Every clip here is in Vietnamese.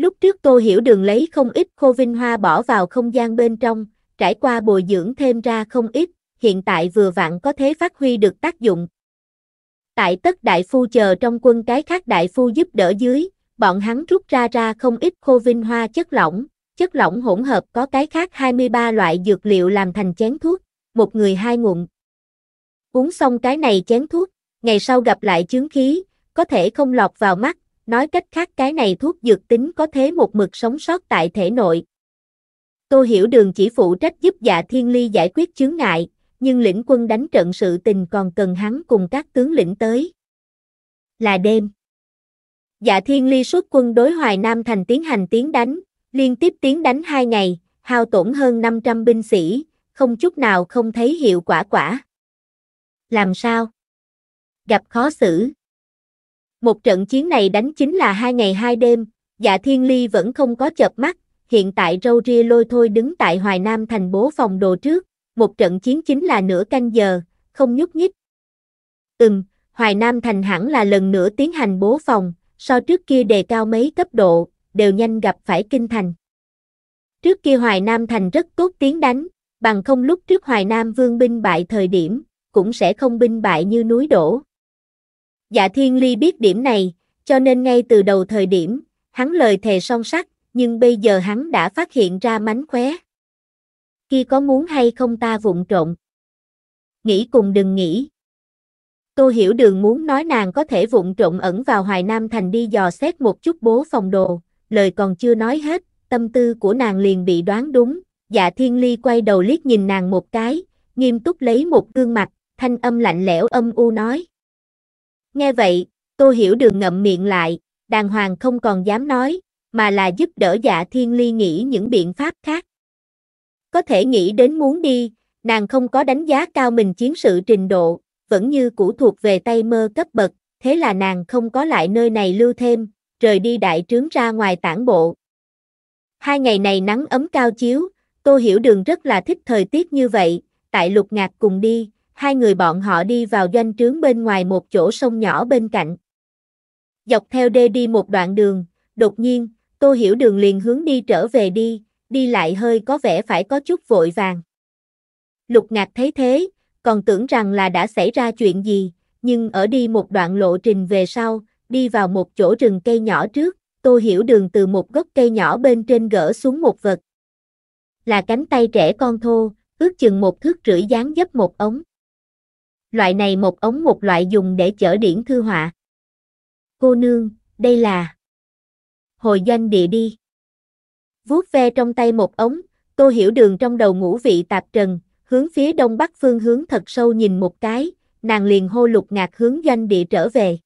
Lúc trước Tô Hiểu Đường lấy không ít khô vinh hoa bỏ vào không gian bên trong, trải qua bồi dưỡng thêm ra không ít, hiện tại vừa vặn có thể phát huy được tác dụng. Tại tất đại phu chờ trong quân cái khác đại phu giúp đỡ dưới, bọn hắn rút ra ra không ít khô vinh hoa chất lỏng, chất lỏng hỗn hợp có cái khác 23 loại dược liệu làm thành chén thuốc, một người hai ngụm. Uống xong cái này chén thuốc, ngày sau gặp lại chứng khí, có thể không lọt vào mắt, Nói cách khác cái này thuốc dược tính có thế một mực sống sót tại thể nội. Tô Hiểu Đường chỉ phụ trách giúp dạ thiên ly giải quyết chướng ngại, nhưng lĩnh quân đánh trận sự tình còn cần hắn cùng các tướng lĩnh tới. Là đêm. Dạ thiên ly xuất quân đối Hoài Nam thành tiến hành tiến đánh, liên tiếp tiến đánh hai ngày, hao tổn hơn 500 binh sĩ, không chút nào không thấy hiệu quả quả. Làm sao? Gặp khó xử. Một trận chiến này đánh chính là hai ngày hai đêm, dạ thiên ly vẫn không có chợp mắt, hiện tại râu ria lôi thôi đứng tại Hoài Nam thành bố phòng đồ trước, một trận chiến chính là nửa canh giờ, không nhúc nhích. Ừm, Hoài Nam thành hẳn là lần nữa tiến hành bố phòng, so trước kia đề cao mấy cấp độ, đều nhanh gặp phải kinh thành. Trước kia Hoài Nam thành rất tốt tiến đánh, bằng không lúc trước Hoài Nam vương binh bại thời điểm, cũng sẽ không binh bại như núi đổ, Dạ Thiên Ly biết điểm này, cho nên ngay từ đầu thời điểm, hắn lời thề son sắt, nhưng bây giờ hắn đã phát hiện ra mánh khóe. Khi có muốn hay không ta vụng trộn. Nghĩ cùng đừng nghĩ. Tô Hiểu Đường muốn nói nàng có thể vụng trộn ẩn vào Hoài Nam Thành đi dò xét một chút bố phòng đồ, lời còn chưa nói hết, tâm tư của nàng liền bị đoán đúng. Dạ Thiên Ly quay đầu liếc nhìn nàng một cái, nghiêm túc lấy một gương mặt, thanh âm lạnh lẽo âm u nói. Nghe vậy, Tô Hiểu Đường ngậm miệng lại, đàng hoàng không còn dám nói, mà là giúp đỡ dạ thiên ly nghĩ những biện pháp khác. Có thể nghĩ đến muốn đi, nàng không có đánh giá cao mình chiến sự trình độ, vẫn như cũ thuộc về tay mơ cấp bậc, thế là nàng không có lại nơi này lưu thêm, rời đi đại trướng ra ngoài tản bộ. Hai ngày này nắng ấm cao chiếu, Tô Hiểu Đường rất là thích thời tiết như vậy, tại lục ngạc cùng đi, hai người bọn họ đi vào doanh trướng bên ngoài một chỗ sông nhỏ bên cạnh. Dọc theo đê đi một đoạn đường, đột nhiên, Tô Hiểu Đường liền hướng đi trở về đi, đi lại hơi có vẻ phải có chút vội vàng. Lục ngạc thấy thế, còn tưởng rằng là đã xảy ra chuyện gì, nhưng ở đi một đoạn lộ trình về sau, đi vào một chỗ rừng cây nhỏ trước, Tô Hiểu Đường từ một gốc cây nhỏ bên trên gỡ xuống một vật. Là cánh tay trẻ con thô, ước chừng một thước rưỡi dáng dấp một ống loại này một ống một loại dùng để chở điển thư họa. Cô nương, đây là hồi danh địa đi. Vuốt ve trong tay một ống, Tô Hiểu Đường trong đầu ngũ vị tạp trần, hướng phía đông bắc phương hướng thật sâu nhìn một cái, nàng liền hô lục ngạc hướng danh địa trở về.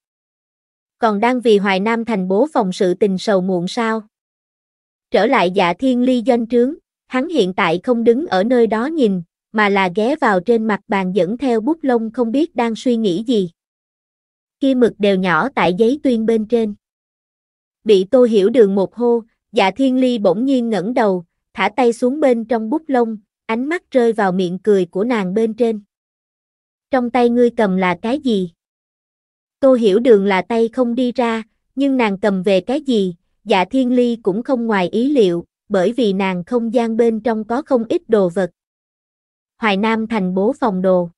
Còn đang vì Hoài Nam thành bố phòng sự tình sầu muộn sao? Trở lại dạ thiên ly doanh trướng, hắn hiện tại không đứng ở nơi đó nhìn, mà là ghé vào trên mặt bàn dẫn theo bút lông không biết đang suy nghĩ gì. Kia mực đều nhỏ tại giấy tuyên bên trên. Bị Tô Hiểu Đường một hô, dạ thiên ly bỗng nhiên ngẩng đầu, thả tay xuống bên trong bút lông, ánh mắt rơi vào miệng cười của nàng bên trên. Trong tay ngươi cầm là cái gì? Tô Hiểu Đường là tay không đi ra, nhưng nàng cầm về cái gì, dạ thiên ly cũng không ngoài ý liệu, bởi vì nàng không gian bên trong có không ít đồ vật, Hoài Nam thành bố phòng đồ.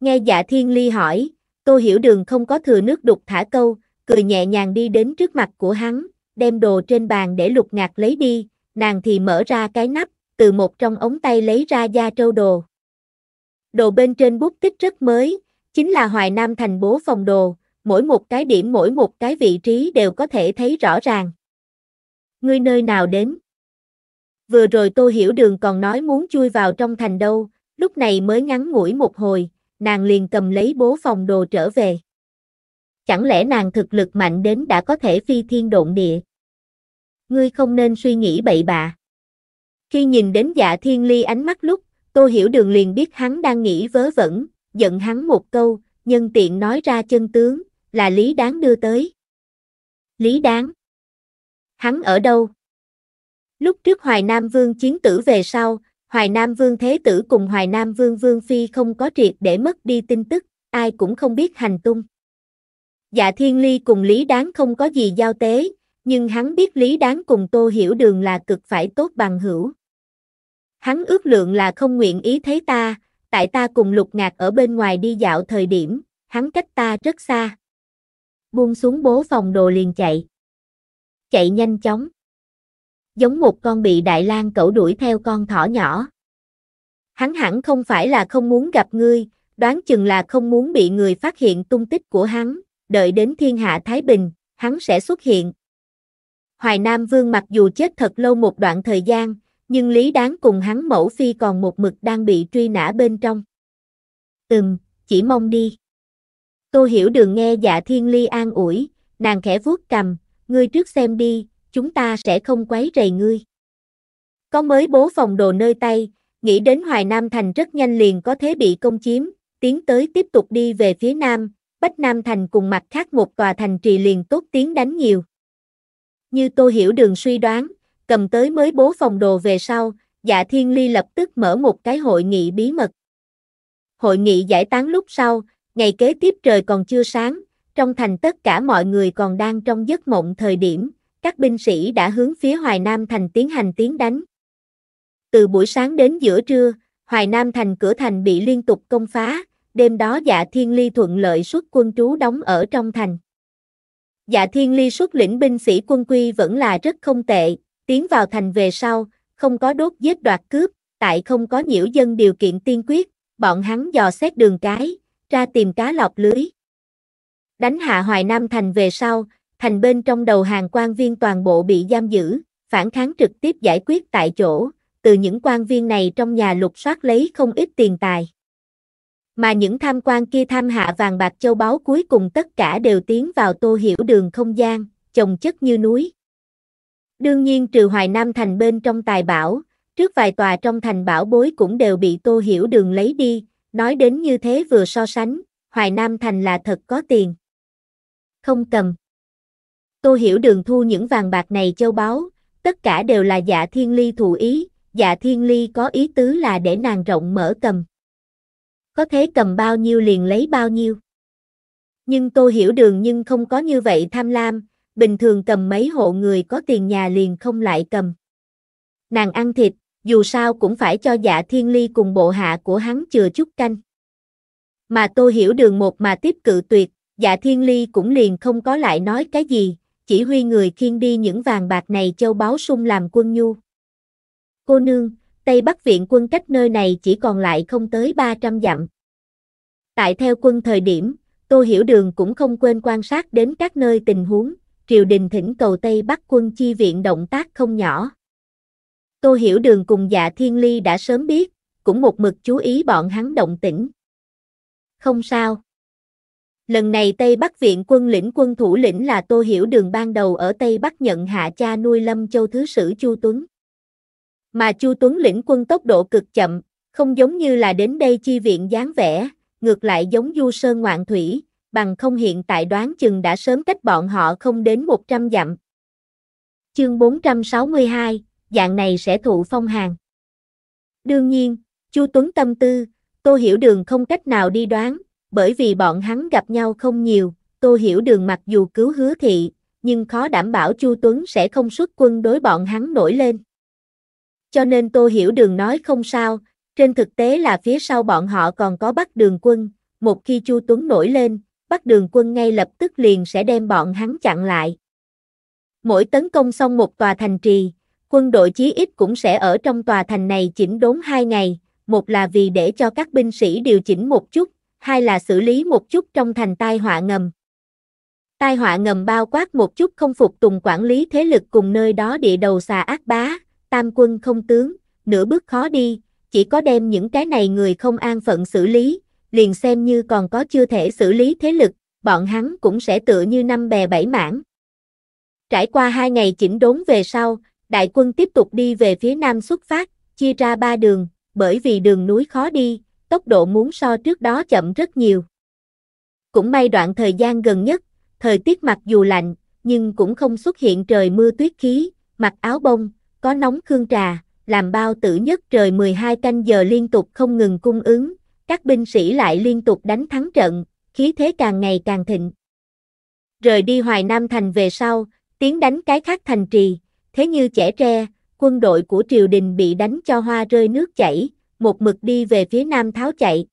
Nghe dạ thiên ly hỏi, tô hiểu đường không có thừa nước đục thả câu, cười nhẹ nhàng đi đến trước mặt của hắn, đem đồ trên bàn để lục ngạc lấy đi, nàng thì mở ra cái nắp, từ một trong ống tay lấy ra da trâu đồ. Đồ bên trên bút tích rất mới, chính là Hoài Nam thành bố phòng đồ, mỗi một cái điểm mỗi một cái vị trí đều có thể thấy rõ ràng. Ngươi nơi nào đến? Vừa rồi Tô Hiểu Đường còn nói muốn chui vào trong thành đâu, lúc này mới ngắn ngủi một hồi, nàng liền cầm lấy bố phòng đồ trở về. Chẳng lẽ nàng thực lực mạnh đến đã có thể phi thiên độn địa? Ngươi không nên suy nghĩ bậy bạ. Khi nhìn đến dạ thiên ly ánh mắt lúc, Tô Hiểu Đường liền biết hắn đang nghĩ vớ vẩn, giận hắn một câu, nhân tiện nói ra chân tướng, là Lý Đáng đưa tới. Lý Đáng? Hắn ở đâu? Lúc trước Hoài Nam Vương chiến tử về sau, Hoài Nam Vương Thế Tử cùng Hoài Nam Vương Vương Phi không có triệt để mất đi tin tức, ai cũng không biết hành tung. Dạ Thiên Ly cùng Lý Đáng không có gì giao tế, nhưng hắn biết Lý Đáng cùng Tô Hiểu Đường là cực phải tốt bằng hữu. Hắn ước lượng là không nguyện ý thấy ta, tại ta cùng lục ngạc ở bên ngoài đi dạo thời điểm, hắn cách ta rất xa. Buông xuống bố phòng đồ liền chạy. Chạy nhanh chóng giống một con bị đại lang cẩu đuổi theo con thỏ nhỏ. Hắn hẳn không phải là không muốn gặp ngươi, đoán chừng là không muốn bị người phát hiện tung tích của hắn, đợi đến thiên hạ Thái Bình, hắn sẽ xuất hiện. Hoài Nam Vương mặc dù chết thật lâu một đoạn thời gian, nhưng Lý Đáng cùng hắn mẫu phi còn một mực đang bị truy nã bên trong. Ừm, chỉ mong đi. Tô Hiểu Đường nghe dạ thiên ly an ủi, nàng khẽ vuốt cầm, ngươi trước xem đi, chúng ta sẽ không quấy rầy ngươi. Có mới bố phòng đồ nơi tay, nghĩ đến Hoài Nam Thành rất nhanh liền có thế bị công chiếm, tiến tới tiếp tục đi về phía Nam, Bách Nam Thành cùng mặt khác một tòa thành trì liền tốt tiến đánh nhiều. Như tôi hiểu đường suy đoán, cầm tới mới bố phòng đồ về sau, dạ thiên ly lập tức mở một cái hội nghị bí mật. Hội nghị giải tán lúc sau, ngày kế tiếp trời còn chưa sáng, trong thành tất cả mọi người còn đang trong giấc mộng thời điểm, các binh sĩ đã hướng phía Hoài Nam thành tiến hành tiến đánh. Từ buổi sáng đến giữa trưa, Hoài Nam thành cửa thành bị liên tục công phá, đêm đó Dạ Thiên Ly thuận lợi xuất quân trú đóng ở trong thành. Dạ Thiên Ly xuất lĩnh binh sĩ quân quy vẫn là rất không tệ, tiến vào thành về sau, không có đốt giết đoạt cướp, tại không có nhiễu dân điều kiện tiên quyết, bọn hắn dò xét đường cái, ra tìm cá lọc lưới. Đánh hạ Hoài Nam thành về sau, thành bên trong đầu hàng quan viên toàn bộ bị giam giữ, phản kháng trực tiếp giải quyết tại chỗ, từ những quan viên này trong nhà lục soát lấy không ít tiền tài. Mà những tham quan kia tham hạ vàng bạc châu báu cuối cùng tất cả đều tiến vào tô hiểu đường không gian, chồng chất như núi. Đương nhiên trừ hoài nam thành bên trong tài bảo, trước vài tòa trong thành bảo bối cũng đều bị tô hiểu đường lấy đi, nói đến như thế vừa so sánh, hoài nam thành là thật có tiền. Không cầm. Tô Hiểu Đường thu những vàng bạc này châu báu, tất cả đều là dạ thiên ly thụ ý, dạ thiên ly có ý tứ là để nàng rộng mở cầm. Có thế cầm bao nhiêu liền lấy bao nhiêu. Nhưng Tô Hiểu Đường nhưng không có như vậy tham lam, bình thường cầm mấy hộ người có tiền nhà liền không lại cầm. Nàng ăn thịt, dù sao cũng phải cho dạ thiên ly cùng bộ hạ của hắn chừa chút canh. Mà Tô Hiểu Đường một mà tiếp cự tuyệt, dạ thiên ly cũng liền không có lại nói cái gì, chỉ huy người khiêng đi những vàng bạc này châu báu sung làm quân nhu. Cô nương, Tây Bắc viện quân cách nơi này chỉ còn lại không tới 300 dặm. Tại theo quân thời điểm, Tô Hiểu Đường cũng không quên quan sát đến các nơi tình huống, triều đình thỉnh cầu Tây Bắc quân chi viện động tác không nhỏ. Tô Hiểu Đường cùng dạ Thiên Ly đã sớm biết, cũng một mực chú ý bọn hắn động tĩnh. Không sao. Lần này Tây Bắc Viện quân lĩnh quân thủ lĩnh là Tô Hiểu Đường ban đầu ở Tây Bắc nhận hạ cha nuôi Lâm Châu Thứ Sử Chu Tuấn. Mà Chu Tuấn lĩnh quân tốc độ cực chậm, không giống như là đến đây chi viện dáng vẻ, ngược lại giống du sơn ngoạn thủy, bằng không hiện tại đoán chừng đã sớm cách bọn họ không đến 100 dặm. Chương 462, dạng này sẽ thụ phong hàng. Đương nhiên, Chu Tuấn tâm tư, Tô Hiểu Đường không cách nào đi đoán, bởi vì bọn hắn gặp nhau không nhiều, Tô Hiểu Đường mặc dù cứu hứa thị, nhưng khó đảm bảo Chu Tuấn sẽ không xuất quân đối bọn hắn nổi lên. Cho nên Tô Hiểu Đường nói không sao, trên thực tế là phía sau bọn họ còn có bắt đường quân, một khi Chu Tuấn nổi lên, bắt đường quân ngay lập tức liền sẽ đem bọn hắn chặn lại. Mỗi tấn công xong một tòa thành trì, quân đội chí ít cũng sẽ ở trong tòa thành này chỉnh đốn hai ngày, một là vì để cho các binh sĩ điều chỉnh một chút, hai là xử lý một chút trong thành tai họa ngầm. Tai họa ngầm bao quát một chút không phục tùng quản lý thế lực cùng nơi đó địa đầu xà ác bá, tam quân không tướng, nửa bước khó đi, chỉ có đem những cái này người không an phận xử lý, liền xem như còn có chưa thể xử lý thế lực, bọn hắn cũng sẽ tựa như năm bè bảy mảng. Trải qua hai ngày chỉnh đốn về sau, đại quân tiếp tục đi về phía nam xuất phát, chia ra ba đường, bởi vì đường núi khó đi, tốc độ muốn so trước đó chậm rất nhiều. Cũng may đoạn thời gian gần nhất, thời tiết mặc dù lạnh, nhưng cũng không xuất hiện trời mưa tuyết khí, mặc áo bông, có nóng khương trà, làm bao tử nhất trời 12 canh giờ liên tục không ngừng cung ứng, các binh sĩ lại liên tục đánh thắng trận, khí thế càng ngày càng thịnh. Rời đi Hoài Nam Thành về sau, tiến đánh cái khác thành trì, thế như trẻ tre, quân đội của triều đình bị đánh cho hoa rơi nước chảy, một mực đi về phía nam tháo chạy.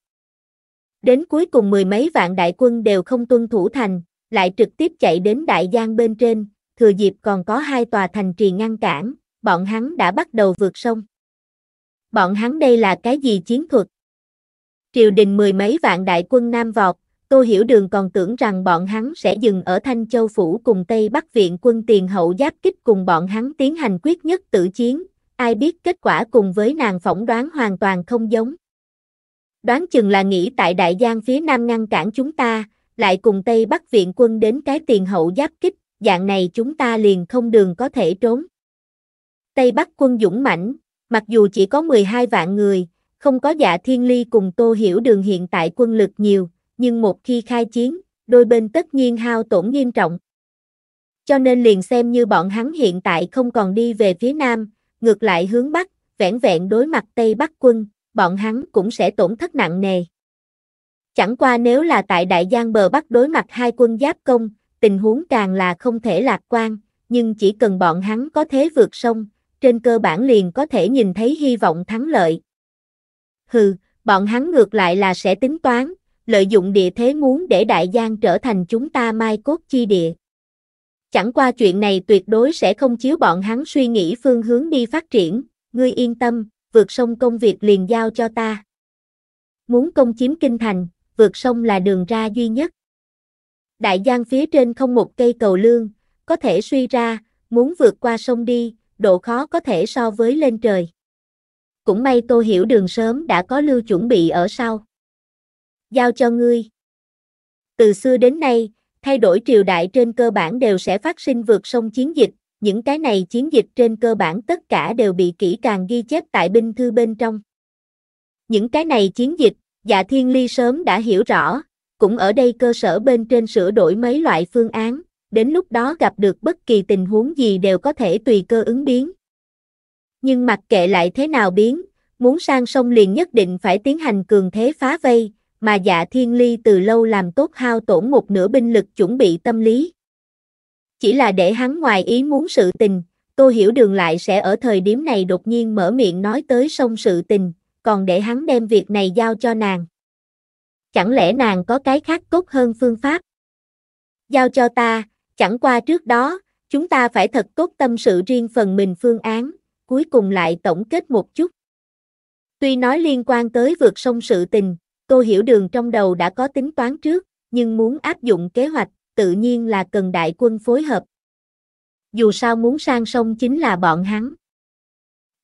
Đến cuối cùng mười mấy vạn đại quân đều không tuân thủ thành, lại trực tiếp chạy đến đại giang bên trên, thừa dịp còn có hai tòa thành trì ngăn cản, bọn hắn đã bắt đầu vượt sông. Bọn hắn đây là cái gì chiến thuật? Triều đình mười mấy vạn đại quân nam vọt, Tô Hiểu Đường còn tưởng rằng bọn hắn sẽ dừng ở Thanh Châu Phủ cùng Tây Bắc Viện quân tiền hậu giáp kích cùng bọn hắn tiến hành quyết nhất tử chiến, ai biết kết quả cùng với nàng phỏng đoán hoàn toàn không giống. Đoán chừng là nghĩ tại đại giang phía nam ngăn cản chúng ta, lại cùng Tây Bắc viện quân đến cái tiền hậu giáp kích, dạng này chúng ta liền không đường có thể trốn. Tây Bắc quân dũng mãnh, mặc dù chỉ có 12 vạn người, không có dạ thiên ly cùng tô hiểu đường hiện tại quân lực nhiều, nhưng một khi khai chiến, đôi bên tất nhiên hao tổn nghiêm trọng. Cho nên liền xem như bọn hắn hiện tại không còn đi về phía nam, ngược lại hướng Bắc, vẻn vẹn đối mặt Tây Bắc quân, bọn hắn cũng sẽ tổn thất nặng nề. Chẳng qua nếu là tại Đại Giang bờ Bắc đối mặt hai quân giáp công, tình huống càng là không thể lạc quan, nhưng chỉ cần bọn hắn có thế vượt sông, trên cơ bản liền có thể nhìn thấy hy vọng thắng lợi. Hừ, bọn hắn ngược lại là sẽ tính toán, lợi dụng địa thế muốn để Đại Giang trở thành chúng ta mai cốt chi địa. Chẳng qua chuyện này tuyệt đối sẽ không chiếu bọn hắn suy nghĩ phương hướng đi phát triển, ngươi yên tâm, vượt sông công việc liền giao cho ta. Muốn công chiếm kinh thành, vượt sông là đường ra duy nhất. Đại giang phía trên không một cây cầu lương, có thể suy ra, muốn vượt qua sông đi, độ khó có thể so với lên trời. Cũng may tô hiểu đường sớm đã có lưu chuẩn bị ở sau. Giao cho ngươi. Từ xưa đến nay, Thay đổi triều đại trên cơ bản đều sẽ phát sinh vượt sông chiến dịch, những cái này chiến dịch trên cơ bản tất cả đều bị kỹ càng ghi chép tại binh thư bên trong. Những cái này chiến dịch, dạ thiên ly sớm đã hiểu rõ, cũng ở đây cơ sở bên trên sửa đổi mấy loại phương án, đến lúc đó gặp được bất kỳ tình huống gì đều có thể tùy cơ ứng biến. Nhưng mặc kệ lại thế nào biến, muốn sang sông liền nhất định phải tiến hành cường thế phá vây, mà dạ thiên ly từ lâu làm tốt hao tổn một nửa binh lực chuẩn bị tâm lý. Chỉ là để hắn ngoài ý muốn sự tình, Tô Hiểu Đường lại sẽ ở thời điểm này đột nhiên mở miệng nói tới sông sự tình, còn để hắn đem việc này giao cho nàng. Chẳng lẽ nàng có cái khác tốt hơn phương pháp? Giao cho ta, chẳng qua trước đó, chúng ta phải thật tốt tâm sự riêng phần mình phương án, cuối cùng lại tổng kết một chút. Tuy nói liên quan tới vượt sông sự tình, Cô hiểu đường trong đầu đã có tính toán trước, nhưng muốn áp dụng kế hoạch, tự nhiên là cần đại quân phối hợp. Dù sao muốn sang sông chính là bọn hắn.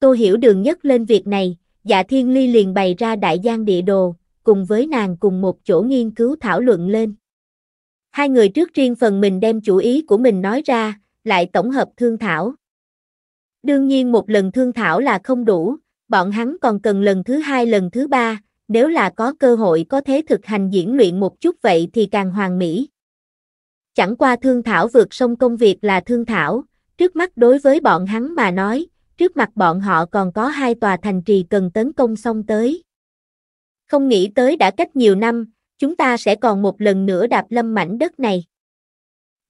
Cô hiểu đường nhất lên việc này, dạ thiên ly liền bày ra đại gian địa đồ, cùng với nàng cùng một chỗ nghiên cứu thảo luận lên. Hai người trước riêng phần mình đem chủ ý của mình nói ra, lại tổng hợp thương thảo. Đương nhiên một lần thương thảo là không đủ, bọn hắn còn cần lần thứ hai lần thứ ba, nếu là có cơ hội có thể thực hành diễn luyện một chút vậy thì càng hoàn mỹ. Chẳng qua thương thảo vượt sông công việc là thương thảo, trước mắt đối với bọn hắn mà nói, trước mặt bọn họ còn có hai tòa thành trì cần tấn công xong tới. Không nghĩ tới đã cách nhiều năm, chúng ta sẽ còn một lần nữa đạp lâm mảnh đất này.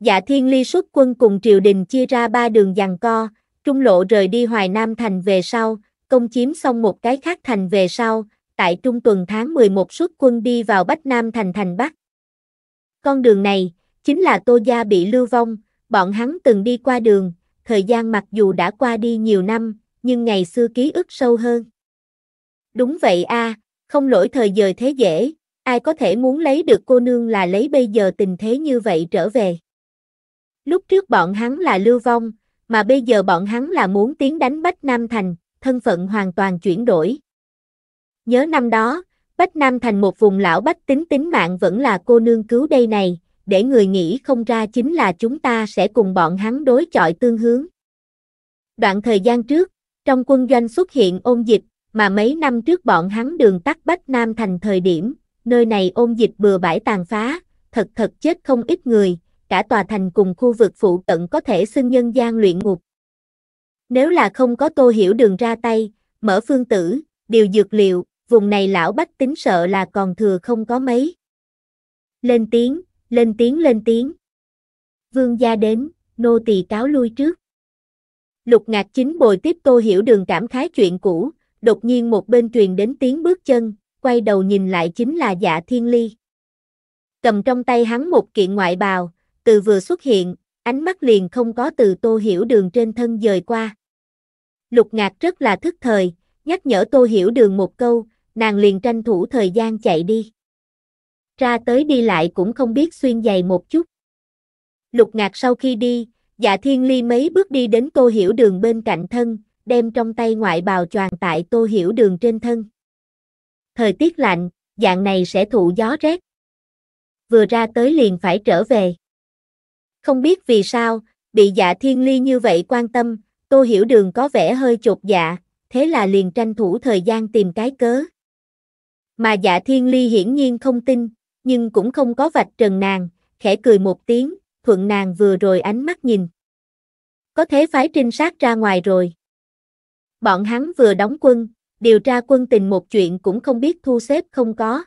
Dạ thiên ly xuất quân cùng triều đình chia ra ba đường giằng co, trung lộ rời đi Hoài Nam thành về sau, công chiếm xong một cái khác thành về sau, tại trung tuần tháng 11 xuất quân đi vào Bách Nam thành thành Bắc. Con đường này, chính là Tô Gia bị lưu vong, bọn hắn từng đi qua đường, thời gian mặc dù đã qua đi nhiều năm, nhưng ngày xưa ký ức sâu hơn. Đúng vậy a, không lỗi thời giờ thế dễ, ai có thể muốn lấy được cô nương là lấy bây giờ tình thế như vậy trở về. Lúc trước bọn hắn là lưu vong, mà bây giờ bọn hắn là muốn tiến đánh Bách Nam Thành, thân phận hoàn toàn chuyển đổi. Nhớ năm đó, Bách Nam thành một vùng lão bách tính tính mạng vẫn là cô nương cứu đây này, để người nghĩ không ra chính là chúng ta sẽ cùng bọn hắn đối chọi tương hướng. Đoạn thời gian trước, trong quân doanh xuất hiện ôn dịch, mà mấy năm trước bọn hắn đường tắt Bách Nam thành thời điểm, nơi này ôn dịch bừa bãi tàn phá, thật thật chết không ít người, cả tòa thành cùng khu vực phụ cận có thể xưng nhân gian luyện ngục. Nếu là không có tô hiểu đường ra tay, mở phương tử, điều dược liệu, vùng này lão bách tính sợ là còn thừa không có mấy. Lên tiếng, lên tiếng lên tiếng. Vương gia đến, nô tỳ cáo lui trước. Lục ngạc chính bồi tiếp tô hiểu đường cảm khái chuyện cũ, đột nhiên một bên truyền đến tiếng bước chân, quay đầu nhìn lại chính là dạ thiên ly. Cầm trong tay hắn một kiện ngoại bào, từ vừa xuất hiện, ánh mắt liền không có từ tô hiểu đường trên thân dời qua. Lục ngạc rất là thức thời, nhắc nhở tô hiểu đường một câu, nàng liền tranh thủ thời gian chạy đi. Ra tới đi lại cũng không biết xuyên giày một chút. Lục ngạc sau khi đi, dạ thiên ly mấy bước đi đến tô hiểu đường bên cạnh thân, đem trong tay ngoại bào choàng tại tô hiểu đường trên thân. Thời tiết lạnh, dạng này sẽ thụ gió rét. Vừa ra tới liền phải trở về. Không biết vì sao, bị dạ thiên ly như vậy quan tâm, tô hiểu đường có vẻ hơi chột dạ, thế là liền tranh thủ thời gian tìm cái cớ. Mà dạ thiên ly hiển nhiên không tin, nhưng cũng không có vạch trần nàng, khẽ cười một tiếng, thuận nàng vừa rồi ánh mắt nhìn. Có thế phái trinh sát ra ngoài rồi. Bọn hắn vừa đóng quân, điều tra quân tình một chuyện cũng không biết thu xếp không có.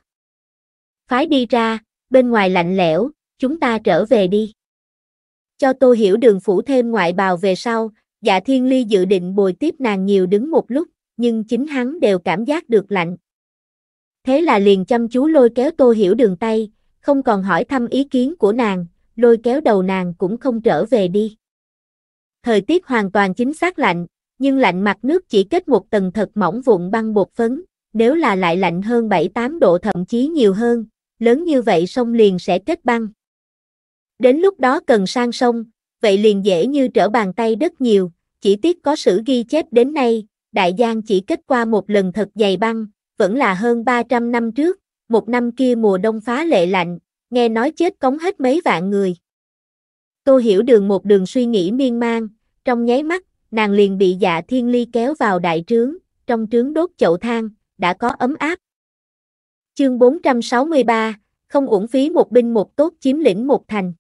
Phái đi ra, bên ngoài lạnh lẽo, chúng ta trở về đi. Cho tô hiểu đường phủ thêm ngoại bào về sau, dạ thiên ly dự định bồi tiếp nàng nhiều đứng một lúc, nhưng chính hắn đều cảm giác được lạnh. Thế là liền chăm chú lôi kéo Tô Hiểu Đường tay, không còn hỏi thăm ý kiến của nàng, lôi kéo đầu nàng cũng không trở về đi. Thời tiết hoàn toàn chính xác lạnh, nhưng lạnh mặt nước chỉ kết một tầng thật mỏng vụn băng bột phấn, nếu là lại lạnh hơn 7-8 độ thậm chí nhiều hơn, lớn như vậy sông liền sẽ kết băng. Đến lúc đó cần sang sông, vậy liền dễ như trở bàn tay đất nhiều, chỉ tiếc có sử ghi chép đến nay, Đại Giang chỉ kết qua một lần thật dày băng, vẫn là hơn 300 năm trước, một năm kia mùa đông phá lệ lạnh, nghe nói chết cống hết mấy vạn người. Tô Hiểu Đường một đường suy nghĩ miên man, trong nháy mắt, nàng liền bị dạ thiên ly kéo vào đại trướng, trong trướng đốt chậu than, đã có ấm áp. Chương 463, không uổng phí một binh một tốt chiếm lĩnh một thành.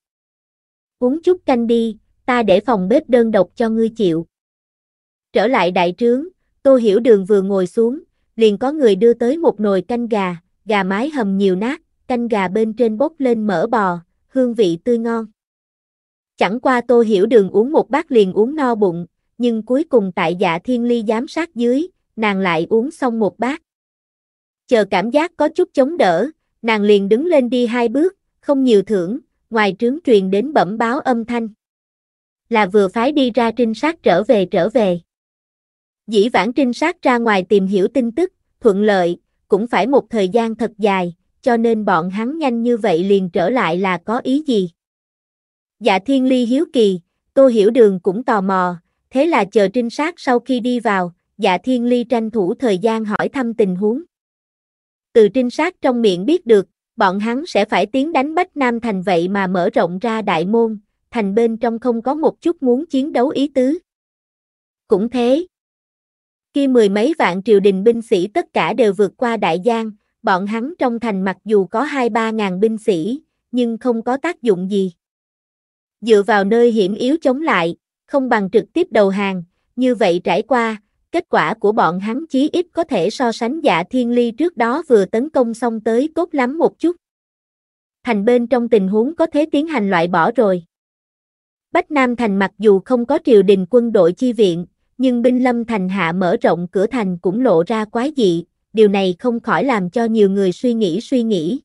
Uống chút canh đi, ta để phòng bếp đơn độc cho ngươi chịu. Trở lại đại trướng, Tô Hiểu Đường vừa ngồi xuống, liền có người đưa tới một nồi canh gà, gà mái hầm nhiều nát, canh gà bên trên bốc lên mỡ bò, hương vị tươi ngon. Chẳng qua Tô Hiểu Đường uống một bát liền uống no bụng, nhưng cuối cùng tại dạ thiên ly giám sát dưới, nàng lại uống xong một bát. Chờ cảm giác có chút chống đỡ, nàng liền đứng lên đi hai bước, không nhiều thưởng, ngoài trướng truyền đến bẩm báo âm thanh. Là vừa phái đi ra trinh sát trở về trở về. Dĩ vãng trinh sát ra ngoài tìm hiểu tin tức, thuận lợi, cũng phải một thời gian thật dài, cho nên bọn hắn nhanh như vậy liền trở lại là có ý gì. Dạ thiên ly hiếu kỳ, tô hiểu đường cũng tò mò, thế là chờ trinh sát sau khi đi vào, dạ thiên ly tranh thủ thời gian hỏi thăm tình huống. Từ trinh sát trong miệng biết được, bọn hắn sẽ phải tiến đánh Bách Nam thành vậy mà mở rộng ra đại môn, thành bên trong không có một chút muốn chiến đấu ý tứ. Cũng thế, khi mười mấy vạn triều đình binh sĩ tất cả đều vượt qua đại giang, bọn hắn trong thành mặc dù có hai ba ngàn binh sĩ, nhưng không có tác dụng gì. Dựa vào nơi hiểm yếu chống lại, không bằng trực tiếp đầu hàng, như vậy trải qua, kết quả của bọn hắn chí ít có thể so sánh dạ thiên ly trước đó vừa tấn công xong tới tốt lắm một chút. Thành bên trong tình huống có thế tiến hành loại bỏ rồi. Bách Nam Thành mặc dù không có triều đình quân đội chi viện, nhưng binh lâm thành hạ mở rộng cửa thành cũng lộ ra quái dị, điều này không khỏi làm cho nhiều người suy nghĩ suy nghĩ.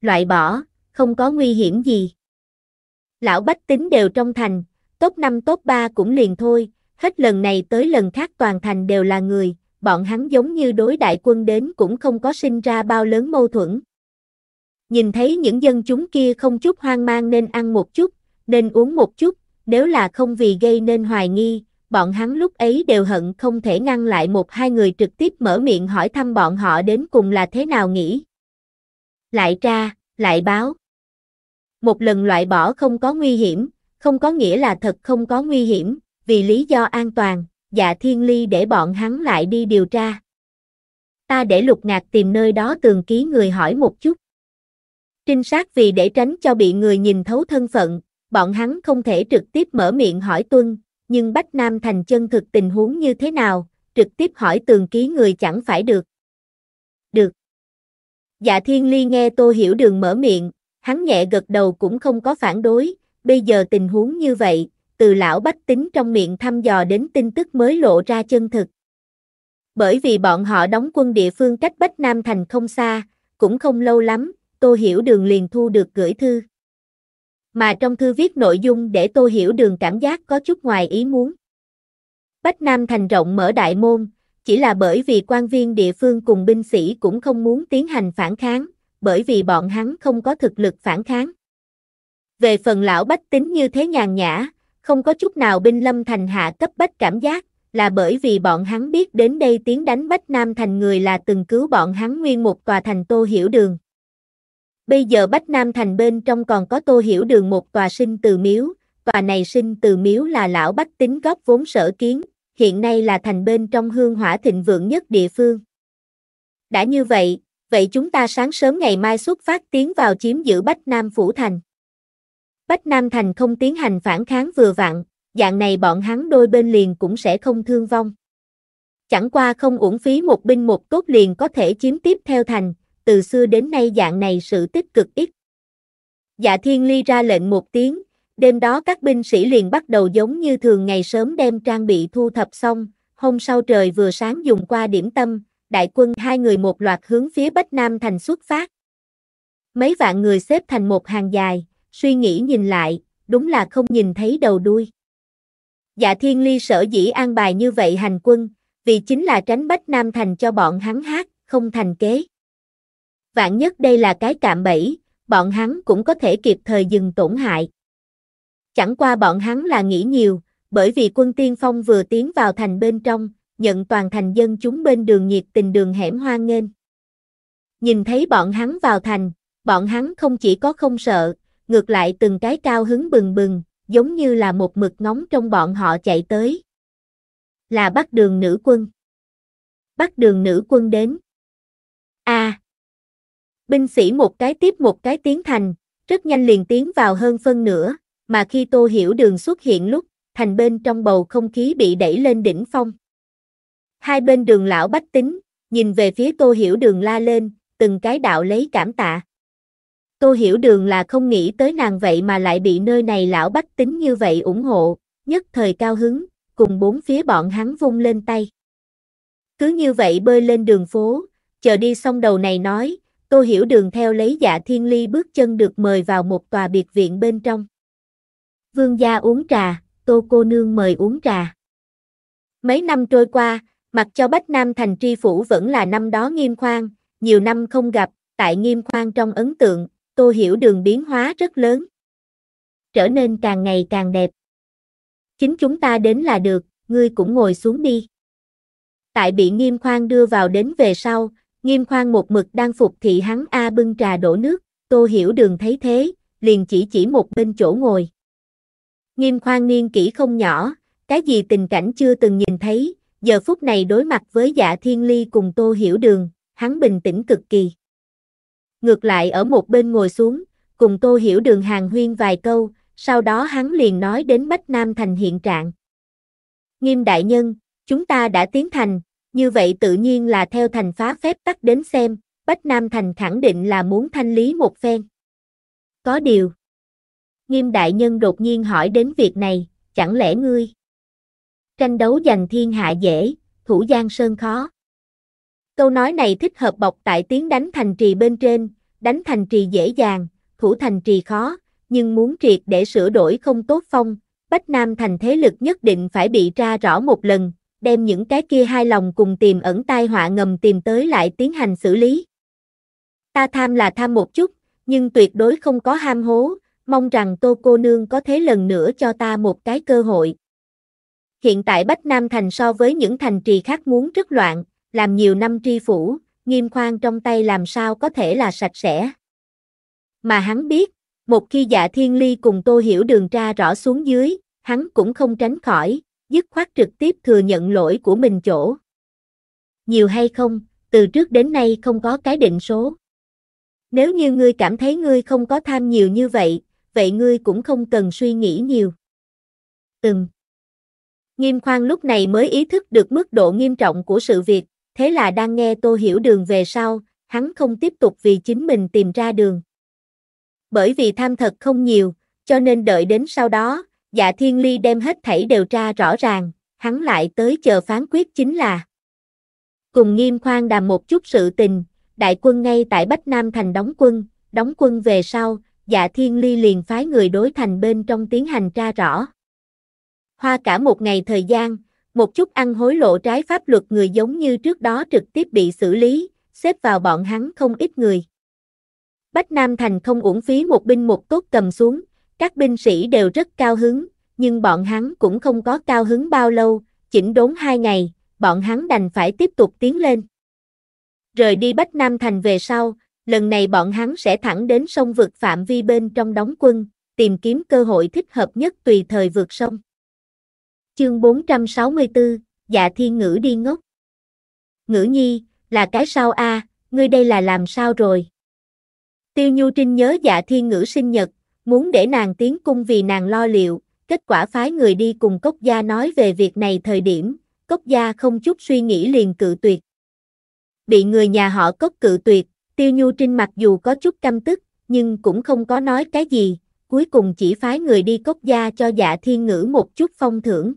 Loại bỏ, không có nguy hiểm gì. Lão bách tính đều trong thành, tốt 5 tốt 3 cũng liền thôi, hết lần này tới lần khác toàn thành đều là người, bọn hắn giống như đối đại quân đến cũng không có sinh ra bao lớn mâu thuẫn. Nhìn thấy những dân chúng kia không chút hoang mang nên ăn một chút, nên uống một chút, nếu là không vì gây nên hoài nghi, bọn hắn lúc ấy đều hận không thể ngăn lại một hai người trực tiếp mở miệng hỏi thăm bọn họ đến cùng là thế nào nghĩ. Lại tra, lại báo. Một lần loại bỏ không có nguy hiểm, không có nghĩa là thật không có nguy hiểm, vì lý do an toàn, dạ thiên ly để bọn hắn lại đi điều tra. Ta để lục ngạc tìm nơi đó tường ký người hỏi một chút. Trinh sát vì để tránh cho bị người nhìn thấu thân phận, bọn hắn không thể trực tiếp mở miệng hỏi tuân, nhưng Bách Nam Thành chân thực tình huống như thế nào, trực tiếp hỏi tường ký người chẳng phải được. Được. Dạ Thiên Ly nghe Tô Hiểu Đường mở miệng, hắn nhẹ gật đầu cũng không có phản đối, bây giờ tình huống như vậy, từ lão bách tính trong miệng thăm dò đến tin tức mới lộ ra chân thực. Bởi vì bọn họ đóng quân địa phương cách Bách Nam Thành không xa, cũng không lâu lắm, Tô Hiểu Đường liền thu được gửi thư mà trong thư viết nội dung để Tô Hiểu Đường cảm giác có chút ngoài ý muốn. Bách Nam Thành rộng mở đại môn, chỉ là bởi vì quan viên địa phương cùng binh sĩ cũng không muốn tiến hành phản kháng, bởi vì bọn hắn không có thực lực phản kháng. Về phần lão bách tính như thế nhàn nhã, không có chút nào binh lâm thành hạ cấp bách cảm giác, là bởi vì bọn hắn biết đến đây tiến đánh Bách Nam thành người là từng cứu bọn hắn nguyên một tòa thành Tô Hiểu Đường. Bây giờ Bách Nam Thành bên trong còn có tô hiểu đường một tòa sinh từ miếu, tòa này sinh từ miếu là lão bách tính góp vốn sở kiến, hiện nay là thành bên trong hương hỏa thịnh vượng nhất địa phương. Đã như vậy, vậy chúng ta sáng sớm ngày mai xuất phát tiến vào chiếm giữ Bách Nam Phủ Thành. Bách Nam Thành không tiến hành phản kháng vừa vặn, dạng này bọn hắn đôi bên liền cũng sẽ không thương vong. Chẳng qua không uổng phí một binh một tốt liền có thể chiếm tiếp theo thành, từ xưa đến nay dạng này sự tích cực ít. Dạ Thiên Ly ra lệnh một tiếng, đêm đó các binh sĩ liền bắt đầu giống như thường ngày sớm đem trang bị thu thập xong, hôm sau trời vừa sáng dùng qua điểm tâm, đại quân hai người một loạt hướng phía bắc Nam thành xuất phát. Mấy vạn người xếp thành một hàng dài, suy nghĩ nhìn lại, đúng là không nhìn thấy đầu đuôi. Dạ Thiên Ly sở dĩ an bài như vậy hành quân, vì chính là tránh Bách Nam thành cho bọn hắn hát, không thành kế vạn nhất đây là cái cạm bẫy, bọn hắn cũng có thể kịp thời dừng tổn hại. Chẳng qua bọn hắn là nghĩ nhiều, bởi vì quân tiên phong vừa tiến vào thành bên trong, nhận toàn thành dân chúng bên đường nhiệt tình đường hẻm hoan nghênh. Nhìn thấy bọn hắn vào thành, bọn hắn không chỉ có không sợ, ngược lại từng cái cao hứng bừng bừng, giống như là một mực nóng trong bọn họ chạy tới. Là bắt đường nữ quân. Bắt đường nữ quân đến. a à, Binh sĩ một cái tiếp một cái tiến thành, rất nhanh liền tiến vào hơn phân nửa, mà khi Tô Hiểu Đường xuất hiện lúc, thành bên trong bầu không khí bị đẩy lên đỉnh phong. Hai bên đường lão bách tính, nhìn về phía Tô Hiểu Đường la lên, từng cái đạo lấy cảm tạ. Tô Hiểu Đường là không nghĩ tới nàng vậy mà lại bị nơi này lão bách tính như vậy ủng hộ, nhất thời cao hứng, cùng bốn phía bọn hắn vung lên tay. Cứ như vậy bơi lên đường phố, chờ đi xong đầu này nói, Tô Hiểu Đường theo lấy dạ thiên ly bước chân được mời vào một tòa biệt viện bên trong. Vương gia uống trà, Tô cô nương mời uống trà. Mấy năm trôi qua, mặc cho Bách Nam thành tri phủ vẫn là năm đó nghiêm khoan, nhiều năm không gặp, tại nghiêm khoan trong ấn tượng, Tô Hiểu Đường biến hóa rất lớn. Trở nên càng ngày càng đẹp. Chính chúng ta đến là được, ngươi cũng ngồi xuống đi. Tại bị nghiêm khoan đưa vào đến về sau, Nghiêm khoan một mực đang phục thị hắn A bưng trà đổ nước, tô hiểu đường thấy thế, liền chỉ chỉ một bên chỗ ngồi. Nghiêm khoan niên kỹ không nhỏ, cái gì tình cảnh chưa từng nhìn thấy, giờ phút này đối mặt với dạ thiên ly cùng tô hiểu đường, hắn bình tĩnh cực kỳ. Ngược lại ở một bên ngồi xuống, cùng tô hiểu đường hàng huyên vài câu, sau đó hắn liền nói đến Bách Nam Thành hiện trạng. Nghiêm đại nhân, chúng ta đã tiến thành, như vậy tự nhiên là theo thành phá phép tắt đến xem, Bách Nam Thành khẳng định là muốn thanh lý một phen. Có điều. Nghiêm đại nhân đột nhiên hỏi đến việc này, chẳng lẽ ngươi? Tranh đấu giành thiên hạ dễ, thủ giang sơn khó. Câu nói này thích hợp bọc tại tiếng đánh thành trì bên trên, đánh thành trì dễ dàng, thủ thành trì khó, nhưng muốn triệt để sửa đổi không tốt phong, Bách Nam thành thế lực nhất định phải bị tra rõ một lần, đem những cái kia hai lòng cùng tìm ẩn tai họa ngầm tìm tới lại tiến hành xử lý. Ta tham là tham một chút, nhưng tuyệt đối không có ham hố, mong rằng tô cô nương có thế lần nữa cho ta một cái cơ hội. Hiện tại Bách Nam Thành so với những thành trì khác muốn rất loạn, làm nhiều năm tri phủ, nghiêm khoan trong tay làm sao có thể là sạch sẽ. Mà hắn biết, một khi dạ thiên ly cùng tô hiểu đường ra rõ xuống dưới, hắn cũng không tránh khỏi, dứt khoát trực tiếp thừa nhận lỗi của mình chỗ. Nhiều hay không, từ trước đến nay không có cái định số. Nếu như ngươi cảm thấy ngươi không có tham nhiều như vậy, vậy ngươi cũng không cần suy nghĩ nhiều. Từng. Nghiêm khoan lúc này mới ý thức được mức độ nghiêm trọng của sự việc, thế là đang nghe tô hiểu đường về sau, hắn không tiếp tục vì chính mình tìm ra đường. Bởi vì tham thật không nhiều, cho nên đợi đến sau đó, Dạ Thiên Ly đem hết thảy đều tra rõ ràng, hắn lại tới chờ phán quyết chính là. Cùng nghiêm khoan đàm một chút sự tình, đại quân ngay tại Bách Nam thành đóng quân, đóng quân về sau, dạ Thiên Ly liền phái người đối thành bên trong tiến hành tra rõ. Hoa cả một ngày thời gian, một chút ăn hối lộ trái pháp luật người giống như trước đó trực tiếp bị xử lý, xếp vào bọn hắn không ít người. Bách Nam Thành không uổng phí một binh một tốt cầm xuống, các binh sĩ đều rất cao hứng, nhưng bọn hắn cũng không có cao hứng bao lâu, chỉnh đốn hai ngày, bọn hắn đành phải tiếp tục tiến lên. Rời đi Bách Nam Thành về sau, lần này bọn hắn sẽ thẳng đến sông vượt phạm vi bên trong đóng quân, tìm kiếm cơ hội thích hợp nhất tùy thời vượt sông. Chương 464, Dạ Thiên Ngữ đi ngốc. Ngữ Nhi, là cái sao a, ngươi đây là làm sao rồi? Tiêu Nhu Trinh nhớ Dạ Thiên Ngữ sinh nhật, muốn để nàng tiến cung vì nàng lo liệu, kết quả phái người đi cùng Cốc Gia nói về việc này thời điểm, Cốc Gia không chút suy nghĩ liền cự tuyệt. Bị người nhà họ Cốc cự tuyệt, Tiêu Nhu Trinh mặc dù có chút căm tức, nhưng cũng không có nói cái gì, cuối cùng chỉ phái người đi Cốc Gia cho dạ thiên ngữ một chút phong thưởng.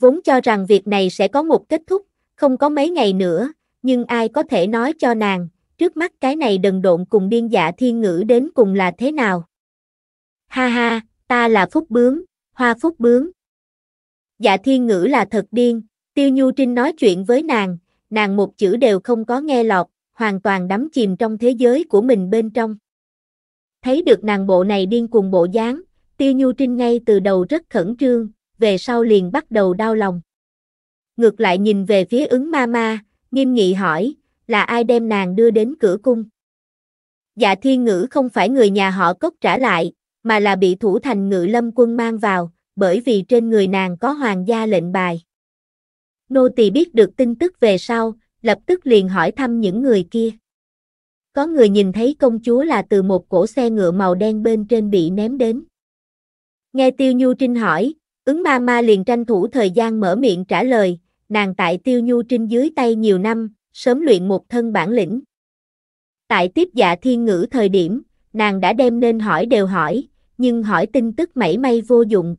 Vốn cho rằng việc này sẽ có một kết thúc, không có mấy ngày nữa, nhưng ai có thể nói cho nàng, trước mắt cái này đần độn cùng điên dạ thiên ngữ đến cùng là thế nào ha ha, ta là phúc bướm, hoa phúc bướm. Dạ thiên ngữ là thật điên, tiêu nhu trinh nói chuyện với nàng, nàng một chữ đều không có nghe lọt, hoàn toàn đắm chìm trong thế giới của mình bên trong. Thấy được nàng bộ này điên cùng bộ dáng, tiêu nhu trinh ngay từ đầu rất khẩn trương, về sau liền bắt đầu đau lòng. Ngược lại nhìn về phía ứng ma ma, nghiêm nghị hỏi, là ai đem nàng đưa đến cửa cung? Dạ thiên ngữ không phải người nhà họ cốc trả lại, mà là bị thủ thành ngự lâm quân mang vào, bởi vì trên người nàng có hoàng gia lệnh bài. Nô tỳ biết được tin tức về sau, lập tức liền hỏi thăm những người kia. Có người nhìn thấy công chúa là từ một cổ xe ngựa màu đen bên trên bị ném đến. Nghe Tiêu Nhu Trinh hỏi, ứng ma ma liền tranh thủ thời gian mở miệng trả lời, nàng tại Tiêu Nhu Trinh dưới tay nhiều năm, sớm luyện một thân bản lĩnh. Tại tiếp dạ thiên ngữ thời điểm, nàng đã đem nên hỏi đều hỏi, nhưng hỏi tin tức mảy may vô dụng.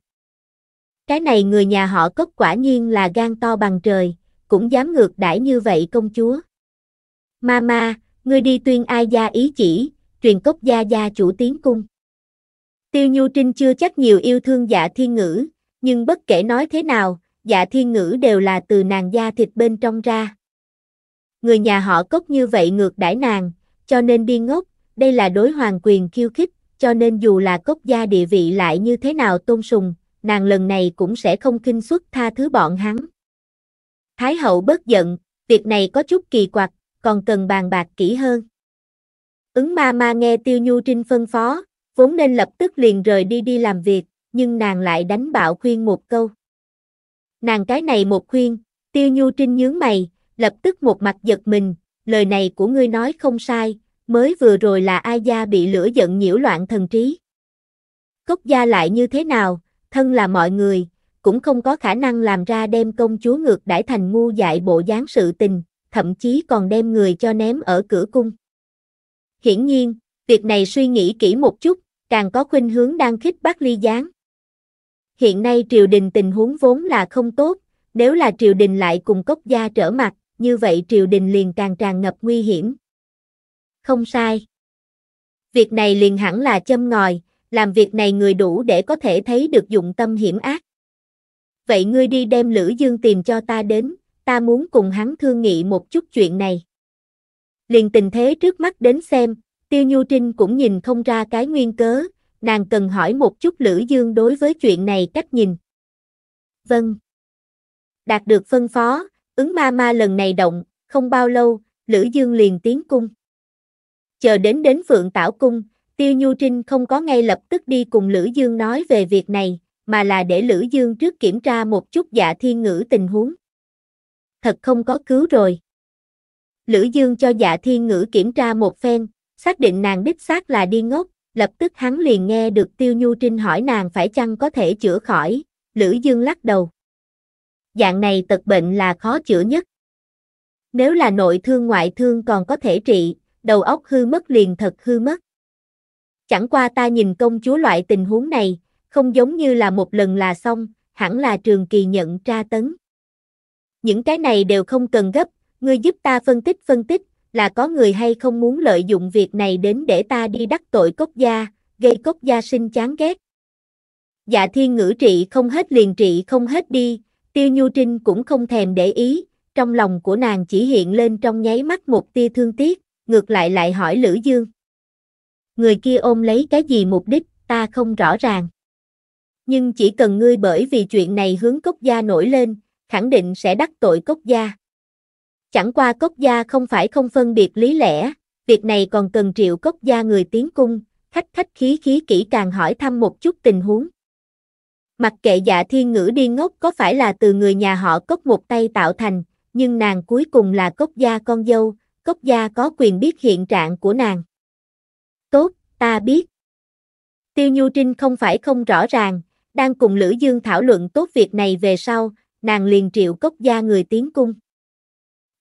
Cái này người nhà họ cốc quả nhiên là gan to bằng trời, cũng dám ngược đãi như vậy công chúa. Mama, ngươi đi tuyên ai gia ý chỉ, truyền cốc gia gia chủ tiến cung. Tiêu Nhu Trinh chưa chắc nhiều yêu thương dạ thiên ngữ, nhưng bất kể nói thế nào, dạ thiên ngữ đều là từ nàng da thịt bên trong ra. Người nhà họ cốc như vậy ngược đãi nàng, cho nên điên ngốc, đây là đối hoàng quyền khiêu khích, cho nên dù là cốc gia địa vị lại như thế nào tôn sùng, nàng lần này cũng sẽ không kinh xuất tha thứ bọn hắn. Thái hậu bớt giận, việc này có chút kỳ quặc, còn cần bàn bạc kỹ hơn. Ứng ma ma nghe Tiêu Nhu Trinh phân phó, vốn nên lập tức liền rời đi đi làm việc, nhưng nàng lại đánh bạo khuyên một câu. Nàng cái này một khuyên, Tiêu Nhu Trinh nhướng mày, lập tức một mặt giật mình, lời này của ngươi nói không sai, mới vừa rồi là ai gia bị lửa giận nhiễu loạn thần trí. Cốc gia lại như thế nào, thân là mọi người, cũng không có khả năng làm ra đem công chúa ngược đãi thành ngu dại bộ dáng sự tình, thậm chí còn đem người cho ném ở cửa cung. Hiển nhiên, việc này suy nghĩ kỹ một chút, càng có khuynh hướng đang khích bác ly gián. Hiện nay triều đình tình huống vốn là không tốt, nếu là triều đình lại cùng cốc gia trở mặt, như vậy triều đình liền càng tràn ngập nguy hiểm. Không sai. Việc này liền hẳn là châm ngòi, làm việc này người đủ để có thể thấy được dụng tâm hiểm ác. Vậy ngươi đi đem Lữ Dương tìm cho ta đến, ta muốn cùng hắn thương nghị một chút chuyện này. Liền tình thế trước mắt đến xem, Tiêu Nhu Trinh cũng nhìn không ra cái nguyên cớ, nàng cần hỏi một chút Lữ Dương đối với chuyện này cách nhìn. Vâng. Đạt được phân phó, ứng ma ma lần này động, không bao lâu, Lữ Dương liền tiến cung chờ đến đến Phượng Tảo Cung, Tiêu Nhu Trinh không có ngay lập tức đi cùng Lữ Dương nói về việc này, mà là để Lữ Dương trước kiểm tra một chút dạ thiên ngữ tình huống. Thật không có cứu rồi. Lữ Dương cho dạ thiên ngữ kiểm tra một phen, xác định nàng đích xác là đi ngốc, lập tức hắn liền nghe được Tiêu Nhu Trinh hỏi nàng phải chăng có thể chữa khỏi, Lữ Dương lắc đầu. Dạng này tật bệnh là khó chữa nhất. Nếu là nội thương ngoại thương còn có thể trị, đầu óc hư mất liền thật hư mất. Chẳng qua ta nhìn công chúa loại tình huống này, không giống như là một lần là xong, hẳn là trường kỳ nhận tra tấn. Những cái này đều không cần gấp, ngươi giúp ta phân tích phân tích, là có người hay không muốn lợi dụng việc này đến để ta đi đắc tội cốc gia, gây cốc gia sinh chán ghét. Dạ thiên ngữ trị không hết liền trị không hết đi, tiêu nhu trinh cũng không thèm để ý, trong lòng của nàng chỉ hiện lên trong nháy mắt một tia thương tiếc ngược lại lại hỏi Lữ Dương. Người kia ôm lấy cái gì mục đích, ta không rõ ràng. Nhưng chỉ cần ngươi bởi vì chuyện này hướng cốc gia nổi lên, khẳng định sẽ đắc tội cốc gia. Chẳng qua cốc gia không phải không phân biệt lý lẽ, việc này còn cần triệu cốc gia người tiến cung, khách khách khí khí kỹ càng hỏi thăm một chút tình huống. Mặc kệ dạ thiên ngữ đi ngốc có phải là từ người nhà họ cốc một tay tạo thành, nhưng nàng cuối cùng là cốc gia con dâu, cốc gia có quyền biết hiện trạng của nàng. Tốt, ta biết. Tiêu Nhu Trinh không phải không rõ ràng, đang cùng Lữ Dương thảo luận tốt việc này về sau, nàng liền triệu cốc gia người tiến cung.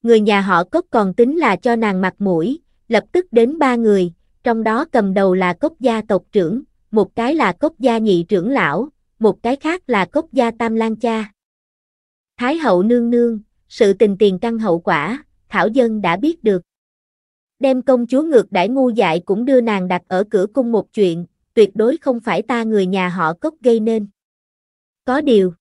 Người nhà họ cốc còn tính là cho nàng mặt mũi, lập tức đến ba người, trong đó cầm đầu là cốc gia tộc trưởng, một cái là cốc gia nhị trưởng lão, một cái khác là cốc gia tam lan cha. Thái hậu nương nương, sự tình tiền căn hậu quả, Thảo Dân đã biết được. Đem công chúa ngược đãi ngu dại cũng đưa nàng đặt ở cửa cung một chuyện, tuyệt đối không phải ta người nhà họ cốc gây nên. Có điều.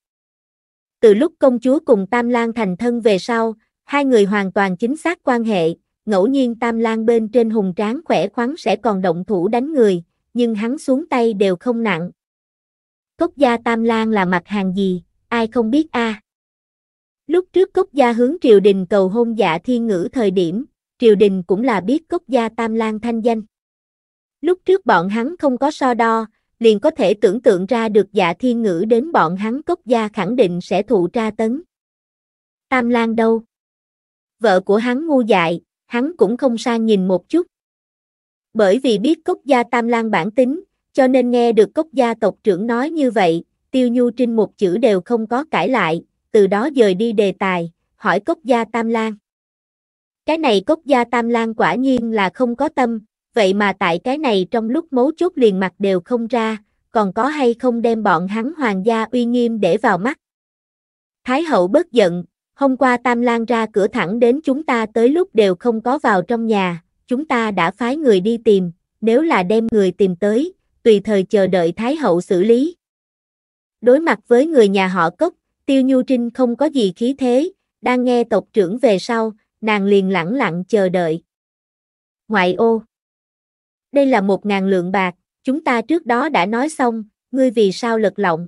Từ lúc công chúa cùng Tam Lan thành thân về sau, hai người hoàn toàn chính xác quan hệ, ngẫu nhiên Tam Lan bên trên hùng tráng khỏe khoắn sẽ còn động thủ đánh người, nhưng hắn xuống tay đều không nặng. Cốc gia Tam Lan là mặt hàng gì, ai không biết a? À? Lúc trước Cốc Gia hướng triều đình cầu hôn dạ thiên ngữ thời điểm, triều đình cũng là biết Cốc Gia Tam Lan thanh danh. Lúc trước bọn hắn không có so đo, liền có thể tưởng tượng ra được dạ thiên ngữ đến bọn hắn Cốc Gia khẳng định sẽ thụ tra tấn. Tam Lan đâu? Vợ của hắn ngu dại, hắn cũng không sang nhìn một chút. Bởi vì biết Cốc Gia Tam Lan bản tính, cho nên nghe được Cốc Gia tộc trưởng nói như vậy, Tiêu Nhu Trinh một chữ đều không có cãi lại, từ đó dời đi đề tài, hỏi cốc gia Tam lang Cái này cốc gia Tam lang quả nhiên là không có tâm, vậy mà tại cái này trong lúc mấu chốt liền mặt đều không ra, còn có hay không đem bọn hắn hoàng gia uy nghiêm để vào mắt. Thái hậu bất giận, hôm qua Tam lang ra cửa thẳng đến chúng ta tới lúc đều không có vào trong nhà, chúng ta đã phái người đi tìm, nếu là đem người tìm tới, tùy thời chờ đợi Thái hậu xử lý. Đối mặt với người nhà họ cốc, Tiêu Nhu Trinh không có gì khí thế, đang nghe tộc trưởng về sau, nàng liền lẳng lặng chờ đợi. Ngoại ô. Đây là một ngàn lượng bạc, chúng ta trước đó đã nói xong, ngươi vì sao lật lọng.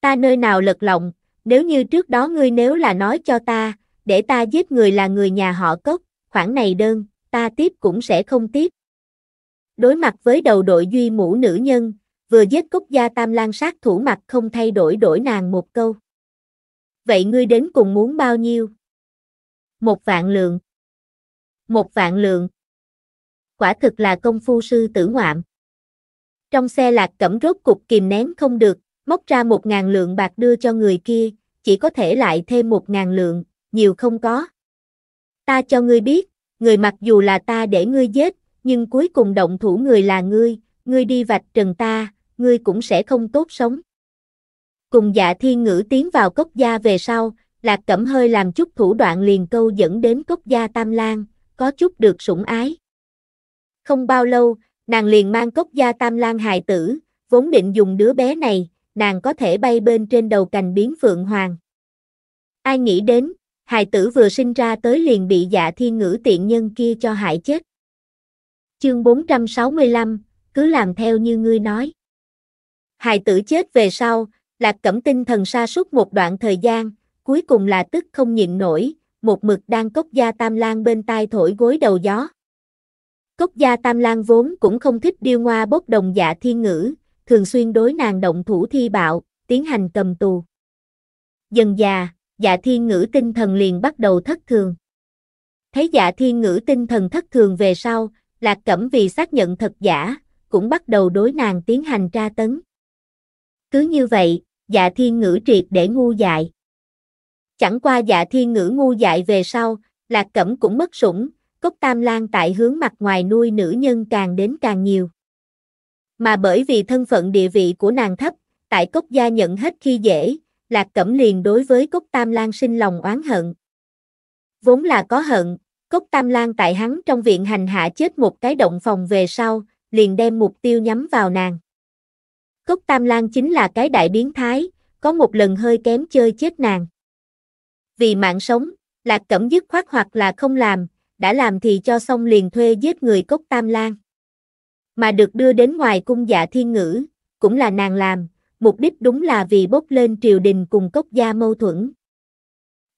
Ta nơi nào lật lọng, nếu như trước đó ngươi nếu là nói cho ta, để ta giết người là người nhà họ cốc, khoản này đơn, ta tiếp cũng sẽ không tiếp. Đối mặt với đầu đội duy mũ nữ nhân, vừa giết cốc gia tam lan sát thủ mặt không thay đổi đổi nàng một câu. Vậy ngươi đến cùng muốn bao nhiêu? Một vạn lượng. Một vạn lượng. Quả thực là công phu sư tử ngoạm. Trong xe lạc cẩm rốt cục kìm nén không được, móc ra một ngàn lượng bạc đưa cho người kia, chỉ có thể lại thêm một ngàn lượng, nhiều không có. Ta cho ngươi biết, người mặc dù là ta để ngươi giết, nhưng cuối cùng động thủ người là ngươi, ngươi đi vạch trần ta, ngươi cũng sẽ không tốt sống. Cùng dạ thiên ngữ tiến vào cốc gia về sau, lạc cẩm hơi làm chút thủ đoạn liền câu dẫn đến cốc gia tam lang, có chút được sủng ái. Không bao lâu, nàng liền mang cốc gia tam lang hài tử, vốn định dùng đứa bé này, nàng có thể bay bên trên đầu cành biến phượng hoàng. Ai nghĩ đến, hài tử vừa sinh ra tới liền bị dạ thiên ngữ tiện nhân kia cho hại chết. Chương 465, cứ làm theo như ngươi nói. Hài tử chết về sau, Lạc Cẩm Tinh thần sa suốt một đoạn thời gian, cuối cùng là tức không nhịn nổi, một mực đang cốc gia tam lang bên tai thổi gối đầu gió. Cốc gia tam lang vốn cũng không thích điêu ngoa bốc đồng dạ thiên ngữ, thường xuyên đối nàng động thủ thi bạo, tiến hành cầm tù. Dần già, dạ thiên ngữ tinh thần liền bắt đầu thất thường. Thấy dạ thiên ngữ tinh thần thất thường về sau, lạc cẩm vì xác nhận thật giả, cũng bắt đầu đối nàng tiến hành tra tấn. Cứ như vậy, dạ thiên ngữ triệt để ngu dại. Chẳng qua dạ thiên ngữ ngu dại về sau, lạc cẩm cũng mất sủng, cốc tam lan tại hướng mặt ngoài nuôi nữ nhân càng đến càng nhiều. Mà bởi vì thân phận địa vị của nàng thấp, tại cốc gia nhận hết khi dễ, lạc cẩm liền đối với cốc tam lan sinh lòng oán hận. Vốn là có hận, cốc tam lan tại hắn trong viện hành hạ chết một cái động phòng về sau, liền đem mục tiêu nhắm vào nàng. Cốc Tam Lan chính là cái đại biến thái, có một lần hơi kém chơi chết nàng. Vì mạng sống, Lạc Cẩm dứt khoát hoặc là không làm, đã làm thì cho xong liền thuê giết người Cốc Tam Lan. Mà được đưa đến ngoài cung dạ thiên ngữ, cũng là nàng làm, mục đích đúng là vì bốc lên triều đình cùng Cốc gia mâu thuẫn.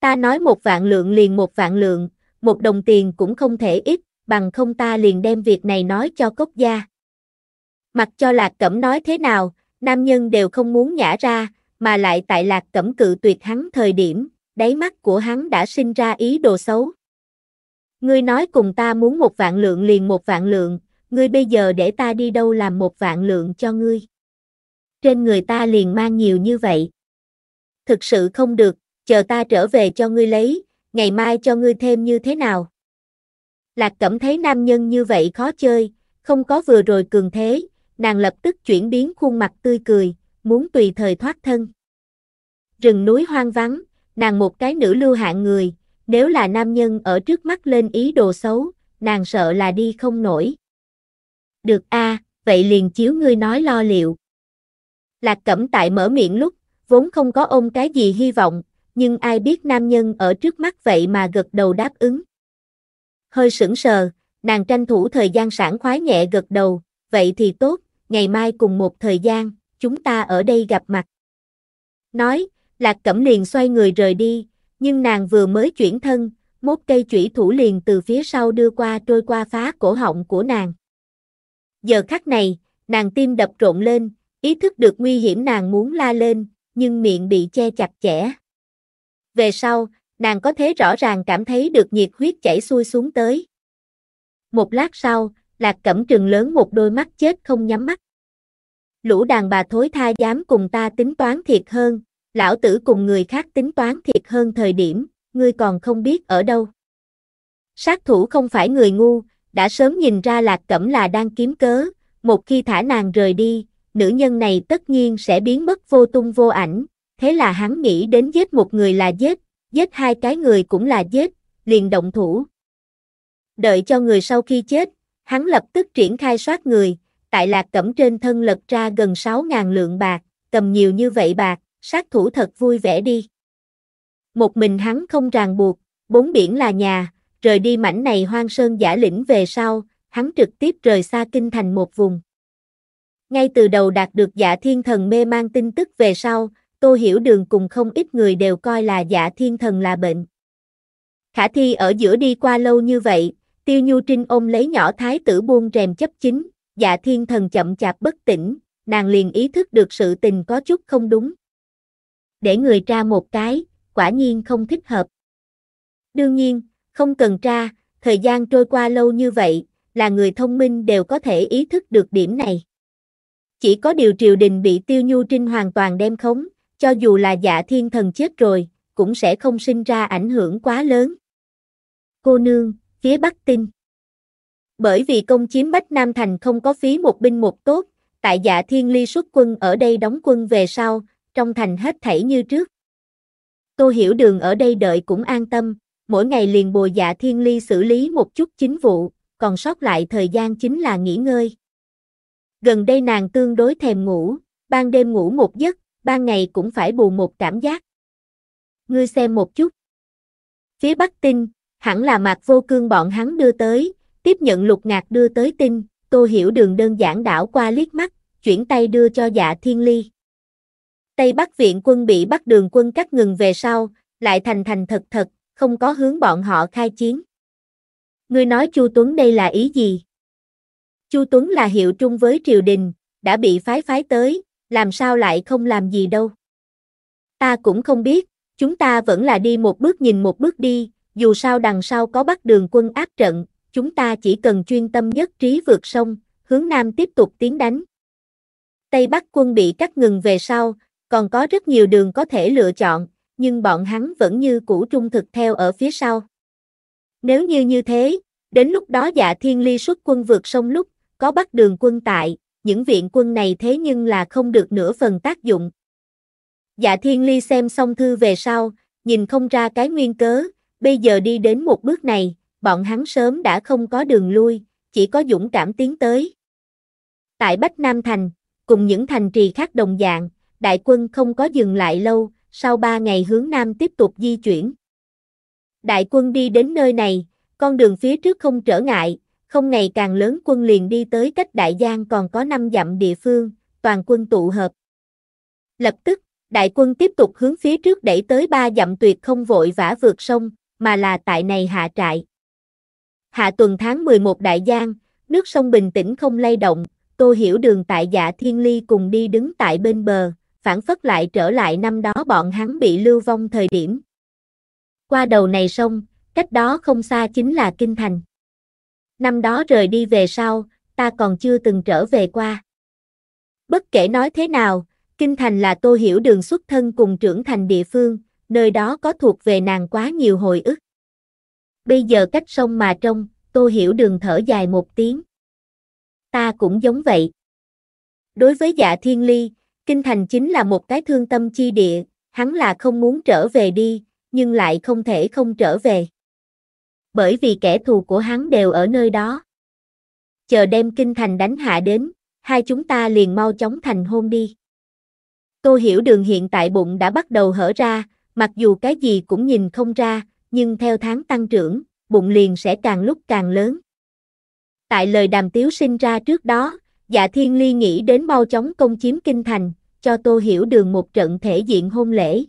Ta nói một vạn lượng liền một vạn lượng, một đồng tiền cũng không thể ít, bằng không ta liền đem việc này nói cho Cốc gia. Mặc cho Lạc Cẩm nói thế nào, nam nhân đều không muốn nhả ra, mà lại tại lạc cẩm cự tuyệt hắn thời điểm, đáy mắt của hắn đã sinh ra ý đồ xấu. Ngươi nói cùng ta muốn một vạn lượng liền một vạn lượng, ngươi bây giờ để ta đi đâu làm một vạn lượng cho ngươi. Trên người ta liền mang nhiều như vậy. Thực sự không được, chờ ta trở về cho ngươi lấy, ngày mai cho ngươi thêm như thế nào. Lạc Cẩm thấy nam nhân như vậy khó chơi, không có vừa rồi cường thế, nàng lập tức chuyển biến khuôn mặt tươi cười, muốn tùy thời thoát thân. Rừng núi hoang vắng, nàng một cái nữ lưu hạng người, nếu là nam nhân ở trước mắt lên ý đồ xấu, nàng sợ là đi không nổi. Được a, vậy liền chiếu ngươi nói lo liệu. Lạc Cẩm tại mở miệng lúc, vốn không có ôm cái gì hy vọng, nhưng ai biết nam nhân ở trước mắt vậy mà gật đầu đáp ứng. Hơi sững sờ, nàng tranh thủ thời gian sảng khoái nhẹ gật đầu, vậy thì tốt, ngày mai cùng một thời gian, chúng ta ở đây gặp mặt. Nói, Lạc Cẩm liền xoay người rời đi, nhưng nàng vừa mới chuyển thân, mốt cây chủy thủ liền từ phía sau đưa qua trôi qua phá cổ họng của nàng. Giờ khắc này, nàng tim đập rộn lên, ý thức được nguy hiểm nàng muốn la lên, nhưng miệng bị che chặt chẽ. Về sau, nàng có thể rõ ràng cảm thấy được nhiệt huyết chảy xuôi xuống tới. Một lát sau, Lạc Cẩm trừng lớn một đôi mắt chết không nhắm mắt. Lũ đàn bà thối tha dám cùng ta tính toán thiệt hơn, lão tử cùng người khác tính toán thiệt hơn thời điểm, ngươi còn không biết ở đâu. Sát thủ không phải người ngu, đã sớm nhìn ra Lạc Cẩm là đang kiếm cớ, một khi thả nàng rời đi, nữ nhân này tất nhiên sẽ biến mất vô tung vô ảnh, thế là hắn nghĩ đến giết một người là giết, giết hai cái người cũng là giết, liền động thủ. Đợi cho người sau khi chết, Hắn lập tức triển khai soát người, tại lạc cẩm trên thân lật ra gần 6.000 lượng bạc, cầm nhiều như vậy bạc, sát thủ thật vui vẻ đi. Một mình hắn không ràng buộc, bốn biển là nhà, rời đi mảnh này hoang sơn giả lĩnh về sau, hắn trực tiếp rời xa kinh thành một vùng. Ngay từ đầu đạt được giả thiên thần mê mang tin tức về sau, Tô Hiểu Đường cùng không ít người đều coi là giả thiên thần là bệnh. Khả thi ở giữa đi qua lâu như vậy, Tiêu Nhu Trinh ôm lấy nhỏ thái tử buông rèm chấp chính, dạ thiên thần chậm chạp bất tỉnh, nàng liền ý thức được sự tình có chút không đúng. Để người tra một cái, quả nhiên không thích hợp. Đương nhiên, không cần tra, thời gian trôi qua lâu như vậy, là người thông minh đều có thể ý thức được điểm này. Chỉ có điều triều đình bị tiêu nhu trinh hoàn toàn đem khống, cho dù là dạ thiên thần chết rồi, cũng sẽ không sinh ra ảnh hưởng quá lớn. Cô nương, phía Bắc Tinh. Bởi vì công chiếm Bách Nam Thành không có phí một binh một tốt, tại dạ thiên ly xuất quân ở đây đóng quân về sau, trong thành hết thảy như trước. Tô Hiểu Đường ở đây đợi cũng an tâm, mỗi ngày liền bồi dạ thiên ly xử lý một chút chính vụ, còn sót lại thời gian chính là nghỉ ngơi. Gần đây nàng tương đối thèm ngủ, ban đêm ngủ một giấc, ban ngày cũng phải bù một cảm giác. Ngươi xem một chút. Phía Bắc Tinh, hẳn là mạc vô cương bọn hắn đưa tới, tiếp nhận lục ngạc đưa tới tin, tô hiểu đường đơn giản đảo qua liếc mắt, chuyển tay đưa cho dạ thiên ly. Tây Bắc viện quân bị bắt đường quân cắt ngừng về sau, lại thành thành thật thật, không có hướng bọn họ khai chiến. Ngươi nói Chu Tuấn đây là ý gì? Chu Tuấn là hiệu trung với triều đình, đã bị phái phái tới, làm sao lại không làm gì đâu. Ta cũng không biết, chúng ta vẫn là đi một bước nhìn một bước đi, dù sao đằng sau có bắt đường quân áp trận, chúng ta chỉ cần chuyên tâm nhất trí vượt sông, hướng nam tiếp tục tiến đánh. Tây Bắc quân bị cắt ngừng về sau, còn có rất nhiều đường có thể lựa chọn, nhưng bọn hắn vẫn như cũ trung thực theo ở phía sau. Nếu như như thế, đến lúc đó dạ thiên ly xuất quân vượt sông lúc, có bắt đường quân tại, những viện quân này thế nhưng là không được nửa phần tác dụng. Dạ thiên ly xem xong thư về sau, nhìn không ra cái nguyên cớ, bây giờ đi đến một bước này, bọn hắn sớm đã không có đường lui, chỉ có dũng cảm tiến tới. Tại Bách Nam Thành, cùng những thành trì khác đồng dạng, đại quân không có dừng lại lâu, sau ba ngày hướng Nam tiếp tục di chuyển. Đại quân đi đến nơi này, con đường phía trước không trở ngại, không ngày càng lớn quân liền đi tới cách Đại Giang còn có 5 dặm địa phương, toàn quân tụ hợp. Lập tức, đại quân tiếp tục hướng phía trước đẩy tới ba dặm tuyệt không vội vã vượt sông, mà là tại này hạ trại. Hạ tuần tháng 11 đại giang, nước sông bình tĩnh không lay động, Tô Hiểu Đường tại dạ thiên ly cùng đi đứng tại bên bờ, phản phất lại trở lại năm đó bọn hắn bị lưu vong thời điểm. Qua đầu này sông, cách đó không xa chính là Kinh Thành. Năm đó rời đi về sau, ta còn chưa từng trở về qua. Bất kể nói thế nào, Kinh Thành là Tô Hiểu Đường xuất thân cùng trưởng thành địa phương, nơi đó có thuộc về nàng quá nhiều hồi ức. Bây giờ cách sông mà trông, Tô Hiểu Đường thở dài một tiếng. Ta cũng giống vậy. Đối với dạ thiên ly, kinh thành chính là một cái thương tâm chi địa, hắn là không muốn trở về đi, nhưng lại không thể không trở về. Bởi vì kẻ thù của hắn đều ở nơi đó. Chờ đem kinh thành đánh hạ đến, hai chúng ta liền mau chóng thành hôn đi. Tô Hiểu Đường hiện tại bụng đã bắt đầu hở ra, Mặc dù cái gì cũng nhìn không ra, nhưng theo tháng tăng trưởng, bụng liền sẽ càng lúc càng lớn. Tại lời đàm tiếu sinh ra trước đó, dạ thiên ly nghĩ đến mau chóng công chiếm kinh thành, cho tô hiểu đường một trận thể diện hôn lễ.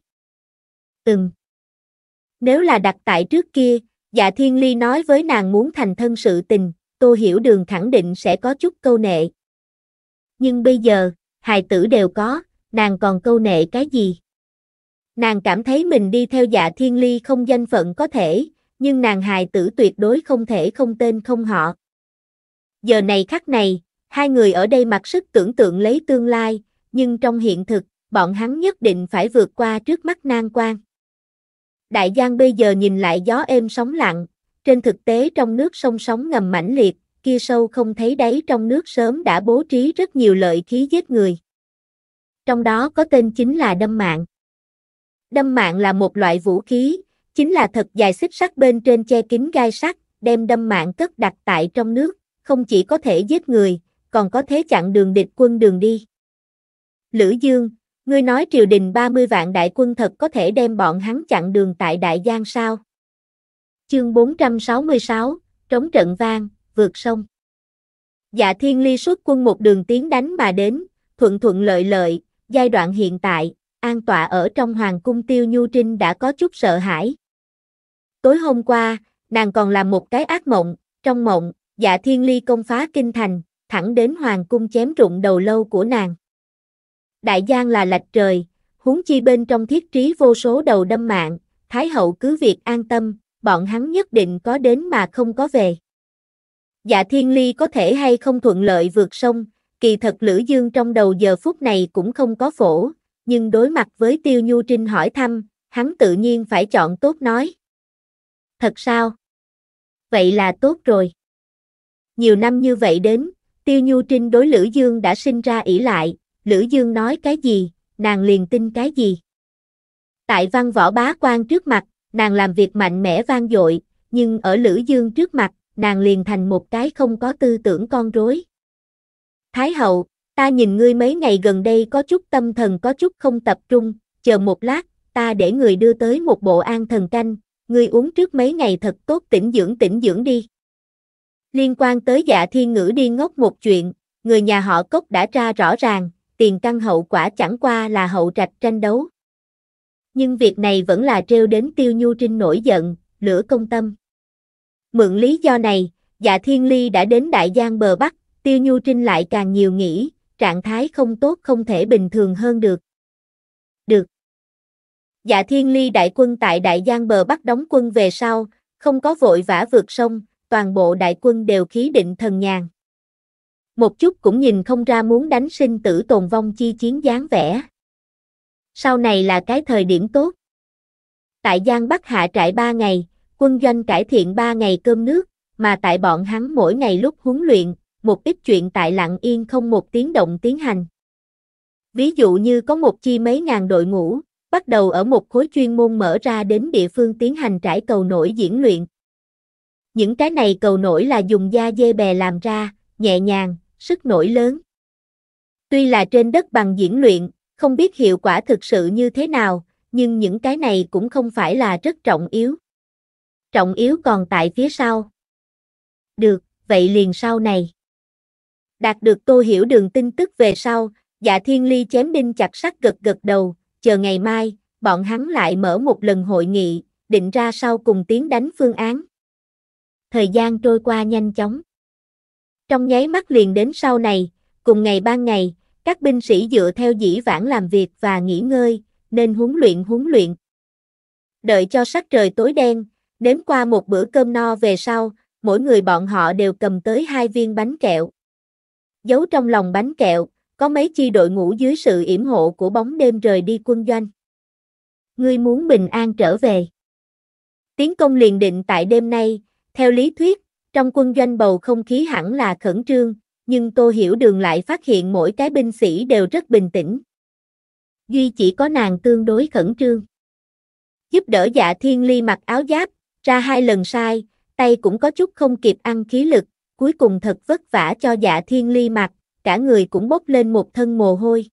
Từng. Nếu là đặt tại trước kia, dạ thiên ly nói với nàng muốn thành thân sự tình, tô hiểu đường khẳng định sẽ có chút câu nệ. Nhưng bây giờ, hài tử đều có, nàng còn câu nệ cái gì? Nàng cảm thấy mình đi theo dạ thiên ly không danh phận có thể, nhưng nàng hài tử tuyệt đối không thể không tên không họ. Giờ này khắc này, hai người ở đây mặc sức tưởng tượng lấy tương lai, nhưng trong hiện thực, bọn hắn nhất định phải vượt qua trước mắt nan quan. Đại Giang bây giờ nhìn lại gió êm sóng lặng, trên thực tế trong nước sông sóng ngầm mãnh liệt, kia sâu không thấy đáy trong nước sớm đã bố trí rất nhiều lợi khí giết người. Trong đó có tên chính là đâm mạng. Đâm mạng là một loại vũ khí, chính là thật dài xích sắt bên trên che kín gai sắt, đem đâm mạng cất đặt tại trong nước, không chỉ có thể giết người, còn có thể chặn đường địch quân đường đi. Lữ Dương, ngươi nói triều đình 30 vạn đại quân thật có thể đem bọn hắn chặn đường tại Đại Giang sao? Chương 466, trống trận vang, vượt sông. Dạ Thiên Ly xuất quân một đường tiến đánh mà đến, thuận thuận lợi lợi, giai đoạn hiện tại, an tọa ở trong hoàng cung tiêu nhu trinh đã có chút sợ hãi. Tối hôm qua, nàng còn làm một cái ác mộng, trong mộng, dạ thiên ly công phá kinh thành, thẳng đến hoàng cung chém rụng đầu lâu của nàng. Đại giang là lạch trời, huống chi bên trong thiết trí vô số đầu đâm mạng, thái hậu cứ việc an tâm, bọn hắn nhất định có đến mà không có về. Dạ thiên ly có thể hay không thuận lợi vượt sông, kỳ thật Lữ Dương trong đầu giờ phút này cũng không có phổ, nhưng đối mặt với Tiêu Nhu Trinh hỏi thăm, hắn tự nhiên phải chọn tốt nói. Thật sao? Vậy là tốt rồi. Nhiều năm như vậy đến, Tiêu Nhu Trinh đối Lữ Dương đã sinh ra ỷ lại, Lữ Dương nói cái gì, nàng liền tin cái gì. Tại văn võ bá quan trước mặt, nàng làm việc mạnh mẽ vang dội, nhưng ở Lữ Dương trước mặt, nàng liền thành một cái không có tư tưởng con rối. Thái hậu, ta nhìn ngươi mấy ngày gần đây có chút tâm thần có chút không tập trung, chờ một lát, ta để người đưa tới một bộ an thần canh, ngươi uống trước mấy ngày thật tốt tỉnh dưỡng tỉnh dưỡng đi. Liên quan tới dạ thiên ngữ đi ngốc một chuyện, người nhà họ cốc đã ra rõ ràng, tiền căn hậu quả chẳng qua là hậu trạch tranh đấu. Nhưng việc này vẫn là treo đến tiêu nhu trinh nổi giận, lửa công tâm. Mượn lý do này, dạ thiên ly đã đến đại giang bờ bắc, tiêu nhu trinh lại càng nhiều nghĩ, trạng thái không tốt không thể bình thường hơn được. Được. Dạ Thiên Ly đại quân tại Đại Giang bờ Bắc đóng quân về sau, không có vội vã vượt sông, toàn bộ đại quân đều khí định thần nhàn. Một chút cũng nhìn không ra muốn đánh sinh tử tồn vong chi chiến dáng vẻ. Sau này là cái thời điểm tốt. Tại Giang Bắc hạ trại 3 ngày, quân doanh cải thiện 3 ngày cơm nước, mà tại bọn hắn mỗi ngày lúc huấn luyện, một ít chuyện tại lặng yên không một tiếng động tiến hành. Ví dụ như có một chi mấy ngàn đội ngũ, bắt đầu ở một khối chuyên môn mở ra đến địa phương tiến hành trải cầu nổi diễn luyện. Những cái này cầu nổi là dùng da dê bè làm ra, nhẹ nhàng, sức nổi lớn. Tuy là trên đất bằng diễn luyện, không biết hiệu quả thực sự như thế nào, nhưng những cái này cũng không phải là rất trọng yếu. Trọng yếu còn tại phía sau. Được, vậy liền sau này. Đạt được Tô Hiểu Đường tin tức về sau, Dạ Thiên Ly chém binh chặt sắt gật gật đầu, chờ ngày mai, bọn hắn lại mở một lần hội nghị, định ra sau cùng tiến đánh phương án. Thời gian trôi qua nhanh chóng. Trong nháy mắt liền đến sau này, cùng ngày ban ngày, các binh sĩ dựa theo dĩ vãng làm việc và nghỉ ngơi, nên huấn luyện huấn luyện. Đợi cho sắc trời tối đen, đến qua một bữa cơm no về sau, mỗi người bọn họ đều cầm tới hai viên bánh kẹo giấu trong lòng bánh kẹo, có mấy chi đội ngũ dưới sự yểm hộ của bóng đêm rời đi quân doanh. Ngươi muốn bình an trở về. Tiến công liền định tại đêm nay, theo lý thuyết, trong quân doanh bầu không khí hẳn là khẩn trương, nhưng Tô Hiểu Đường lại phát hiện mỗi cái binh sĩ đều rất bình tĩnh. Duy chỉ có nàng tương đối khẩn trương. Giúp đỡ dạ thiên ly mặc áo giáp, ra hai lần sai, tay cũng có chút không kịp ăn khí lực, cuối cùng thật vất vả cho dạ thiên ly mặc, cả người cũng bốc lên một thân mồ hôi.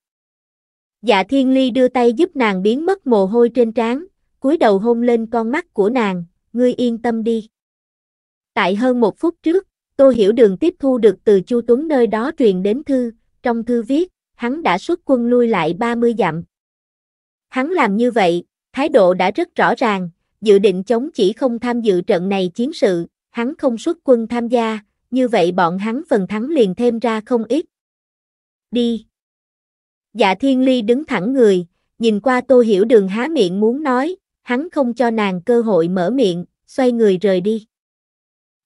Dạ thiên ly đưa tay giúp nàng biến mất mồ hôi trên trán, cúi đầu hôn lên con mắt của nàng, ngươi yên tâm đi. Tại hơn một phút trước, tôi Hiểu Đường tiếp thu được từ Chu Tuấn nơi đó truyền đến thư, trong thư viết, hắn đã xuất quân lui lại 30 dặm. Hắn làm như vậy, thái độ đã rất rõ ràng, dự định chống chỉ không tham dự trận này chiến sự, hắn không xuất quân tham gia, như vậy bọn hắn phần thắng liền thêm ra không ít. Đi. Dạ Thiên Ly đứng thẳng người, nhìn qua Tô Hiểu Đường há miệng muốn nói, hắn không cho nàng cơ hội mở miệng, xoay người rời đi.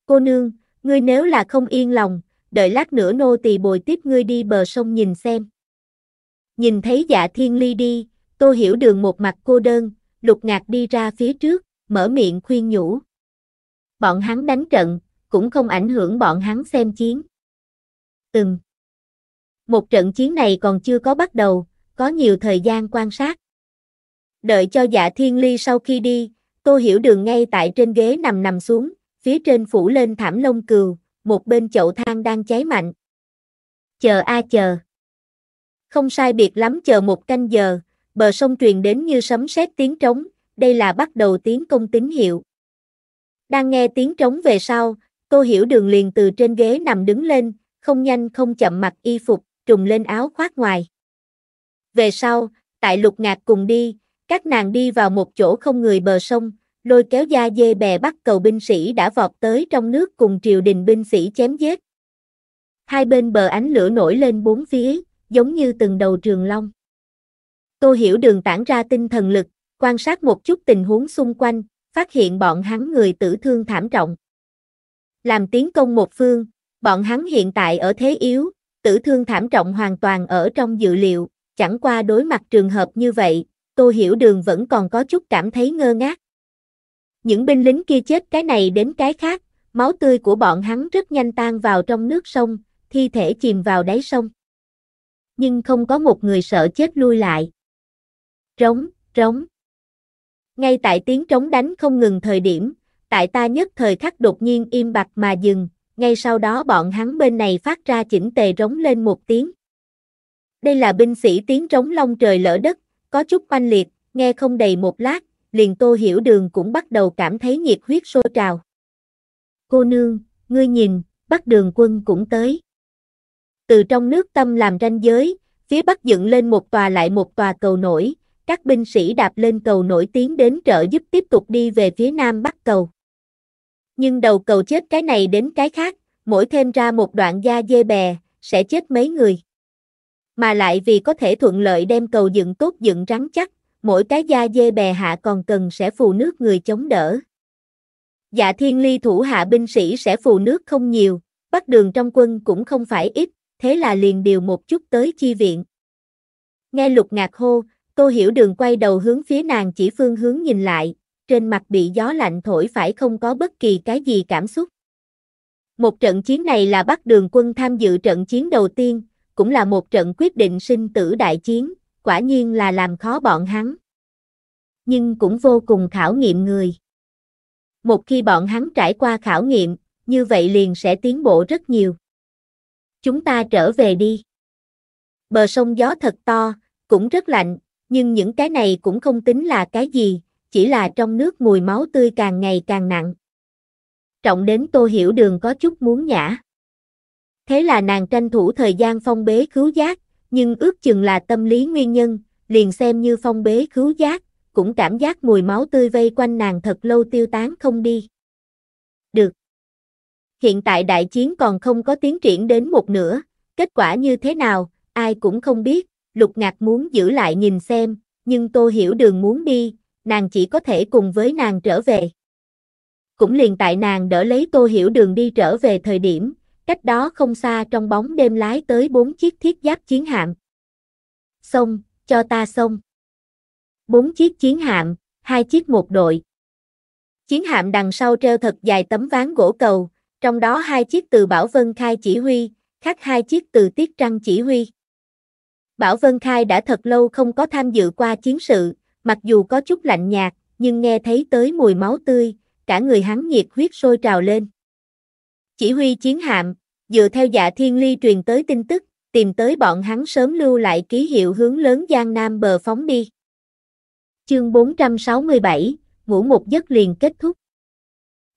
Cô nương, ngươi nếu là không yên lòng, đợi lát nữa nô tỳ bồi tiếp ngươi đi bờ sông nhìn xem. Nhìn thấy dạ thiên ly đi, tô hiểu đường một mặt cô đơn, lục ngạc đi ra phía trước, mở miệng khuyên nhủ. Bọn hắn đánh trận, cũng không ảnh hưởng bọn hắn xem chiến. Từng. Một trận chiến này còn chưa có bắt đầu, có nhiều thời gian quan sát. Đợi cho dạ thiên ly sau khi đi, Tô Hiểu Đường ngay tại trên ghế nằm nằm xuống, phía trên phủ lên thảm lông cừu, một bên chậu than đang cháy mạnh. Chờ a chờ. Không sai biệt lắm chờ một canh giờ, bờ sông truyền đến như sấm sét tiếng trống, đây là bắt đầu tiến công tín hiệu. Đang nghe tiếng trống về sau, Cô Hiểu Đường liền từ trên ghế nằm đứng lên, không nhanh không chậm mặc y phục, trùng lên áo khoác ngoài. Về sau, tại lục ngạc cùng đi, các nàng đi vào một chỗ không người bờ sông, lôi kéo da dê bè bắt cầu binh sĩ đã vọt tới trong nước cùng triều đình binh sĩ chém giết. Hai bên bờ ánh lửa nổi lên bốn phía, giống như từng đầu trường long. Cô Hiểu Đường tản ra tinh thần lực, quan sát một chút tình huống xung quanh, phát hiện bọn hắn người tử thương thảm trọng làm tiến công một phương, bọn hắn hiện tại ở thế yếu, tử thương thảm trọng hoàn toàn ở trong dự liệu, chẳng qua đối mặt trường hợp như vậy, Tô Hiểu Đường vẫn còn có chút cảm thấy ngơ ngác. Những binh lính kia chết cái này đến cái khác, máu tươi của bọn hắn rất nhanh tan vào trong nước sông, thi thể chìm vào đáy sông. Nhưng không có một người sợ chết lui lại. Trống, trống. Ngay tại tiếng trống đánh không ngừng thời điểm, tại ta nhất thời khắc đột nhiên im bặt mà dừng, ngay sau đó bọn hắn bên này phát ra chỉnh tề rống lên một tiếng. Đây là binh sĩ tiếng rống long trời lỡ đất, có chút oanh liệt, nghe không đầy một lát, liền tô hiểu đường cũng bắt đầu cảm thấy nhiệt huyết sôi trào. Cô nương, ngươi nhìn, bắt đường quân cũng tới. Từ trong nước tâm làm ranh giới, phía bắc dựng lên một tòa lại một tòa cầu nổi, các binh sĩ đạp lên cầu nổi tiến đến trợ giúp tiếp tục đi về phía nam bắc cầu. Nhưng đầu cầu chết cái này đến cái khác, mỗi thêm ra một đoạn da dê bè, sẽ chết mấy người. Mà lại vì có thể thuận lợi đem cầu dựng tốt dựng rắn chắc, mỗi cái da dê bè hạ còn cần sẽ phù nước người chống đỡ. Dạ thiên ly thủ hạ binh sĩ sẽ phù nước không nhiều, bắt đường trong quân cũng không phải ít, thế là liền điều một chút tới chi viện. Nghe lục ngạc hô, tô hiểu đường quay đầu hướng phía nàng chỉ phương hướng nhìn lại, trên mặt bị gió lạnh thổi phải không có bất kỳ cái gì cảm xúc. Một trận chiến này là bắt Đường quân tham dự trận chiến đầu tiên, cũng là một trận quyết định sinh tử đại chiến, quả nhiên là làm khó bọn hắn. Nhưng cũng vô cùng khảo nghiệm người. Một khi bọn hắn trải qua khảo nghiệm, như vậy liền sẽ tiến bộ rất nhiều. Chúng ta trở về đi. Bờ sông gió thật to, cũng rất lạnh, nhưng những cái này cũng không tính là cái gì, chỉ là trong nước mùi máu tươi càng ngày càng nặng. Trọng đến Tô Hiểu Đường có chút muốn nhả. Thế là nàng tranh thủ thời gian phong bế cứu giác, nhưng ước chừng là tâm lý nguyên nhân, liền xem như phong bế cứu giác, cũng cảm giác mùi máu tươi vây quanh nàng thật lâu tiêu tán không đi. Được. Hiện tại đại chiến còn không có tiến triển đến một nửa, kết quả như thế nào, ai cũng không biết, lục ngạc muốn giữ lại nhìn xem, nhưng tô hiểu đường muốn đi, nàng chỉ có thể cùng với nàng trở về. Cũng liền tại nàng đỡ lấy tô hiểu đường đi trở về thời điểm, cách đó không xa trong bóng đêm lái tới bốn chiếc thiết giáp chiến hạm. Xong, cho ta xong. Bốn chiếc chiến hạm, hai chiếc một đội. Chiến hạm đằng sau treo thật dài tấm ván gỗ cầu, trong đó hai chiếc từ Bảo Vân Khai chỉ huy, khác hai chiếc từ Tiết Trăng chỉ huy. Bảo Vân Khai đã thật lâu không có tham dự qua chiến sự, mặc dù có chút lạnh nhạt, nhưng nghe thấy tới mùi máu tươi, cả người hắn nhiệt huyết sôi trào lên. Chỉ huy chiến hạm, dựa theo dạ thiên ly truyền tới tin tức, tìm tới bọn hắn sớm lưu lại ký hiệu hướng lớn Giang Nam bờ phóng đi. Chương 467, ngủ một giấc liền kết thúc.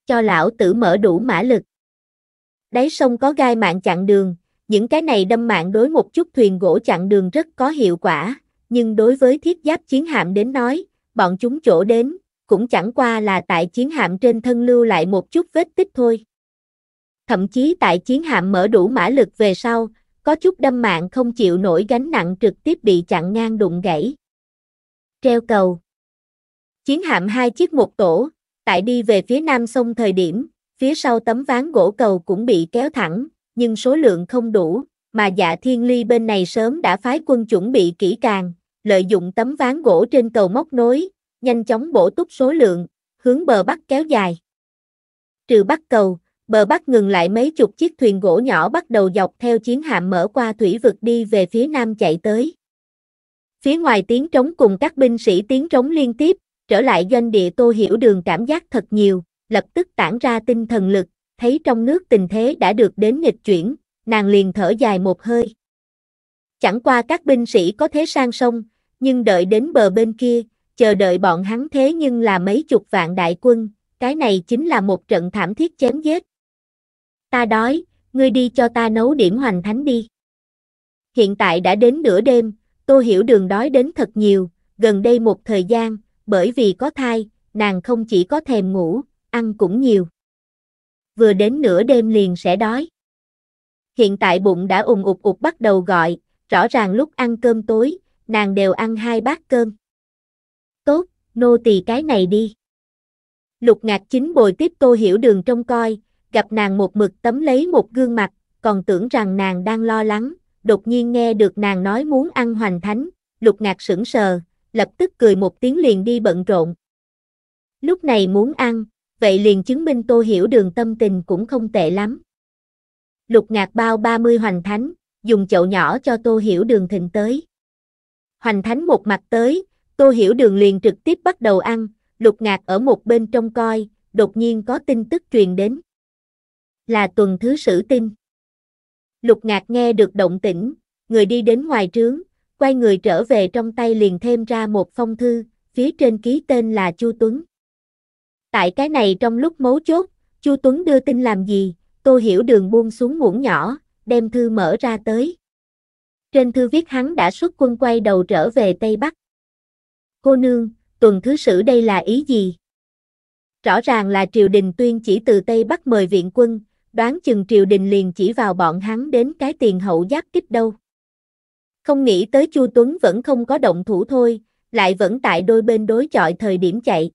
Cho lão tử mở đủ mã lực. Đáy sông có gai mạng chặn đường, những cái này đâm mạng đối một chút thuyền gỗ chặn đường rất có hiệu quả, nhưng đối với thiết giáp chiến hạm đến nói, bọn chúng chỗ đến, cũng chẳng qua là tại chiến hạm trên thân lưu lại một chút vết tích thôi. Thậm chí tại chiến hạm mở đủ mã lực về sau, có chút đâm mạng không chịu nổi gánh nặng trực tiếp bị chặn ngang đụng gãy. Treo cầu Chiến hạm hai chiếc một tổ, tại đi về phía nam sông thời điểm, phía sau tấm ván gỗ cầu cũng bị kéo thẳng, nhưng số lượng không đủ, mà dạ thiên ly bên này sớm đã phái quân chuẩn bị kỹ càng, lợi dụng tấm ván gỗ trên cầu móc nối, nhanh chóng bổ túc số lượng, hướng bờ bắc kéo dài. Trừ bắc cầu, bờ bắc ngừng lại mấy chục chiếc thuyền gỗ nhỏ bắt đầu dọc theo chiến hạm mở qua thủy vực đi về phía nam chạy tới. Phía ngoài tiếng trống cùng các binh sĩ tiếng trống liên tiếp, trở lại doanh địa Tô Hiểu Đường cảm giác thật nhiều, lập tức tản ra tinh thần lực, thấy trong nước tình thế đã được đến nghịch chuyển, nàng liền thở dài một hơi. Chẳng qua các binh sĩ có thế sang sông, nhưng đợi đến bờ bên kia, chờ đợi bọn hắn thế nhưng là mấy chục vạn đại quân, cái này chính là một trận thảm thiết chém giết. Ta đói, ngươi đi cho ta nấu điểm hoành thánh đi. Hiện tại đã đến nửa đêm, tôi Hiểu Đường đói đến thật nhiều, gần đây một thời gian, bởi vì có thai, nàng không chỉ có thèm ngủ, ăn cũng nhiều. Vừa đến nửa đêm liền sẽ đói. Hiện tại bụng đã ùng ụt ụt bắt đầu gọi, rõ ràng lúc ăn cơm tối, nàng đều ăn hai bát cơm. Tốt, nô tỳ cái này đi. Lục ngạc chính bồi tiếp tô hiểu đường trong coi, gặp nàng một mực tấm lấy một gương mặt, còn tưởng rằng nàng đang lo lắng, đột nhiên nghe được nàng nói muốn ăn hoành thánh, lục ngạc sững sờ, lập tức cười một tiếng liền đi bận rộn. Lúc này muốn ăn, vậy liền chứng minh tô hiểu đường tâm tình cũng không tệ lắm. Lục ngạc bao 30 hoành thánh, dùng chậu nhỏ cho tô hiểu đường thịnh tới. Hoành Thánh một mặt tới, Tô Hiểu Đường liền trực tiếp bắt đầu ăn, lục ngạc ở một bên trong coi, đột nhiên có tin tức truyền đến. Là tuần thứ sử tin. Lục ngạc nghe được động tĩnh, người đi đến ngoài trướng, quay người trở về trong tay liền thêm ra một phong thư, phía trên ký tên là Chu Tuấn. Tại cái này trong lúc mấu chốt, Chu Tuấn đưa tin làm gì, Tô Hiểu Đường buông xuống muỗng nhỏ, đem thư mở ra tới. Trên thư viết hắn đã xuất quân quay đầu trở về Tây Bắc. Cô nương, tuần thứ sử đây là ý gì? Rõ ràng là triều đình tuyên chỉ từ Tây Bắc mời viện quân, đoán chừng triều đình liền chỉ vào bọn hắn đến cái tiền hậu giáp kích đâu. Không nghĩ tới Chu Tuấn vẫn không có động thủ thôi, lại vẫn tại đôi bên đối chọi thời điểm chạy.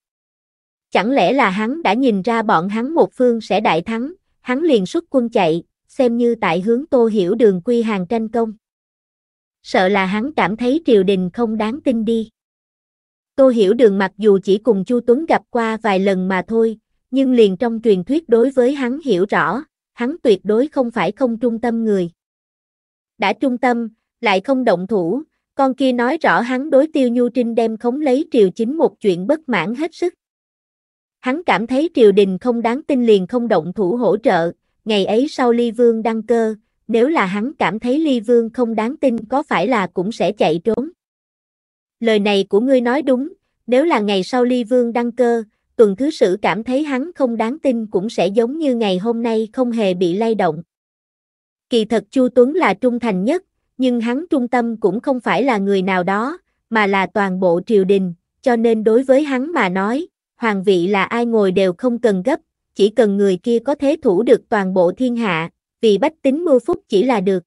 Chẳng lẽ là hắn đã nhìn ra bọn hắn một phương sẽ đại thắng, hắn liền xuất quân chạy, xem như tại hướng Tô Hiểu Đường quy hàng tranh công sợ là hắn cảm thấy triều đình không đáng tin đi. Tô Hiểu Đường mặc dù chỉ cùng Chu Tuấn gặp qua vài lần mà thôi, nhưng liền trong truyền thuyết đối với hắn hiểu rõ, hắn tuyệt đối không phải không trung tâm người. Đã trung tâm, lại không động thủ, con kia nói rõ hắn đối tiêu nhu trinh đem khống lấy triều chính một chuyện bất mãn hết sức. Hắn cảm thấy triều đình không đáng tin liền không động thủ hỗ trợ, ngày ấy sau ly vương đăng cơ, nếu là hắn cảm thấy Ly Vương không đáng tin có phải là cũng sẽ chạy trốn. Lời này của ngươi nói đúng, nếu là ngày sau Ly Vương đăng cơ, tuần thứ sử cảm thấy hắn không đáng tin cũng sẽ giống như ngày hôm nay không hề bị lay động. Kỳ thật Chu Tuấn là trung thành nhất, nhưng hắn trung tâm cũng không phải là người nào đó, mà là toàn bộ triều đình, cho nên đối với hắn mà nói, hoàng vị là ai ngồi đều không cần gấp, chỉ cần người kia có thế thủ được toàn bộ thiên hạ, vì bách tính mưu phúc chỉ là được.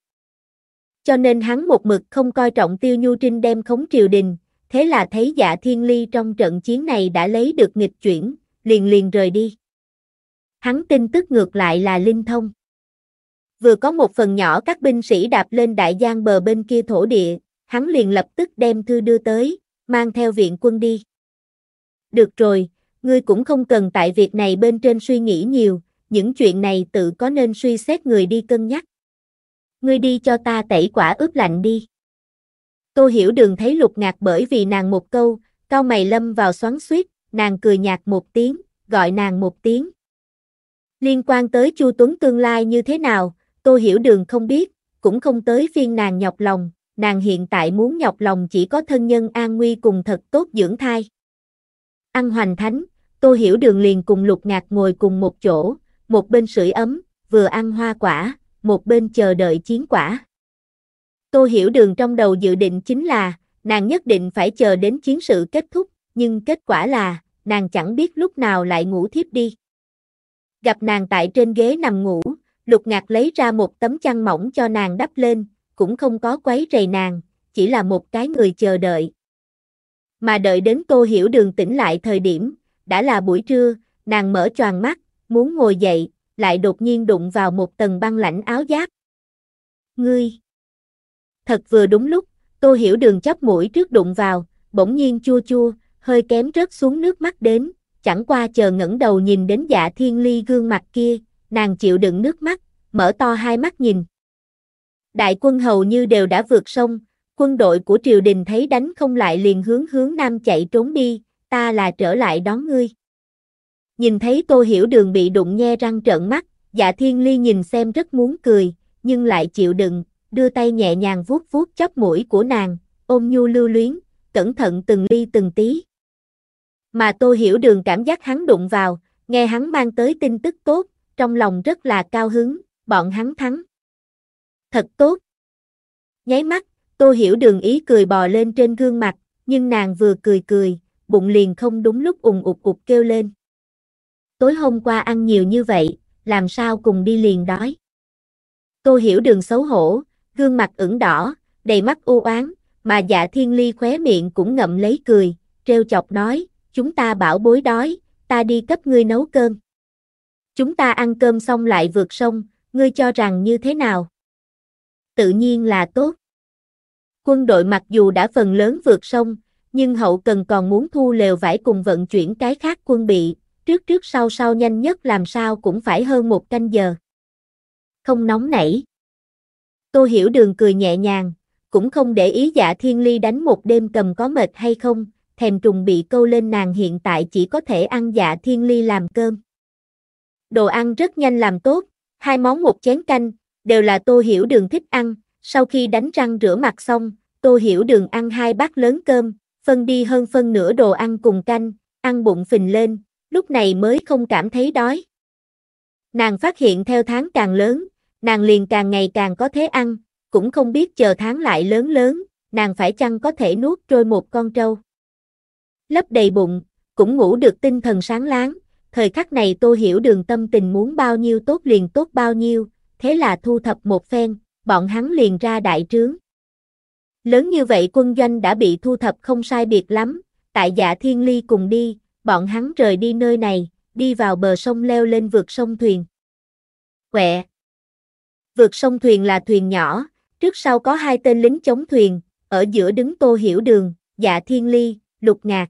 Cho nên hắn một mực không coi trọng tiêu nhu trinh đem khống triều đình, thế là thấy dạ thiên ly trong trận chiến này đã lấy được nghịch chuyển, liền liền rời đi. Hắn tin tức ngược lại là linh thông. Vừa có một phần nhỏ các binh sĩ đạp lên đại giang bờ bên kia thổ địa, hắn liền lập tức đem thư đưa tới, mang theo viện quân đi. Được rồi, ngươi cũng không cần tại việc này bên trên suy nghĩ nhiều, những chuyện này tự có nên suy xét người đi cân nhắc. Ngươi đi cho ta tẩy quả ướp lạnh đi. Tô hiểu đường thấy lục ngạc bởi vì nàng một câu, cao mày lâm vào xoắn suýt, nàng cười nhạt một tiếng, gọi nàng một tiếng. Liên quan tới Chu Tuấn tương lai như thế nào, Tô Hiểu Đường không biết, cũng không tới phiên nàng nhọc lòng, nàng hiện tại muốn nhọc lòng chỉ có thân nhân an nguy cùng thật tốt dưỡng thai. Ăn hoành thánh, Tô Hiểu Đường liền cùng Lục Ngạc ngồi cùng một chỗ, một bên sưởi ấm, vừa ăn hoa quả, một bên chờ đợi chiến quả. Tô Hiểu Đường trong đầu dự định chính là, nàng nhất định phải chờ đến chiến sự kết thúc, nhưng kết quả là, nàng chẳng biết lúc nào lại ngủ thiếp đi. Gặp nàng tại trên ghế nằm ngủ, lục ngạc lấy ra một tấm chăn mỏng cho nàng đắp lên, cũng không có quấy rầy nàng, chỉ là một cái người chờ đợi. Mà đợi đến cô Hiểu Đường tỉnh lại thời điểm, đã là buổi trưa, nàng mở choàng mắt, muốn ngồi dậy, lại đột nhiên đụng vào một tầng băng lạnh áo giáp. Ngươi! Thật vừa đúng lúc, Tô Hiểu Đường chắp mũi trước đụng vào, bỗng nhiên chua chua, hơi kém rớt xuống nước mắt đến, chẳng qua chờ ngẩng đầu nhìn đến dạ thiên ly gương mặt kia, nàng chịu đựng nước mắt, mở to hai mắt nhìn. Đại quân hầu như đều đã vượt sông, quân đội của triều đình thấy đánh không lại liền hướng hướng nam chạy trốn đi, ta là trở lại đón ngươi. Nhìn thấy Tô Hiểu Đường bị đụng nhe răng trợn mắt, dạ thiên ly nhìn xem rất muốn cười, nhưng lại chịu đựng, đưa tay nhẹ nhàng vuốt vuốt chóp mũi của nàng, ôm nhu lưu luyến, cẩn thận từng ly từng tí. Mà Tô Hiểu Đường cảm giác hắn đụng vào, nghe hắn mang tới tin tức tốt, trong lòng rất là cao hứng, bọn hắn thắng. Thật tốt. Nháy mắt, Tô Hiểu Đường ý cười bò lên trên gương mặt, nhưng nàng vừa cười cười, bụng liền không đúng lúc ùng ục ục kêu lên tối hôm qua ăn nhiều như vậy, làm sao cùng đi liền đói. Tô hiểu đường xấu hổ, gương mặt ửng đỏ, đầy mắt u oán, mà dạ thiên ly khóe miệng cũng ngậm lấy cười, treo chọc nói, chúng ta bảo bối đói, ta đi cấp ngươi nấu cơm. Chúng ta ăn cơm xong lại vượt sông, ngươi cho rằng như thế nào? Tự nhiên là tốt. Quân đội mặc dù đã phần lớn vượt sông, nhưng hậu cần còn muốn thu lều vải cùng vận chuyển cái khác quân bị, trước trước sau sau nhanh nhất làm sao cũng phải hơn một canh giờ. Không nóng nảy. Tô Hiểu Đường cười nhẹ nhàng, cũng không để ý dạ thiên ly đánh một đêm cầm có mệt hay không, thèm trùng bị câu lên nàng hiện tại chỉ có thể ăn dạ thiên ly làm cơm. Đồ ăn rất nhanh làm tốt, hai món một chén canh, đều là Tô Hiểu Đường thích ăn, sau khi đánh răng rửa mặt xong, Tô Hiểu Đường ăn hai bát lớn cơm, phân đi hơn phân nửa đồ ăn cùng canh, ăn bụng phình lên, lúc này mới không cảm thấy đói. Nàng phát hiện theo tháng càng lớn, nàng liền càng ngày càng có thế ăn, cũng không biết chờ tháng lại lớn lớn, nàng phải chăng có thể nuốt trôi một con trâu. Lấp đầy bụng, cũng ngủ được tinh thần sáng láng, thời khắc này tô hiểu đường tâm tình muốn bao nhiêu tốt liền tốt bao nhiêu, thế là thu thập một phen, bọn hắn liền ra đại trướng. Lớn như vậy quân doanh đã bị thu thập không sai biệt lắm, tại dạ thiên ly cùng đi, bọn hắn rời đi nơi này, đi vào bờ sông leo lên vượt sông thuyền. Quẹ! Vượt sông thuyền là thuyền nhỏ, trước sau có hai tên lính chống thuyền, ở giữa đứng tô hiểu đường, dạ thiên ly, lục ngạc.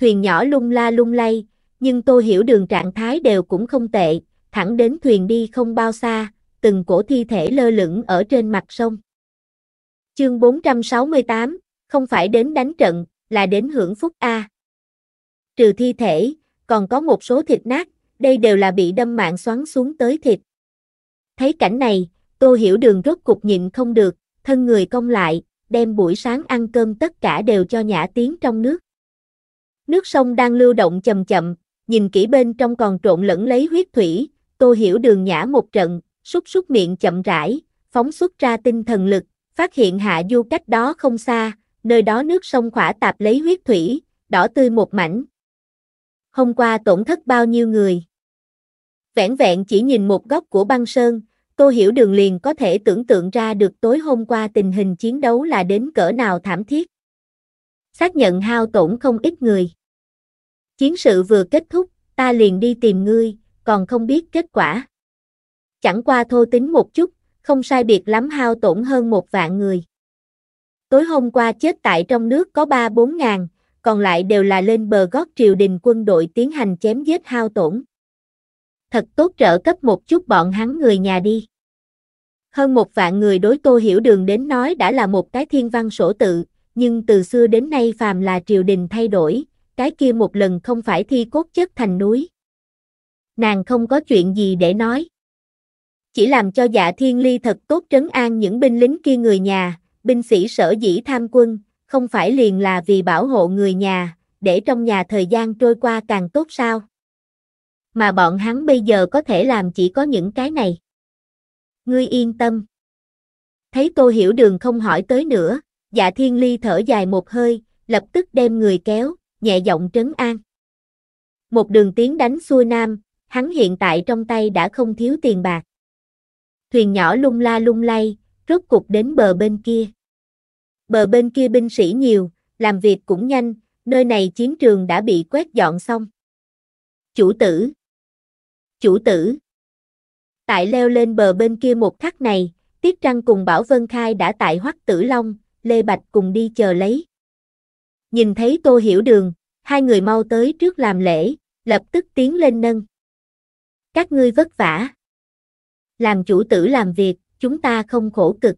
Thuyền nhỏ lung la lung lay, nhưng tô hiểu đường trạng thái đều cũng không tệ, thẳng đến thuyền đi không bao xa, từng cổ thi thể lơ lửng ở trên mặt sông. Chương 468, không phải đến đánh trận, là đến hưởng phúc A trừ thi thể, còn có một số thịt nát, đây đều là bị đâm mạng xoắn xuống tới thịt. Thấy cảnh này, Tô Hiểu Đường rốt cục nhịn không được, thân người cong lại, đem buổi sáng ăn cơm tất cả đều cho nhã tiến trong nước. Nước sông đang lưu động chậm chậm, nhìn kỹ bên trong còn trộn lẫn lấy huyết thủy, Tô Hiểu Đường nhã một trận, súc súc miệng chậm rãi, phóng xuất ra tinh thần lực, phát hiện hạ du cách đó không xa, nơi đó nước sông khỏa tạp lấy huyết thủy, đỏ tươi một mảnh, hôm qua tổn thất bao nhiêu người. vẹn vẹn chỉ nhìn một góc của băng sơn, Tô Hiểu Đường liền có thể tưởng tượng ra được tối hôm qua tình hình chiến đấu là đến cỡ nào thảm thiết. Xác nhận hao tổn không ít người. Chiến sự vừa kết thúc, ta liền đi tìm ngươi, còn không biết kết quả. Chẳng qua thô tính một chút, không sai biệt lắm hao tổn hơn một vạn người. Tối hôm qua chết tại trong nước có ba bốn ngàn, còn lại đều là lên bờ gót triều đình quân đội tiến hành chém giết hao tổn. Thật tốt trợ cấp một chút bọn hắn người nhà đi. Hơn một vạn người đối Tô Hiểu Đường đến nói đã là một cái thiên văn sổ tự, nhưng từ xưa đến nay phàm là triều đình thay đổi, cái kia một lần không phải thi cốt chất thành núi. Nàng không có chuyện gì để nói. Chỉ làm cho dạ thiên ly thật tốt trấn an những binh lính kia người nhà, binh sĩ sở dĩ tham quân, không phải liền là vì bảo hộ người nhà, để trong nhà thời gian trôi qua càng tốt sao? Mà bọn hắn bây giờ có thể làm chỉ có những cái này. Ngươi yên tâm. Thấy Tô Hiểu Đường không hỏi tới nữa, dạ thiên ly thở dài một hơi, lập tức đem người kéo, nhẹ giọng trấn an. Một đường tiến đánh xuôi nam, hắn hiện tại trong tay đã không thiếu tiền bạc. Thuyền nhỏ lung la lung lay, rốt cục đến bờ bên kia bờ bên kia binh sĩ nhiều, làm việc cũng nhanh, nơi này chiến trường đã bị quét dọn xong. Chủ tử Chủ tử Tại leo lên bờ bên kia một khắc này, Tiết Trăng cùng Bảo Vân Khai đã tại Hoắc Tử Long, Lê Bạch cùng đi chờ lấy. Nhìn thấy Tô Hiểu Đường, hai người mau tới trước làm lễ, lập tức tiến lên nâng. Các ngươi vất vả. Làm chủ tử làm việc, chúng ta không khổ cực.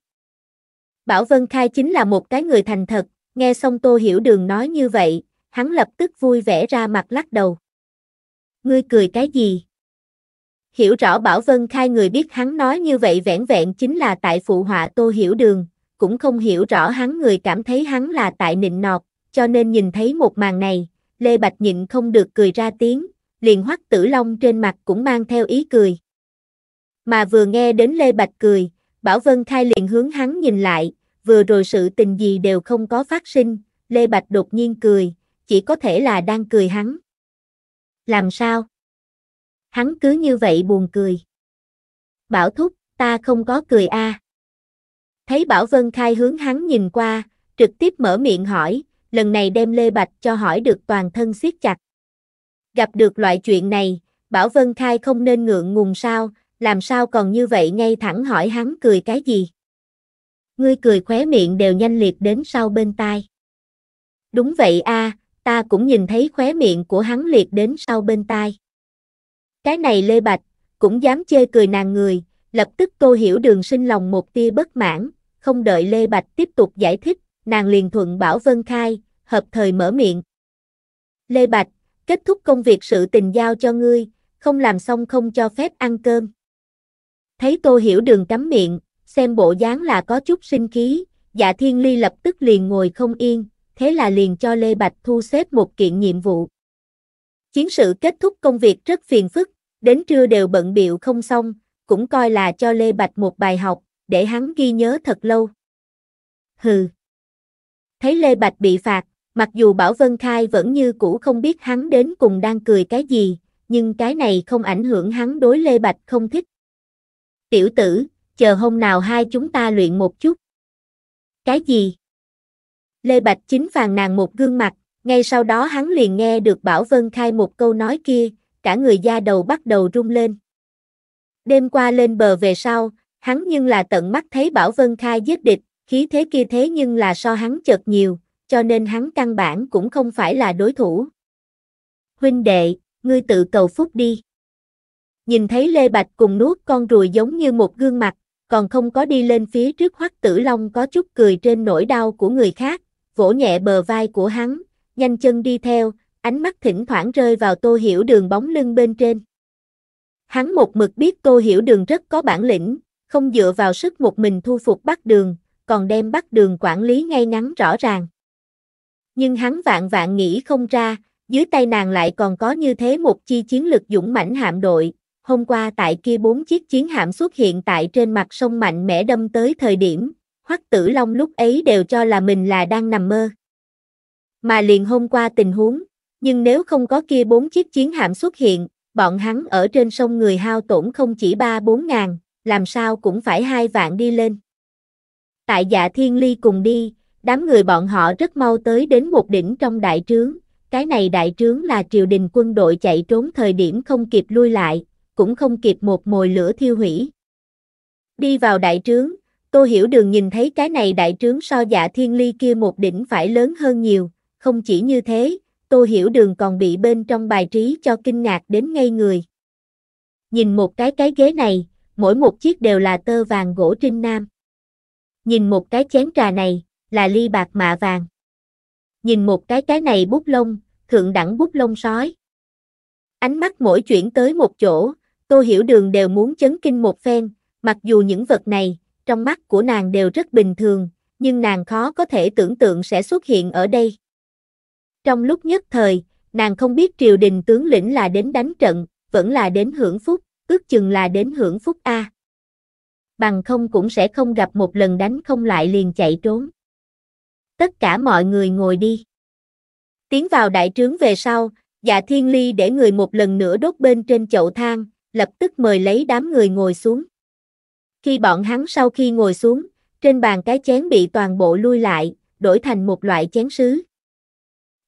Bảo Vân Khai chính là một cái người thành thật, nghe xong Tô Hiểu Đường nói như vậy, hắn lập tức vui vẻ ra mặt lắc đầu. Ngươi cười cái gì? Hiểu rõ Bảo Vân Khai người biết hắn nói như vậy vẻn vẹn chính là tại phụ họa Tô Hiểu Đường, cũng không hiểu rõ hắn người cảm thấy hắn là tại nịnh nọt, cho nên nhìn thấy một màn này, Lê Bạch nhịn không được cười ra tiếng, liền hoắc tử long trên mặt cũng mang theo ý cười. Mà vừa nghe đến Lê Bạch cười, Bảo Vân Khai liền hướng hắn nhìn lại, vừa rồi sự tình gì đều không có phát sinh, Lê Bạch đột nhiên cười, chỉ có thể là đang cười hắn. Làm sao? Hắn cứ như vậy buồn cười. Bảo Thúc, ta không có cười a. À. Thấy Bảo Vân Khai hướng hắn nhìn qua, trực tiếp mở miệng hỏi, lần này đem Lê Bạch cho hỏi được toàn thân siết chặt. Gặp được loại chuyện này, Bảo Vân Khai không nên ngượng ngùng sao, làm sao còn như vậy ngay thẳng hỏi hắn cười cái gì. Ngươi cười khóe miệng đều nhanh liệt đến sau bên tai. Đúng vậy a, ta cũng nhìn thấy khóe miệng của hắn liệt đến sau bên tai. Cái này Lê Bạch, cũng dám chê cười nàng người, lập tức cô hiểu đường sinh lòng một tia bất mãn, không đợi Lê Bạch tiếp tục giải thích, nàng liền thuận bảo Vân Khai, hợp thời mở miệng. Lê Bạch, kết thúc công việc sự tình giao cho ngươi, không làm xong không cho phép ăn cơm. Thấy Tô Hiểu Đường cắm miệng, xem bộ dáng là có chút sinh khí, dạ thiên ly lập tức liền ngồi không yên, thế là liền cho Lê Bạch thu xếp một kiện nhiệm vụ. Chiến sự kết thúc công việc rất phiền phức, đến trưa đều bận biệu không xong, cũng coi là cho Lê Bạch một bài học, để hắn ghi nhớ thật lâu. Hừ. Thấy Lê Bạch bị phạt, mặc dù Bảo Vân Khai vẫn như cũ không biết hắn đến cùng đang cười cái gì, nhưng cái này không ảnh hưởng hắn đối Lê Bạch không thích. Tiểu tử, chờ hôm nào hai chúng ta luyện một chút. Cái gì? Lê Bạch chính phàn nàn một gương mặt, ngay sau đó hắn liền nghe được Bảo Vân khai một câu nói kia, cả người da đầu bắt đầu rung lên. Đêm qua lên bờ về sau, hắn nhưng là tận mắt thấy Bảo Vân khai giết địch, khí thế kia thế nhưng là so hắn chợt nhiều, cho nên hắn căn bản cũng không phải là đối thủ. Huynh đệ, ngươi tự cầu phúc đi nhìn thấy Lê Bạch cùng nuốt con ruồi giống như một gương mặt, còn không có đi lên phía trước hoắc tử long có chút cười trên nỗi đau của người khác, vỗ nhẹ bờ vai của hắn, nhanh chân đi theo, ánh mắt thỉnh thoảng rơi vào tô hiểu đường bóng lưng bên trên. Hắn một mực biết tô hiểu đường rất có bản lĩnh, không dựa vào sức một mình thu phục bắt đường, còn đem bắt đường quản lý ngay ngắn rõ ràng. Nhưng hắn vạn vạn nghĩ không ra, dưới tay nàng lại còn có như thế một chi chiến lực dũng mãnh hạm đội, Hôm qua tại kia bốn chiếc chiến hạm xuất hiện tại trên mặt sông mạnh mẽ đâm tới thời điểm, Hoắc Tử Long lúc ấy đều cho là mình là đang nằm mơ. Mà liền hôm qua tình huống, nhưng nếu không có kia bốn chiếc chiến hạm xuất hiện, bọn hắn ở trên sông người hao tổn không chỉ ba bốn ngàn, làm sao cũng phải hai vạn đi lên. Tại dạ thiên ly cùng đi, đám người bọn họ rất mau tới đến một đỉnh trong đại trướng, cái này đại trướng là triều đình quân đội chạy trốn thời điểm không kịp lui lại, cũng không kịp một mồi lửa thiêu hủy. Đi vào đại trướng, Tô Hiểu Đường nhìn thấy cái này đại trướng so dạ thiên ly kia một đỉnh phải lớn hơn nhiều, không chỉ như thế, Tô Hiểu Đường còn bị bên trong bài trí cho kinh ngạc đến ngay người. Nhìn một cái cái ghế này, mỗi một chiếc đều là tơ vàng gỗ trinh nam. Nhìn một cái chén trà này, là ly bạc mạ vàng. Nhìn một cái cái này bút lông, thượng đẳng bút lông sói. Ánh mắt mỗi chuyển tới một chỗ, Tô Hiểu Đường đều muốn chấn kinh một phen, mặc dù những vật này, trong mắt của nàng đều rất bình thường, nhưng nàng khó có thể tưởng tượng sẽ xuất hiện ở đây. Trong lúc nhất thời, nàng không biết triều đình tướng lĩnh là đến đánh trận, vẫn là đến hưởng phúc, ước chừng là đến hưởng phúc A. Bằng không cũng sẽ không gặp một lần đánh không lại liền chạy trốn. Tất cả mọi người ngồi đi. Tiến vào đại trướng về sau, dạ thiên ly để người một lần nữa đốt bên trên chậu thang, lập tức mời lấy đám người ngồi xuống. Khi bọn hắn sau khi ngồi xuống, trên bàn cái chén bị toàn bộ lui lại, đổi thành một loại chén sứ.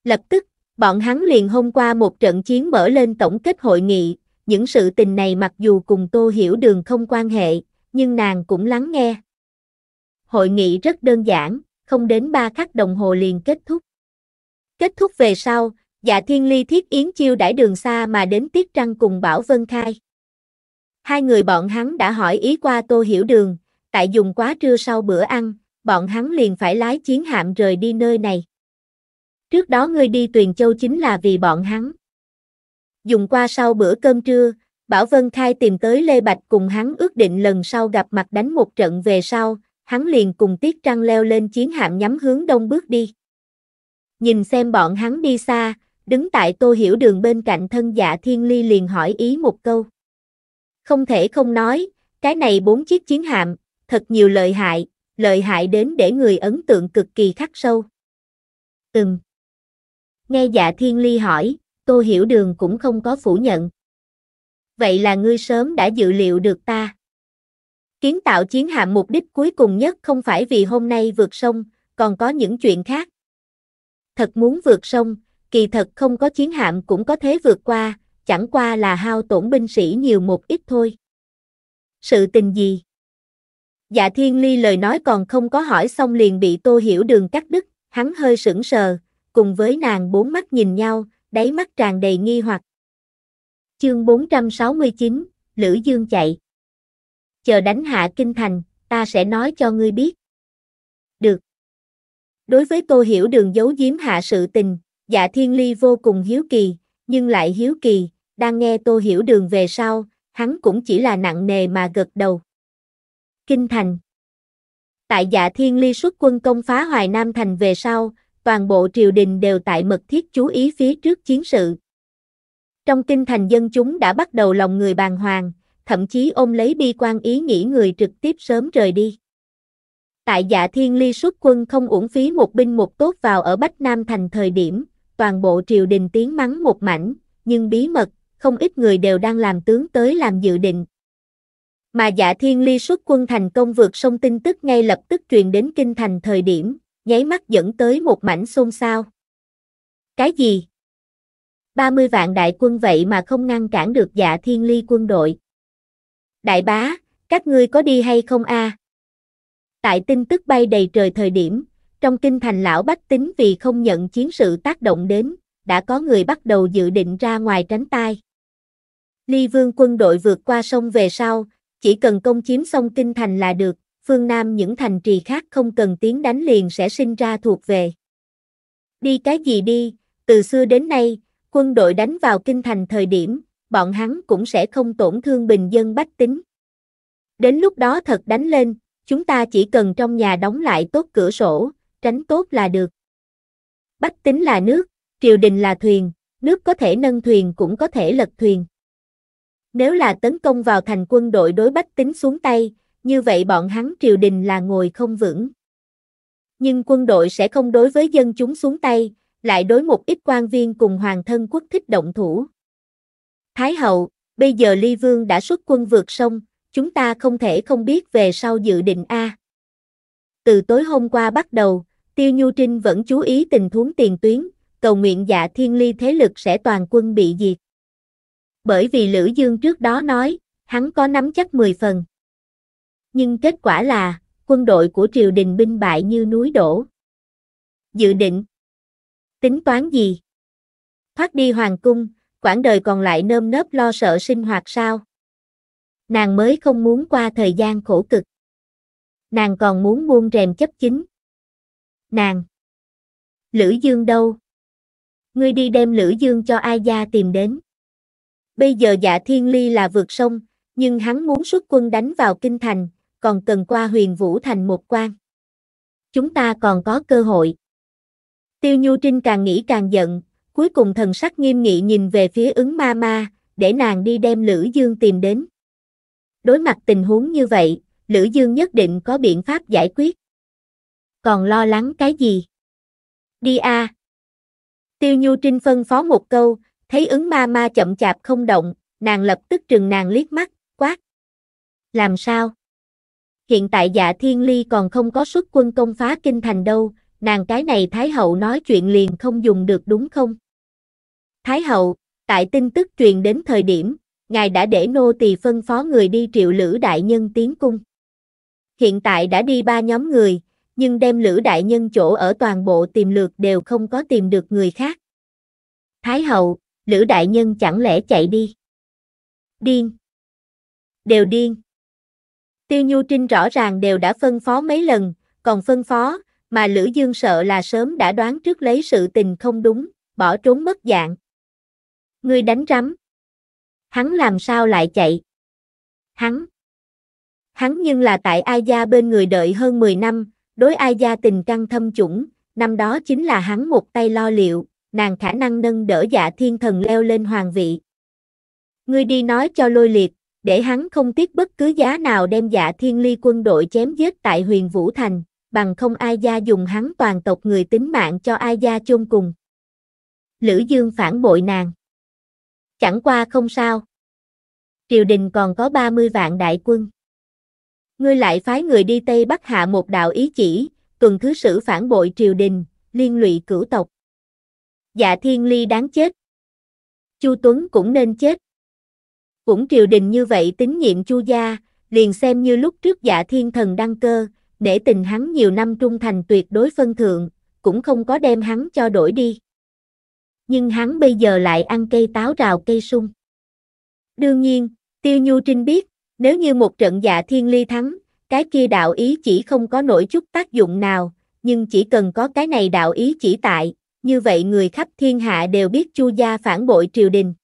Lập tức, bọn hắn liền hôm qua một trận chiến mở lên tổng kết hội nghị, những sự tình này mặc dù cùng Tô Hiểu Đường không quan hệ, nhưng nàng cũng lắng nghe. Hội nghị rất đơn giản, không đến 3 khắc đồng hồ liền kết thúc. Kết thúc về sau, dạ thiên ly thiết yến chiêu đãi đường xa mà đến Tiết Trăng cùng Bảo Vân Khai. Hai người bọn hắn đã hỏi ý qua Tô Hiểu Đường, tại dùng quá trưa sau bữa ăn, bọn hắn liền phải lái chiến hạm rời đi nơi này. Trước đó ngươi đi Tuyền Châu chính là vì bọn hắn. Dùng qua sau bữa cơm trưa, Bảo Vân Khai tìm tới Lê Bạch cùng hắn ước định lần sau gặp mặt đánh một trận về sau, hắn liền cùng Tiết Trăng leo lên chiến hạm nhắm hướng đông bước đi. Nhìn xem bọn hắn đi xa, đứng tại tô hiểu đường bên cạnh thân dạ thiên ly liền hỏi ý một câu. Không thể không nói, cái này bốn chiếc chiến hạm, thật nhiều lợi hại, lợi hại đến để người ấn tượng cực kỳ khắc sâu. Ừm. Nghe dạ thiên ly hỏi, tô hiểu đường cũng không có phủ nhận. Vậy là ngươi sớm đã dự liệu được ta. Kiến tạo chiến hạm mục đích cuối cùng nhất không phải vì hôm nay vượt sông, còn có những chuyện khác. Thật muốn vượt sông, kỳ thật không có chiến hạm cũng có thế vượt qua, chẳng qua là hao tổn binh sĩ nhiều một ít thôi. Sự tình gì? Dạ Thiên Ly lời nói còn không có hỏi xong liền bị Tô Hiểu Đường cắt đứt, hắn hơi sững sờ, cùng với nàng bốn mắt nhìn nhau, đáy mắt tràn đầy nghi hoặc. Chương 469, Lữ Dương chạy. Chờ đánh hạ kinh thành, ta sẽ nói cho ngươi biết. Được. Đối với Tô Hiểu Đường giấu giếm hạ sự tình, Dạ Thiên Ly vô cùng hiếu kỳ, nhưng lại hiếu kỳ, đang nghe Tô Hiểu Đường về sau, hắn cũng chỉ là nặng nề mà gật đầu. Kinh thành Tại dạ thiên ly xuất quân công phá Hoài Nam thành về sau, toàn bộ triều đình đều tại mật thiết chú ý phía trước chiến sự. Trong kinh thành dân chúng đã bắt đầu lòng người bàng hoàng, thậm chí ôm lấy bi quan ý nghĩ người trực tiếp sớm rời đi. Tại dạ thiên ly xuất quân không uổng phí một binh một tốt vào ở Bách Nam thành thời điểm, toàn bộ triều đình tiếng mắng một mảnh, nhưng bí mật không ít người đều đang làm tướng tới làm dự định. Mà dạ thiên ly xuất quân thành công vượt sông tin tức ngay lập tức truyền đến kinh thành thời điểm, nháy mắt dẫn tới một mảnh xôn xao. Cái gì? 30 vạn đại quân vậy mà không ngăn cản được dạ thiên ly quân đội. Đại bá, các ngươi có đi hay không a? À? Tại tin tức bay đầy trời thời điểm, trong kinh thành lão bách tính vì không nhận chiến sự tác động đến, đã có người bắt đầu dự định ra ngoài tránh tai. Ly Vương quân đội vượt qua sông về sau, chỉ cần công chiếm sông kinh thành là được, phương Nam những thành trì khác không cần tiến đánh liền sẽ sinh ra thuộc về. Đi cái gì đi, từ xưa đến nay, quân đội đánh vào kinh thành thời điểm, bọn hắn cũng sẽ không tổn thương bình dân bách tính. Đến lúc đó thật đánh lên, chúng ta chỉ cần trong nhà đóng lại tốt cửa sổ, tránh tốt là được. Bách tính là nước, triều đình là thuyền, nước có thể nâng thuyền cũng có thể lật thuyền. Nếu là tấn công vào thành quân đội đối bách tính xuống tay, như vậy bọn hắn triều đình là ngồi không vững. Nhưng quân đội sẽ không đối với dân chúng xuống tay, lại đối một ít quan viên cùng hoàng thân quốc thích động thủ. Thái hậu, bây giờ Ly Vương đã xuất quân vượt sông, chúng ta không thể không biết về sau dự định A. Từ tối hôm qua bắt đầu, Tiêu Nhu Trinh vẫn chú ý tình huống tiền tuyến, cầu nguyện dạ thiên ly thế lực sẽ toàn quân bị diệt bởi vì Lữ Dương trước đó nói, hắn có nắm chắc 10 phần. Nhưng kết quả là, quân đội của triều đình binh bại như núi đổ. Dự định Tính toán gì? Thoát đi hoàng cung, quãng đời còn lại nơm nớp lo sợ sinh hoạt sao? Nàng mới không muốn qua thời gian khổ cực. Nàng còn muốn buông rèm chấp chính. Nàng Lữ Dương đâu? Ngươi đi đem Lữ Dương cho Ai Gia tìm đến. Bây giờ dạ thiên ly là vượt sông, nhưng hắn muốn xuất quân đánh vào kinh thành, còn cần qua huyền vũ thành một quan. Chúng ta còn có cơ hội. Tiêu Nhu Trinh càng nghĩ càng giận, cuối cùng thần sắc nghiêm nghị nhìn về phía ứng ma ma, để nàng đi đem Lữ Dương tìm đến. Đối mặt tình huống như vậy, Lữ Dương nhất định có biện pháp giải quyết. Còn lo lắng cái gì? Đi a. À. Tiêu Nhu Trinh phân phó một câu, Thấy ứng ma ma chậm chạp không động, nàng lập tức trừng nàng liếc mắt, quát. Làm sao? Hiện tại dạ thiên ly còn không có xuất quân công phá kinh thành đâu, nàng cái này Thái Hậu nói chuyện liền không dùng được đúng không? Thái Hậu, tại tin tức truyền đến thời điểm, ngài đã để nô tỳ phân phó người đi triệu lữ đại nhân tiến cung. Hiện tại đã đi ba nhóm người, nhưng đem lữ đại nhân chỗ ở toàn bộ tìm lượt đều không có tìm được người khác. Thái hậu, Lữ đại nhân chẳng lẽ chạy đi? Điên! Đều điên! Tiêu Nhu Trinh rõ ràng đều đã phân phó mấy lần, còn phân phó, mà Lữ Dương sợ là sớm đã đoán trước lấy sự tình không đúng, bỏ trốn mất dạng. Ngươi đánh rắm. Hắn làm sao lại chạy? Hắn. Hắn nhưng là tại Ai Gia bên người đợi hơn 10 năm, đối Ai Gia tình căng thâm chủng, năm đó chính là hắn một tay lo liệu, nàng khả năng nâng đỡ dạ thiên thần leo lên hoàng vị. Ngươi đi nói cho lôi liệt, để hắn không tiếc bất cứ giá nào đem dạ thiên ly quân đội chém giết tại huyền Vũ Thành, bằng không ai gia dùng hắn toàn tộc người tính mạng cho ai gia chôn cùng. Lữ Dương phản bội nàng. Chẳng qua không sao. Triều đình còn có 30 vạn đại quân. Ngươi lại phái người đi Tây Bắc hạ một đạo ý chỉ, tuần thứ sử phản bội triều đình, liên lụy cửu tộc. Dạ Thiên Ly đáng chết. Chu Tuấn cũng nên chết. Cũng triều đình như vậy tín nhiệm Chu gia, liền xem như lúc trước Dạ Thiên Thần đăng cơ, để tình hắn nhiều năm trung thành tuyệt đối phân thượng, cũng không có đem hắn cho đổi đi. Nhưng hắn bây giờ lại ăn cây táo rào cây sung. Đương nhiên, Tiêu Nhu Trinh biết, nếu như một trận dạ thiên ly thắng, cái kia đạo ý chỉ không có nổi chút tác dụng nào, nhưng chỉ cần có cái này đạo ý chỉ tại, như vậy người khắp thiên hạ đều biết Chu gia phản bội triều đình.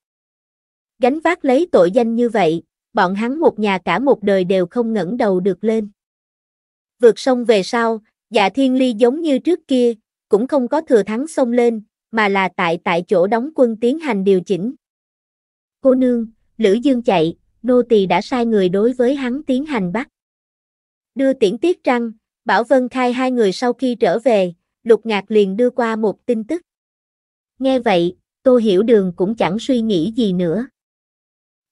Gánh vác lấy tội danh như vậy, bọn hắn một nhà cả một đời đều không ngẩng đầu được lên. Vượt sông về sau, dạ thiên ly giống như trước kia, cũng không có thừa thắng xông lên, mà là tại tại chỗ đóng quân tiến hành điều chỉnh. Cô nương, Lữ Dương chạy, nô tỳ đã sai người đối với hắn tiến hành bắt. Đưa tiễn tiết trăng, Bảo Vân Khai hai người sau khi trở về, lục ngạc liền đưa qua một tin tức. Nghe vậy, tô hiểu đường cũng chẳng suy nghĩ gì nữa.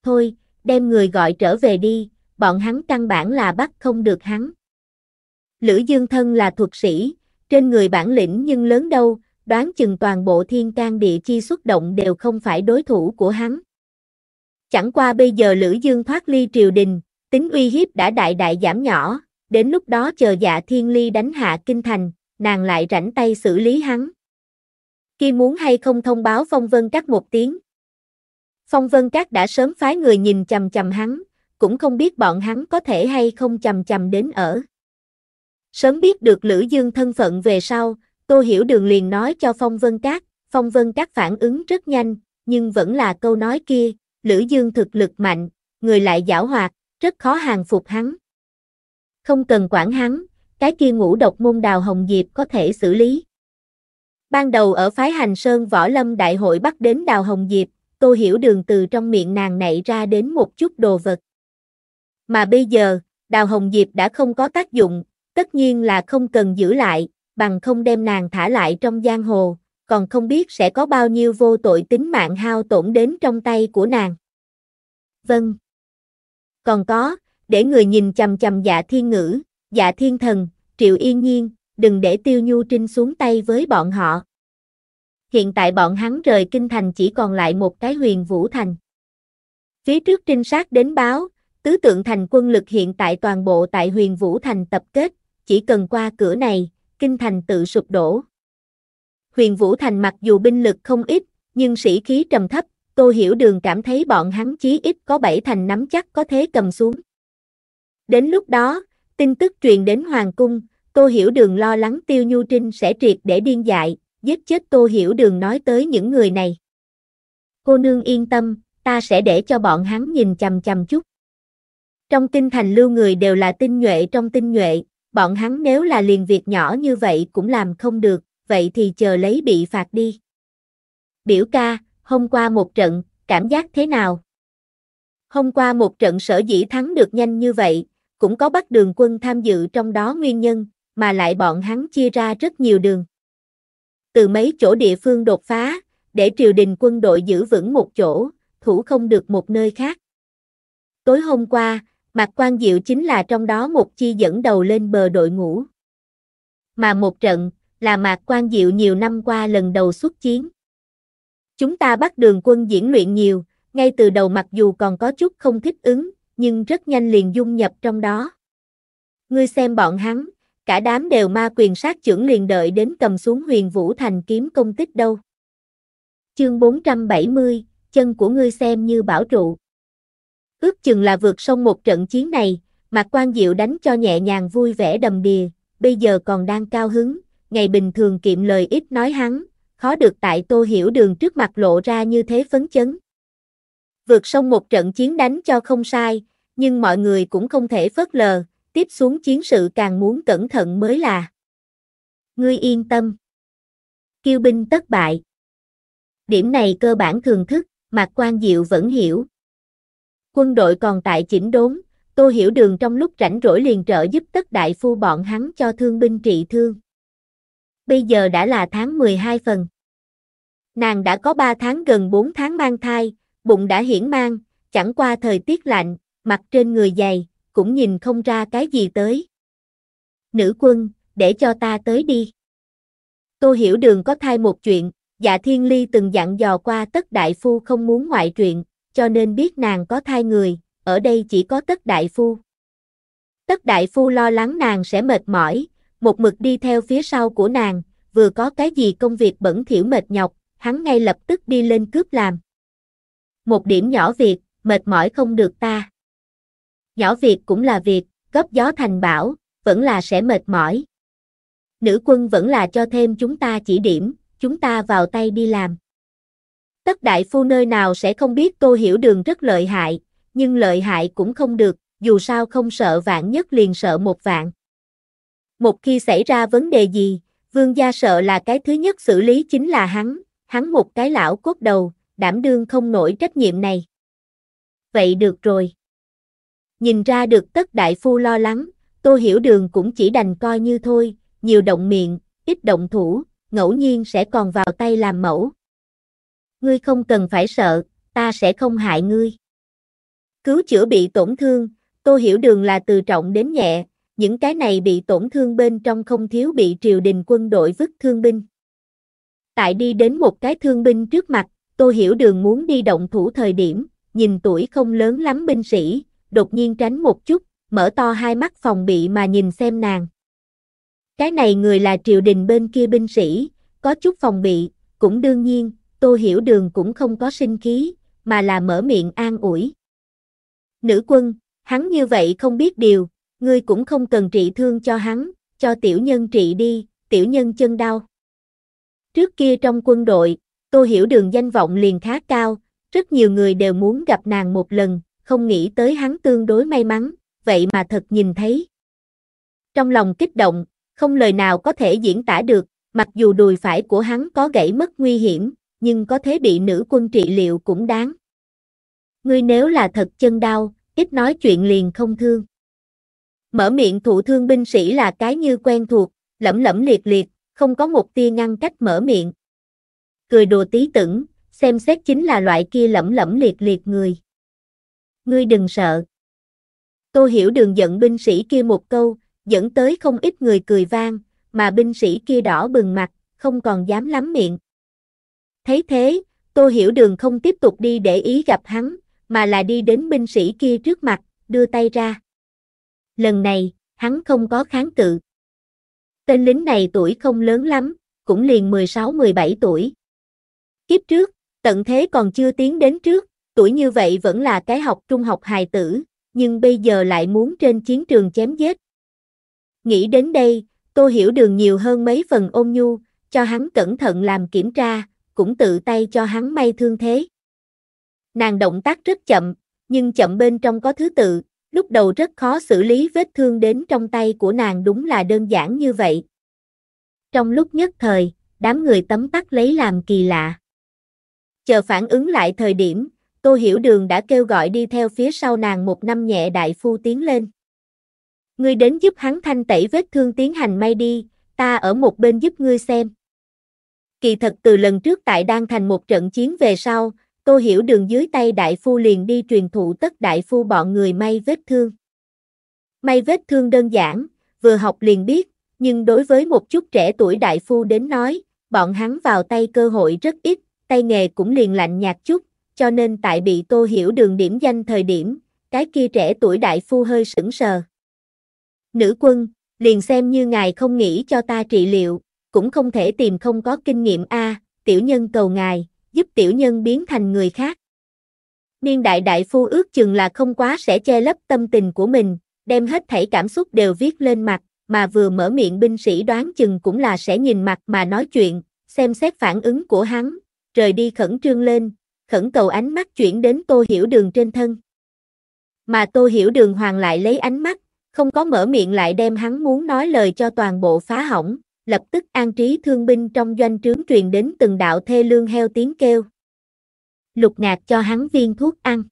Thôi, đem người gọi trở về đi, bọn hắn căn bản là bắt không được hắn. Lữ Dương thân là thuật sĩ, trên người bản lĩnh nhưng lớn đâu, đoán chừng toàn bộ thiên can địa chi xuất động đều không phải đối thủ của hắn. Chẳng qua bây giờ Lữ Dương thoát ly triều đình, tính uy hiếp đã đại đại giảm nhỏ, đến lúc đó chờ dạ thiên ly đánh hạ kinh thành, nàng lại rảnh tay xử lý hắn. Khi muốn hay không thông báo Phong Vân Các một tiếng. Phong Vân Các đã sớm phái người nhìn chầm chầm hắn, cũng không biết bọn hắn có thể hay không chầm chầm đến ở. Sớm biết được Lữ Dương thân phận về sau, Tô Hiểu Đường liền nói cho Phong Vân Các, Phong Vân Các phản ứng rất nhanh, nhưng vẫn là câu nói kia, Lữ Dương thực lực mạnh, người lại giảo hoạt, rất khó hàng phục hắn. Không cần quản hắn, cái kia ngũ độc môn đào hồng diệp có thể xử lý. Ban đầu ở phái hành sơn võ lâm đại hội bắt đến đào hồng diệp, tô hiểu đường từ trong miệng nàng nảy ra đến một chút đồ vật. Mà bây giờ, đào hồng diệp đã không có tác dụng, tất nhiên là không cần giữ lại, bằng không đem nàng thả lại trong giang hồ, còn không biết sẽ có bao nhiêu vô tội tính mạng hao tổn đến trong tay của nàng. Vâng. Còn có, để người nhìn chằm chằm dạ thiên ngữ, dạ thiên thần, Triệu Yên Nhiên, đừng để Tiêu Nhu Trinh xuống tay với bọn họ. Hiện tại bọn hắn rời kinh thành chỉ còn lại một cái huyền vũ thành. Phía trước trinh sát đến báo, tứ tượng thành quân lực hiện tại toàn bộ tại huyền vũ thành tập kết, chỉ cần qua cửa này, kinh thành tự sụp đổ. Huyền vũ thành mặc dù binh lực không ít, nhưng sĩ khí trầm thấp, Tô Hiểu Đường cảm thấy bọn hắn chí ít có bảy thành nắm chắc có thế cầm xuống. Đến lúc đó, Tin tức truyền đến Hoàng Cung, Tô Hiểu Đường lo lắng Tiêu Nhu Trinh sẽ triệt để điên dại, giết chết Tô Hiểu Đường nói tới những người này. Cô nương yên tâm, ta sẽ để cho bọn hắn nhìn chằm chằm chút. Trong kinh thành lưu người đều là tinh nhuệ trong tinh nhuệ, bọn hắn nếu là liền việc nhỏ như vậy cũng làm không được, vậy thì chờ lấy bị phạt đi. Biểu ca, hôm qua một trận, cảm giác thế nào? Hôm qua một trận sở dĩ thắng được nhanh như vậy, cũng có bắt đường quân tham dự trong đó nguyên nhân, mà lại bọn hắn chia ra rất nhiều đường. Từ mấy chỗ địa phương đột phá, để triều đình quân đội giữ vững một chỗ, thủ không được một nơi khác. Tối hôm qua, Mạc Quang Diệu chính là trong đó một chi dẫn đầu lên bờ đội ngũ. Mà một trận, là Mạc Quang Diệu nhiều năm qua lần đầu xuất chiến. Chúng ta bắt đường quân diễn luyện nhiều, ngay từ đầu mặc dù còn có chút không thích ứng, nhưng rất nhanh liền dung nhập trong đó. Ngươi xem bọn hắn, cả đám đều ma quyền sát trưởng liền đợi đến cầm xuống huyền vũ thành kiếm công tích đâu. Chương 470, chân của ngươi xem như bảo trụ. Ước chừng là vượt sông một trận chiến này, Mạc Quan Diệu đánh cho nhẹ nhàng vui vẻ đầm đìa, bây giờ còn đang cao hứng, ngày bình thường kiệm lời ít nói hắn, khó được tại Tô Hiểu Đường trước mặt lộ ra như thế phấn chấn vượt sông một trận chiến đánh cho không sai, nhưng mọi người cũng không thể phớt lờ, tiếp xuống chiến sự càng muốn cẩn thận mới là. Ngươi yên tâm. Kiêu binh tất bại. Điểm này cơ bản thường thức, Mạc Quan Diệu vẫn hiểu. Quân đội còn tại chỉnh đốn, Tô Hiểu Đường trong lúc rảnh rỗi liền trợ giúp tất đại phu bọn hắn cho thương binh trị thương. Bây giờ đã là tháng 12 phần. Nàng đã có 3 tháng gần 4 tháng mang thai, bụng đã hiển mang, chẳng qua thời tiết lạnh, mặt trên người dày, cũng nhìn không ra cái gì tới. Nữ quân, để cho ta tới đi. Tô Hiểu Đường có thai một chuyện, dạ thiên ly từng dặn dò qua tất đại phu không muốn ngoại truyện, cho nên biết nàng có thai người, ở đây chỉ có tất đại phu. Tất đại phu lo lắng nàng sẽ mệt mỏi, một mực đi theo phía sau của nàng, vừa có cái gì công việc bẩn thỉu mệt nhọc, hắn ngay lập tức đi lên cướp làm. Một điểm nhỏ việc, mệt mỏi không được ta. Nhỏ việc cũng là việc, gấp gió thành bão, vẫn là sẽ mệt mỏi. Nữ quân vẫn là cho thêm chúng ta chỉ điểm, chúng ta vào tay đi làm. Tất đại phu nơi nào sẽ không biết tô hiểu đường rất lợi hại, nhưng lợi hại cũng không được, dù sao không sợ vạn nhất liền sợ một vạn. Một khi xảy ra vấn đề gì, vương gia sợ là cái thứ nhất xử lý chính là hắn, hắn một cái lão cốt đầu, đảm đương không nổi trách nhiệm này. Vậy được rồi. Nhìn ra được tất đại phu lo lắng, tôi Hiểu Đường cũng chỉ đành coi như thôi, nhiều động miệng, ít động thủ, ngẫu nhiên sẽ còn vào tay làm mẫu. Ngươi không cần phải sợ, ta sẽ không hại ngươi. Cứu chữa bị tổn thương, tôi Hiểu Đường là từ trọng đến nhẹ, những cái này bị tổn thương bên trong không thiếu bị triều đình quân đội vứt thương binh. Tại đi đến một cái thương binh trước mặt, Tô Hiểu Đường muốn đi động thủ thời điểm, nhìn tuổi không lớn lắm binh sĩ, đột nhiên tránh một chút, mở to hai mắt phòng bị mà nhìn xem nàng. Cái này người là triều đình bên kia binh sĩ, có chút phòng bị, cũng đương nhiên, Tô Hiểu Đường cũng không có sinh khí, mà là mở miệng an ủi. Nữ quân, hắn như vậy không biết điều, ngươi cũng không cần trị thương cho hắn, cho tiểu nhân trị đi, tiểu nhân chân đau. Trước kia trong quân đội, Tô Hiểu Đường danh vọng liền khá cao, rất nhiều người đều muốn gặp nàng một lần, không nghĩ tới hắn tương đối may mắn, vậy mà thật nhìn thấy. Trong lòng kích động, không lời nào có thể diễn tả được, mặc dù đùi phải của hắn có gãy mất nguy hiểm, nhưng có thế bị nữ quân trị liệu cũng đáng. Ngươi nếu là thật chân đau, ít nói chuyện liền không thương. Mở miệng thụ thương binh sĩ là cái như quen thuộc, lẩm lẩm liệt liệt, không có một tia ngăn cách mở miệng, cười đùa tí tửng, xem xét chính là loại kia lẫm lẫm liệt liệt người. Ngươi đừng sợ. Tô Hiểu Đường giận binh sĩ kia một câu, dẫn tới không ít người cười vang, mà binh sĩ kia đỏ bừng mặt, không còn dám lắm miệng. Thấy thế, Tô Hiểu Đường không tiếp tục đi để ý gặp hắn, mà là đi đến binh sĩ kia trước mặt, đưa tay ra. Lần này, hắn không có kháng cự. Tên lính này tuổi không lớn lắm, cũng liền 16-17 tuổi. Kiếp trước, tận thế còn chưa tiến đến trước, tuổi như vậy vẫn là cái học trung học hài tử, nhưng bây giờ lại muốn trên chiến trường chém giết. Nghĩ đến đây, Tô Hiểu Đường nhiều hơn mấy phần ôm nhu, cho hắn cẩn thận làm kiểm tra, cũng tự tay cho hắn may thương thế. Nàng động tác rất chậm, nhưng chậm bên trong có thứ tự, lúc đầu rất khó xử lý vết thương đến trong tay của nàng đúng là đơn giản như vậy. Trong lúc nhất thời, đám người tấm tắc lấy làm kỳ lạ. Chờ phản ứng lại thời điểm, Tô Hiểu Đường đã kêu gọi đi theo phía sau nàng một năm nhẹ đại phu tiến lên. Ngươi đến giúp hắn thanh tẩy vết thương tiến hành may đi, ta ở một bên giúp ngươi xem. Kỳ thật từ lần trước tại đang thành một trận chiến về sau, Tô Hiểu Đường dưới tay đại phu liền đi truyền thụ tất đại phu bọn người may vết thương. May vết thương đơn giản, vừa học liền biết, nhưng đối với một chút trẻ tuổi đại phu đến nói, bọn hắn vào tay cơ hội rất ít, tay nghề cũng liền lạnh nhạt chút, cho nên tại bị Tô Hiểu Đường điểm danh thời điểm, cái kia trẻ tuổi đại phu hơi sững sờ. Nữ quân, liền xem như ngài không nghĩ cho ta trị liệu, cũng không thể tìm không có kinh nghiệm A, tiểu nhân cầu ngài, giúp tiểu nhân biến thành người khác. Niên đại đại phu ước chừng là không quá sẽ che lấp tâm tình của mình, đem hết thảy cảm xúc đều viết lên mặt, mà vừa mở miệng binh sĩ đoán chừng cũng là sẽ nhìn mặt mà nói chuyện, xem xét phản ứng của hắn, rời đi khẩn trương lên, khẩn cầu ánh mắt chuyển đến Tô Hiểu Đường trên thân. Mà Tô Hiểu Đường hoàng lại lấy ánh mắt, không có mở miệng lại đem hắn muốn nói lời cho toàn bộ phá hỏng, lập tức an trí thương binh trong doanh trướng truyền đến từng đạo thê lương heo tiếng kêu. Lục ngạc cho hắn viên thuốc ăn.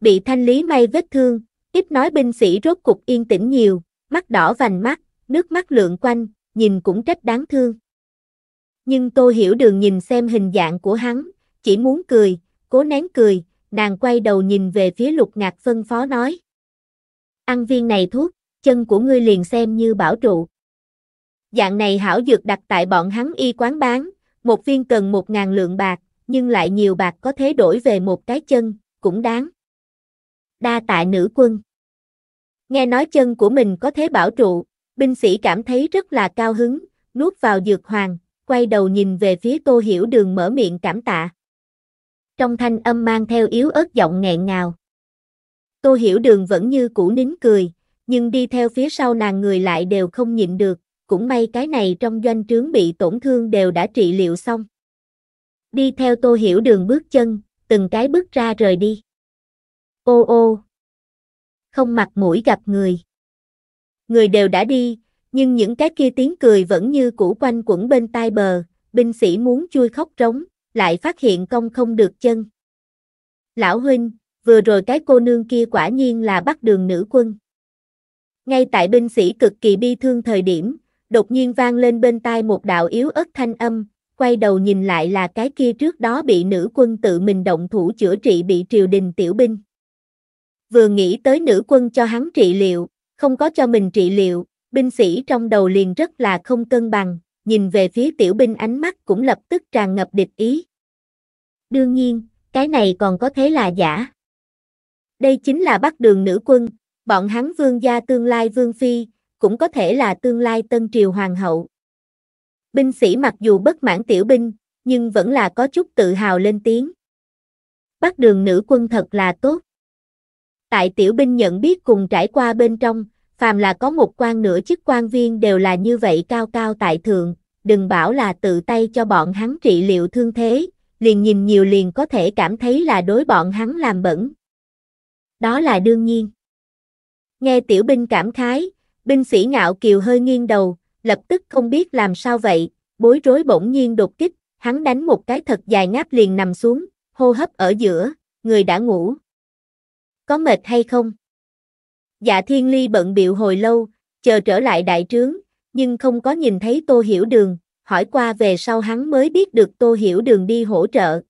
Bị thanh lý may vết thương, ít nói binh sĩ rốt cục yên tĩnh nhiều, mắt đỏ vành mắt, nước mắt lượn quanh, nhìn cũng trách đáng thương. Nhưng Tô Hiểu Đường nhìn xem hình dạng của hắn, chỉ muốn cười, cố nén cười, nàng quay đầu nhìn về phía lục ngạc phân phó nói. Ăn viên này thuốc, chân của ngươi liền xem như bảo trụ. Dạng này hảo dược đặt tại bọn hắn y quán bán, một viên cần một ngàn lượng bạc, nhưng lại nhiều bạc có thể đổi về một cái chân, cũng đáng. Đa tại nữ quân. Nghe nói chân của mình có thế bảo trụ, binh sĩ cảm thấy rất là cao hứng, nuốt vào dược hoàng, quay đầu nhìn về phía Tô Hiểu Đường mở miệng cảm tạ. Trong thanh âm mang theo yếu ớt giọng nghẹn ngào. Tô Hiểu Đường vẫn như cũ nín cười, nhưng đi theo phía sau nàng người lại đều không nhịn được, cũng may cái này trong doanh trướng bị tổn thương đều đã trị liệu xong. Đi theo Tô Hiểu Đường bước chân, từng cái bước ra rời đi. Ô ô! Không mặt mũi gặp người. Người đều đã đi, nhưng những cái kia tiếng cười vẫn như cũ quanh quẩn bên tai bờ, binh sĩ muốn chui khóc rống, lại phát hiện công không được chân. Lão huynh, vừa rồi cái cô nương kia quả nhiên là bắt đường nữ quân. Ngay tại binh sĩ cực kỳ bi thương thời điểm, đột nhiên vang lên bên tai một đạo yếu ớt thanh âm, quay đầu nhìn lại là cái kia trước đó bị nữ quân tự mình động thủ chữa trị bị triều đình tiểu binh. Vừa nghĩ tới nữ quân cho hắn trị liệu, không có cho mình trị liệu, binh sĩ trong đầu liền rất là không cân bằng, nhìn về phía tiểu binh ánh mắt cũng lập tức tràn ngập địch ý. Đương nhiên, cái này còn có thế là giả. Đây chính là bắt đường nữ quân, bọn hắn vương gia tương lai vương phi, cũng có thể là tương lai tân triều hoàng hậu. Binh sĩ mặc dù bất mãn tiểu binh, nhưng vẫn là có chút tự hào lên tiếng. Bắt đường nữ quân thật là tốt. Tại tiểu binh nhận biết cùng trải qua bên trong, phàm là có một quan nửa chức quan viên đều là như vậy cao cao tại thượng, đừng bảo là tự tay cho bọn hắn trị liệu thương thế, liền nhìn nhiều liền có thể cảm thấy là đối bọn hắn làm bẩn. Đó là đương nhiên. Nghe tiểu binh cảm khái, binh sĩ ngạo kiều hơi nghiêng đầu, lập tức không biết làm sao vậy, bối rối bỗng nhiên đột kích, hắn đánh một cái thật dài ngáp liền nằm xuống, hô hấp ở giữa, người đã ngủ. Có mệt hay không? Dạ Thiên Ly bận biệu hồi lâu, chờ trở lại đại trướng, nhưng không có nhìn thấy Tô Hiểu Đường, hỏi qua về sau hắn mới biết được Tô Hiểu Đường đi hỗ trợ.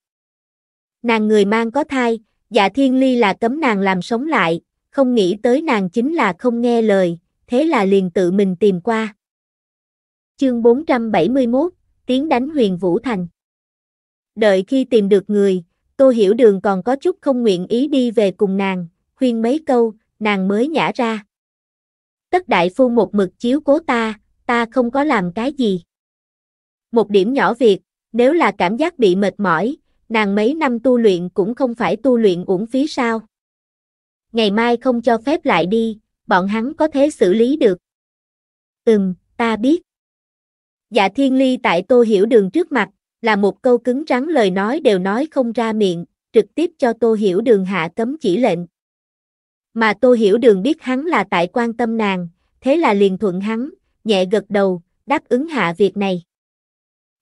Nàng người mang có thai, dạ Thiên Ly là cấm nàng làm sống lại, không nghĩ tới nàng chính là không nghe lời, thế là liền tự mình tìm qua. Chương 471, tiếng đánh huyền Vũ Thành Đợi khi tìm được người, Tô Hiểu Đường còn có chút không nguyện ý đi về cùng nàng, khuyên mấy câu, nàng mới nhả ra. Tất đại phu một mực chiếu cố ta, ta không có làm cái gì. Một điểm nhỏ việc, nếu là cảm giác bị mệt mỏi, nàng mấy năm tu luyện cũng không phải tu luyện uổng phí sao. Ngày mai không cho phép lại đi, bọn hắn có thể xử lý được. Ừm, ta biết. Dạ thiên ly tại tô hiểu đường trước mặt, là một câu cứng rắn lời nói đều nói không ra miệng, trực tiếp cho tô hiểu đường hạ cấm chỉ lệnh. Mà Tô Hiểu Đường biết hắn là tại quan tâm nàng, thế là liền thuận hắn, nhẹ gật đầu, đáp ứng hạ việc này.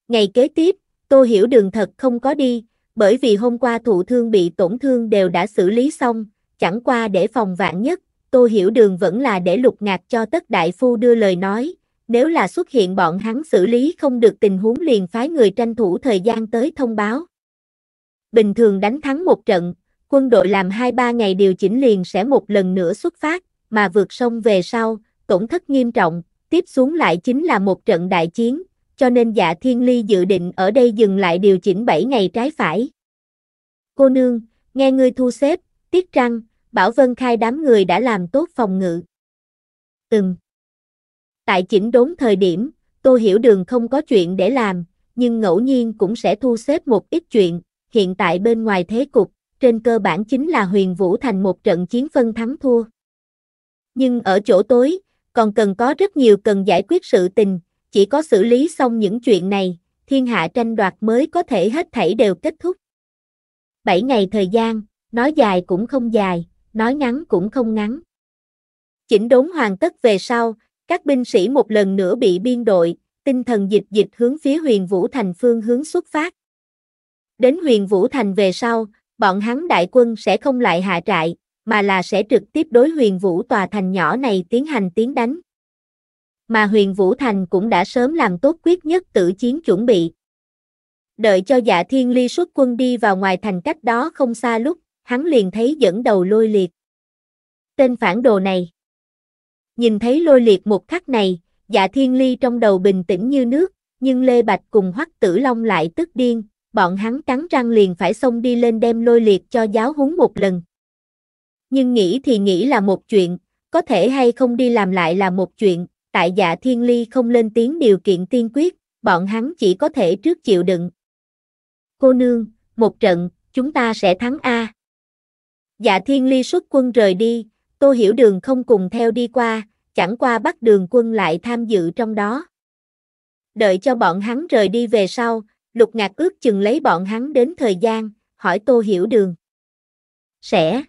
Ngày kế tiếp, Tô Hiểu Đường thật không có đi, bởi vì hôm qua thụ thương bị tổn thương đều đã xử lý xong, chẳng qua để phòng vạn nhất, Tô Hiểu Đường vẫn là để lục ngạc cho tất đại phu đưa lời nói, nếu là xuất hiện bọn hắn xử lý không được tình huống liền phái người tranh thủ thời gian tới thông báo. Bình thường đánh thắng một trận, quân đội làm 2-3 ngày điều chỉnh liền sẽ một lần nữa xuất phát, mà vượt sông về sau, tổn thất nghiêm trọng, tiếp xuống lại chính là một trận đại chiến, cho nên dạ thiên ly dự định ở đây dừng lại điều chỉnh 7 ngày trái phải. Cô nương, nghe ngươi thu xếp, tiếc rằng, Bảo Vân Khai đám người đã làm tốt phòng ngự. Ừm. Tại chỉnh đốn thời điểm, Tô Hiểu Đường không có chuyện để làm, nhưng ngẫu nhiên cũng sẽ thu xếp một ít chuyện, hiện tại bên ngoài thế cục, trên cơ bản chính là huyền vũ thành một trận chiến phân thắng thua. Nhưng ở chỗ tối, còn cần có rất nhiều cần giải quyết sự tình, chỉ có xử lý xong những chuyện này, thiên hạ tranh đoạt mới có thể hết thảy đều kết thúc. Bảy ngày thời gian, nói dài cũng không dài, nói ngắn cũng không ngắn. Chỉnh đốn hoàn tất về sau, các binh sĩ một lần nữa bị biên đội, tinh thần dịch dịch hướng phía huyền Vũ Thành phương hướng xuất phát. Đến huyền Vũ Thành về sau, bọn hắn đại quân sẽ không lại hạ trại, mà là sẽ trực tiếp đối huyền vũ tòa thành nhỏ này tiến hành tiến đánh. Mà huyền vũ thành cũng đã sớm làm tốt quyết nhất tử chiến chuẩn bị. Đợi cho dạ thiên ly xuất quân đi vào ngoài thành cách đó không xa lúc, hắn liền thấy dẫn đầu lôi liệt. Tên phản đồ này. Nhìn thấy lôi liệt một khắc này, dạ thiên ly trong đầu bình tĩnh như nước, nhưng Lê Bạch cùng Hoắc Tử Long lại tức điên, bọn hắn cắn răng liền phải xông đi lên đem lôi liệt cho giáo huấn một lần. Nhưng nghĩ thì nghĩ là một chuyện, có thể hay không đi làm lại là một chuyện, tại dạ thiên ly không lên tiếng điều kiện tiên quyết, bọn hắn chỉ có thể trước chịu đựng. Cô nương, một trận, chúng ta sẽ thắng A. Dạ thiên ly xuất quân rời đi, tô hiểu đường không cùng theo đi qua, chẳng qua bắt đường quân lại tham dự trong đó. Đợi cho bọn hắn rời đi về sau, Lục ngạc ước chừng lấy bọn hắn đến thời gian, hỏi Tô Hiểu Đường. Sẽ.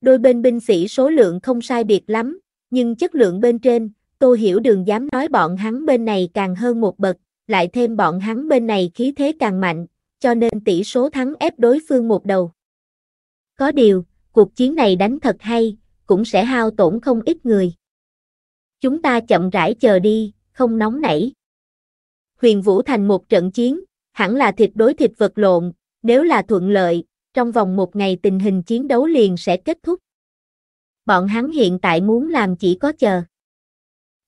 Đôi bên binh sĩ số lượng không sai biệt lắm, nhưng chất lượng bên trên, Tô Hiểu Đường dám nói bọn hắn bên này càng hơn một bậc, lại thêm bọn hắn bên này khí thế càng mạnh, cho nên tỷ số thắng ép đối phương một đầu. Có điều, cuộc chiến này đánh thật hay, cũng sẽ hao tổn không ít người. Chúng ta chậm rãi chờ đi, không nóng nảy huyền vũ thành một trận chiến, hẳn là thịt đối thịt vật lộn, nếu là thuận lợi, trong vòng một ngày tình hình chiến đấu liền sẽ kết thúc. Bọn hắn hiện tại muốn làm chỉ có chờ.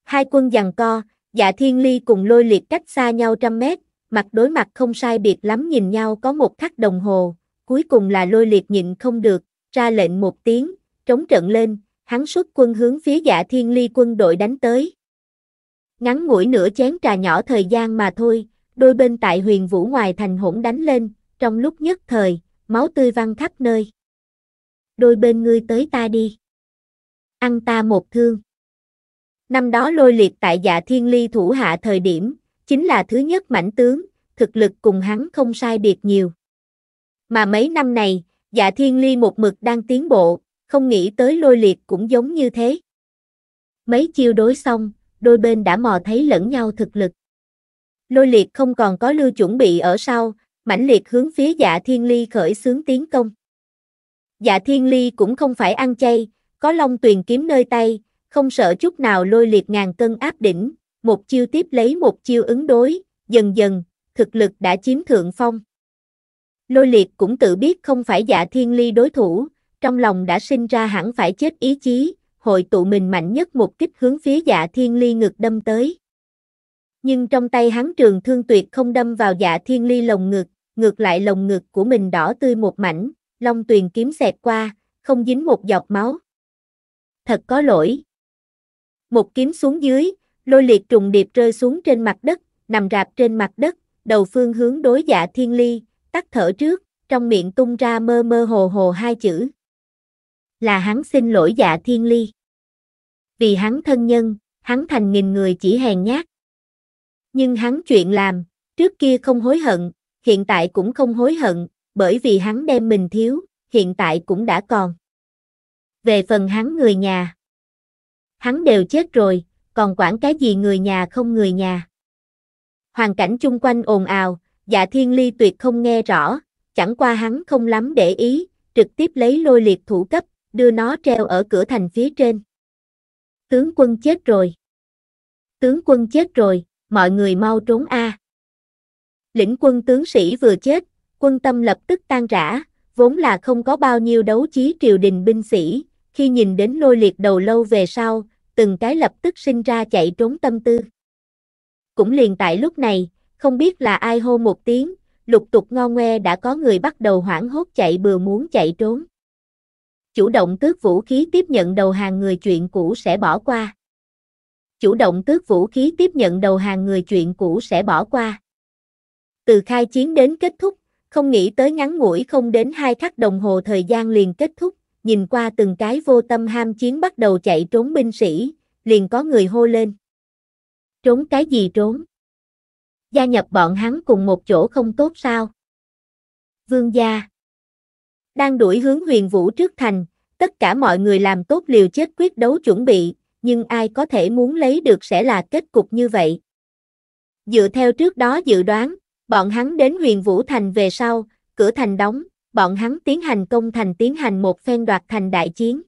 Hai quân giằng co, dạ thiên ly cùng lôi liệt cách xa nhau trăm mét, mặt đối mặt không sai biệt lắm nhìn nhau có một khắc đồng hồ, cuối cùng là lôi liệt nhịn không được, ra lệnh một tiếng, trống trận lên, hắn xuất quân hướng phía dạ thiên ly quân đội đánh tới. Ngắn ngủi nửa chén trà nhỏ thời gian mà thôi, đôi bên tại huyền vũ ngoài thành hỗn đánh lên, trong lúc nhất thời, máu tươi văng khắp nơi. Đôi bên ngươi tới ta đi. Ăn ta một thương. Năm đó lôi liệt tại dạ thiên ly thủ hạ thời điểm, chính là thứ nhất mãnh tướng, thực lực cùng hắn không sai biệt nhiều. Mà mấy năm này, dạ thiên ly một mực đang tiến bộ, không nghĩ tới lôi liệt cũng giống như thế. Mấy chiêu đối xong, đôi bên đã mò thấy lẫn nhau thực lực. Lôi liệt không còn có lưu chuẩn bị ở sau, mãnh liệt hướng phía dạ thiên ly khởi xướng tiến công. Dạ thiên ly cũng không phải ăn chay, có long tuyền kiếm nơi tay, không sợ chút nào lôi liệt ngàn cân áp đỉnh, một chiêu tiếp lấy một chiêu ứng đối, dần dần, thực lực đã chiếm thượng phong. Lôi liệt cũng tự biết không phải dạ thiên ly đối thủ, trong lòng đã sinh ra hẳn phải chết ý chí, hội tụ mình mạnh nhất một kích hướng phía dạ thiên ly ngực đâm tới. Nhưng trong tay hắn trường thương tuyệt không đâm vào dạ thiên ly lồng ngực, ngược lại lồng ngực của mình đỏ tươi một mảnh, long tuyền kiếm xẹt qua, không dính một giọt máu. Thật có lỗi. Một kiếm xuống dưới, lôi liệt trùng điệp rơi xuống trên mặt đất, nằm rạp trên mặt đất, đầu phương hướng đối dạ thiên ly, tắt thở trước, trong miệng tung ra mơ mơ hồ hồ hai chữ. Là hắn xin lỗi dạ thiên ly vì hắn thân nhân, hắn thành nghìn người chỉ hèn nhát. Nhưng hắn chuyện làm, trước kia không hối hận, hiện tại cũng không hối hận, bởi vì hắn đem mình thiếu, hiện tại cũng đã còn. Về phần hắn người nhà, hắn đều chết rồi, còn quản cái gì người nhà không người nhà. Hoàn cảnh chung quanh ồn ào, dạ thiên ly tuyệt không nghe rõ, chẳng qua hắn không lắm để ý, trực tiếp lấy lôi liệt thủ cấp, đưa nó treo ở cửa thành phía trên tướng quân chết rồi. Tướng quân chết rồi, mọi người mau trốn a. À. Lĩnh quân tướng sĩ vừa chết, quân tâm lập tức tan rã, vốn là không có bao nhiêu đấu chí triều đình binh sĩ, khi nhìn đến lôi liệt đầu lâu về sau, từng cái lập tức sinh ra chạy trốn tâm tư. Cũng liền tại lúc này, không biết là ai hô một tiếng, lục tục ngo ngoe đã có người bắt đầu hoảng hốt chạy bừa muốn chạy trốn chủ động tước vũ khí tiếp nhận đầu hàng người chuyện cũ sẽ bỏ qua. Chủ động tước vũ khí tiếp nhận đầu hàng người chuyện cũ sẽ bỏ qua. Từ khai chiến đến kết thúc, không nghĩ tới ngắn ngủi không đến hai khắc đồng hồ thời gian liền kết thúc, nhìn qua từng cái vô tâm ham chiến bắt đầu chạy trốn binh sĩ, liền có người hô lên. Trốn cái gì trốn? Gia nhập bọn hắn cùng một chỗ không tốt sao? Vương gia đang đuổi hướng huyền vũ trước thành, tất cả mọi người làm tốt liều chết quyết đấu chuẩn bị, nhưng ai có thể muốn lấy được sẽ là kết cục như vậy. Dựa theo trước đó dự đoán, bọn hắn đến huyền vũ thành về sau, cửa thành đóng, bọn hắn tiến hành công thành tiến hành một phen đoạt thành đại chiến.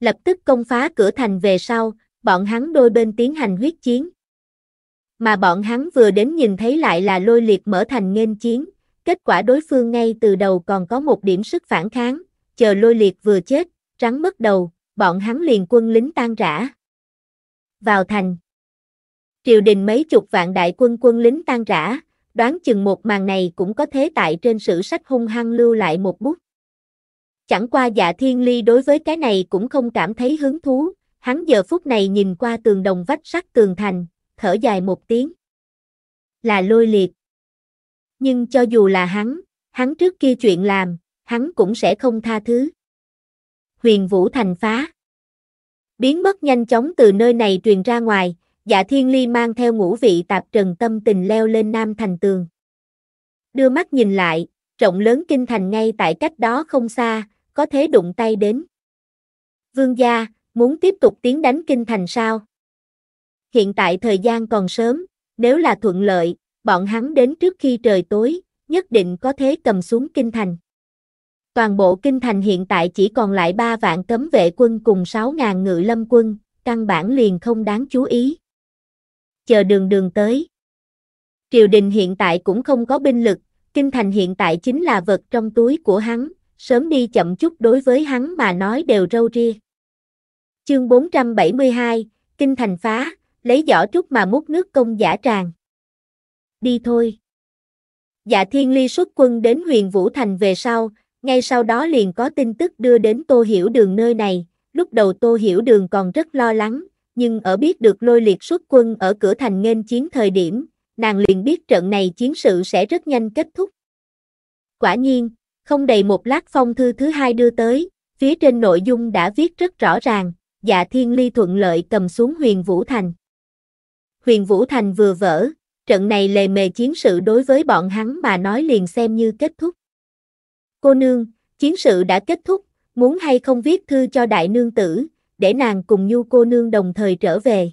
Lập tức công phá cửa thành về sau, bọn hắn đôi bên tiến hành huyết chiến. Mà bọn hắn vừa đến nhìn thấy lại là lôi liệt mở thành nghênh chiến. Kết quả đối phương ngay từ đầu còn có một điểm sức phản kháng, chờ lôi liệt vừa chết, rắn mất đầu, bọn hắn liền quân lính tan rã. Vào thành. Triều đình mấy chục vạn đại quân quân lính tan rã, đoán chừng một màn này cũng có thế tại trên sử sách hung hăng lưu lại một bút. Chẳng qua dạ thiên ly đối với cái này cũng không cảm thấy hứng thú, hắn giờ phút này nhìn qua tường đồng vách sắt tường thành, thở dài một tiếng. Là lôi liệt nhưng cho dù là hắn, hắn trước kia chuyện làm, hắn cũng sẽ không tha thứ. Huyền Vũ thành phá. Biến mất nhanh chóng từ nơi này truyền ra ngoài, dạ thiên ly mang theo ngũ vị tạp trần tâm tình leo lên nam thành tường. Đưa mắt nhìn lại, rộng lớn kinh thành ngay tại cách đó không xa, có thể đụng tay đến. Vương gia, muốn tiếp tục tiến đánh kinh thành sao? Hiện tại thời gian còn sớm, nếu là thuận lợi, bọn hắn đến trước khi trời tối, nhất định có thế cầm xuống kinh thành. Toàn bộ kinh thành hiện tại chỉ còn lại 3 vạn cấm vệ quân cùng 6.000 ngự lâm quân, căn bản liền không đáng chú ý. Chờ đường đường tới. Triều đình hiện tại cũng không có binh lực, kinh thành hiện tại chính là vật trong túi của hắn, sớm đi chậm chút đối với hắn mà nói đều râu ria. Chương 472, Kinh thành phá, lấy giỏ trúc mà múc nước công giả tràng đi thôi. Dạ Thiên Ly xuất quân đến huyền Vũ Thành về sau, ngay sau đó liền có tin tức đưa đến Tô Hiểu Đường nơi này, lúc đầu Tô Hiểu Đường còn rất lo lắng, nhưng ở biết được lôi liệt xuất quân ở cửa thành nghênh chiến thời điểm, nàng liền biết trận này chiến sự sẽ rất nhanh kết thúc. Quả nhiên, không đầy một lát phong thư thứ hai đưa tới, phía trên nội dung đã viết rất rõ ràng, dạ Thiên Ly thuận lợi cầm xuống huyền Vũ Thành. Huyền Vũ Thành vừa vỡ, trận này lề mề chiến sự đối với bọn hắn mà nói liền xem như kết thúc. Cô nương, chiến sự đã kết thúc, muốn hay không viết thư cho đại nương tử, để nàng cùng nhu cô nương đồng thời trở về.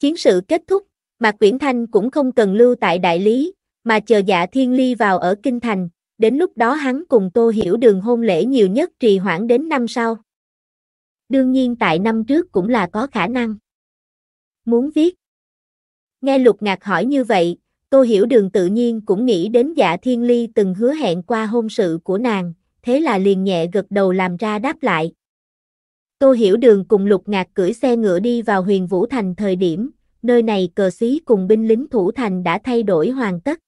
Chiến sự kết thúc, mà Quyển Thanh cũng không cần lưu tại đại lý, mà chờ dạ thiên ly vào ở Kinh Thành, đến lúc đó hắn cùng Tô Hiểu đường hôn lễ nhiều nhất trì hoãn đến năm sau. Đương nhiên tại năm trước cũng là có khả năng. Muốn viết Nghe lục ngạc hỏi như vậy, Tô Hiểu Đường tự nhiên cũng nghĩ đến dạ thiên ly từng hứa hẹn qua hôn sự của nàng, thế là liền nhẹ gật đầu làm ra đáp lại. Tô Hiểu Đường cùng lục ngạc cưỡi xe ngựa đi vào huyền Vũ Thành thời điểm, nơi này cờ xí cùng binh lính thủ thành đã thay đổi hoàn tất.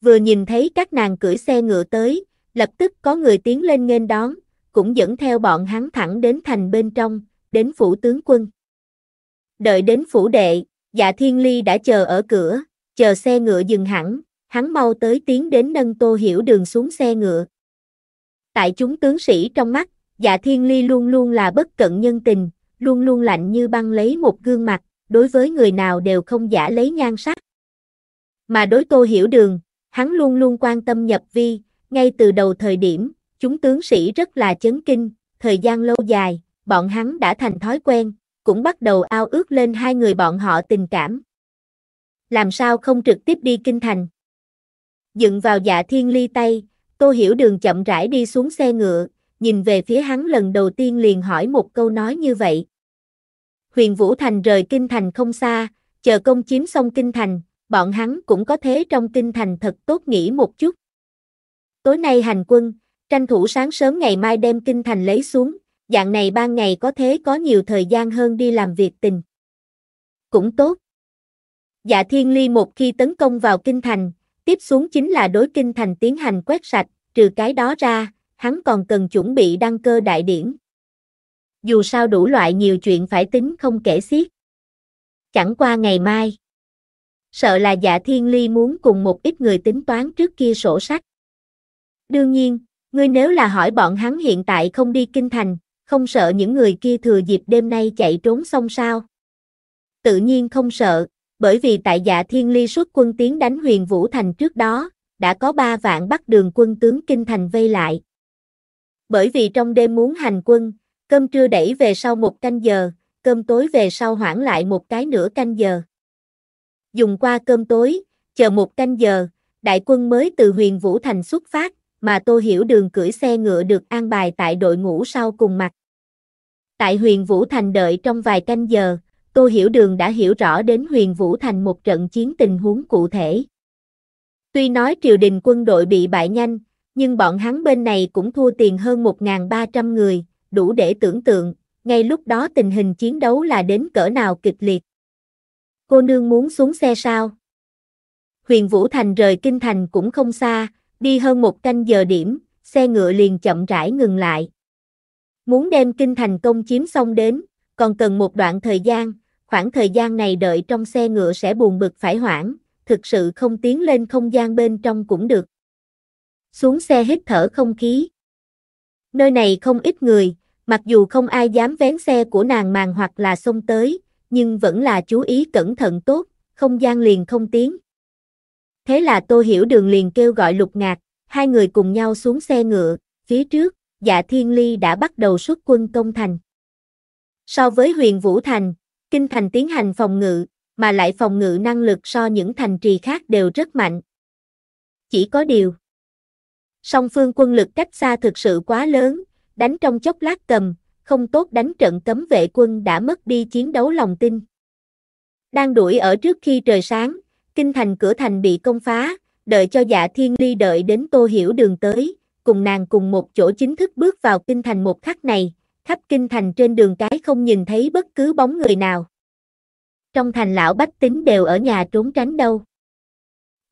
Vừa nhìn thấy các nàng cưỡi xe ngựa tới, lập tức có người tiến lên nghênh đón, cũng dẫn theo bọn hắn thẳng đến thành bên trong, đến phủ tướng quân. Đợi đến phủ đệ, Dạ Thiên Ly đã chờ ở cửa, chờ xe ngựa dừng hẳn, hắn mau tới tiến đến nâng Tô Hiểu Đường xuống xe ngựa. Tại chúng tướng sĩ trong mắt, Dạ Thiên Ly luôn luôn là bất cận nhân tình, luôn luôn lạnh như băng lấy một gương mặt, đối với người nào đều không giả lấy nhan sắc. Mà đối Tô Hiểu Đường, hắn luôn luôn quan tâm nhập vi, ngay từ đầu thời điểm, chúng tướng sĩ rất là chấn kinh, thời gian lâu dài, bọn hắn đã thành thói quen, cũng bắt đầu ao ước lên hai người bọn họ tình cảm. Làm sao không trực tiếp đi kinh thành? Dựng vào dạ thiên ly tay, Tô Hiểu Đường chậm rãi đi xuống xe ngựa, nhìn về phía hắn lần đầu tiên liền hỏi một câu nói như vậy. Huyền Vũ Thành rời kinh thành không xa, chờ công chiếm xong kinh thành, bọn hắn cũng có thế trong kinh thành thật tốt nghỉ một chút. Tối nay hành quân, tranh thủ sáng sớm ngày mai đem kinh thành lấy xuống, dạng này ban ngày có thế có nhiều thời gian hơn đi làm việc tình. Cũng tốt. Dạ Thiên Ly một khi tấn công vào kinh thành, tiếp xuống chính là đối kinh thành tiến hành quét sạch, trừ cái đó ra, hắn còn cần chuẩn bị đăng cơ đại điển. Dù sao đủ loại nhiều chuyện phải tính không kể xiết. Chẳng qua ngày mai. Sợ là dạ thiên ly muốn cùng một ít người tính toán trước kia sổ sách. Đương nhiên, ngươi nếu là hỏi bọn hắn hiện tại không đi kinh thành, không sợ những người kia thừa dịp đêm nay chạy trốn xong sao? Tự nhiên không sợ, bởi vì tại dạ thiên ly suốt quân tiến đánh huyền vũ thành trước đó, đã có ba vạn bắt đường quân tướng kinh thành vây lại. Bởi vì trong đêm muốn hành quân, cơm trưa đẩy về sau một canh giờ, cơm tối về sau hoãn lại một cái nửa canh giờ. Dùng qua cơm tối, chờ một canh giờ, đại quân mới từ huyền Vũ Thành xuất phát, mà Tô Hiểu Đường cưỡi xe ngựa được an bài tại đội ngũ sau cùng mặt. Tại huyền Vũ Thành đợi trong vài canh giờ, Tô Hiểu Đường đã hiểu rõ đến huyền Vũ Thành một trận chiến tình huống cụ thể. Tuy nói triều đình quân đội bị bại nhanh, nhưng bọn hắn bên này cũng thua tiền hơn 1.300 người, đủ để tưởng tượng, ngay lúc đó tình hình chiến đấu là đến cỡ nào kịch liệt. Cô nương muốn xuống xe sao? Huyền Vũ Thành rời Kinh Thành cũng không xa, đi hơn một canh giờ điểm, xe ngựa liền chậm rãi ngừng lại. Muốn đem kinh thành công chiếm xong đến, còn cần một đoạn thời gian, khoảng thời gian này đợi trong xe ngựa sẽ buồn bực phải hoãn, thực sự không tiến lên không gian bên trong cũng được. Xuống xe hít thở không khí. Nơi này không ít người, mặc dù không ai dám vén xe của nàng màng hoặc là xông tới, nhưng vẫn là chú ý cẩn thận tốt, không gian liền không tiếng. Thế là Tô Hiểu Đường liền kêu gọi lục ngạc, hai người cùng nhau xuống xe ngựa, phía trước, dạ thiên ly đã bắt đầu xuất quân công thành. So với huyền Vũ Thành, Kinh Thành tiến hành phòng ngự, mà lại phòng ngự năng lực so những thành trì khác đều rất mạnh. Chỉ có điều, song phương quân lực cách xa thực sự quá lớn, đánh trong chốc lát cầm, không tốt đánh trận cấm vệ quân đã mất đi chiến đấu lòng tin. Đang đuổi ở trước khi trời sáng, kinh thành cửa thành bị công phá, đợi cho dạ thiên ly đợi đến tô hiểu đường tới, cùng nàng cùng một chỗ chính thức bước vào kinh thành một khắc này, khắp kinh thành trên đường cái không nhìn thấy bất cứ bóng người nào. Trong thành lão bách tính đều ở nhà trốn tránh đâu.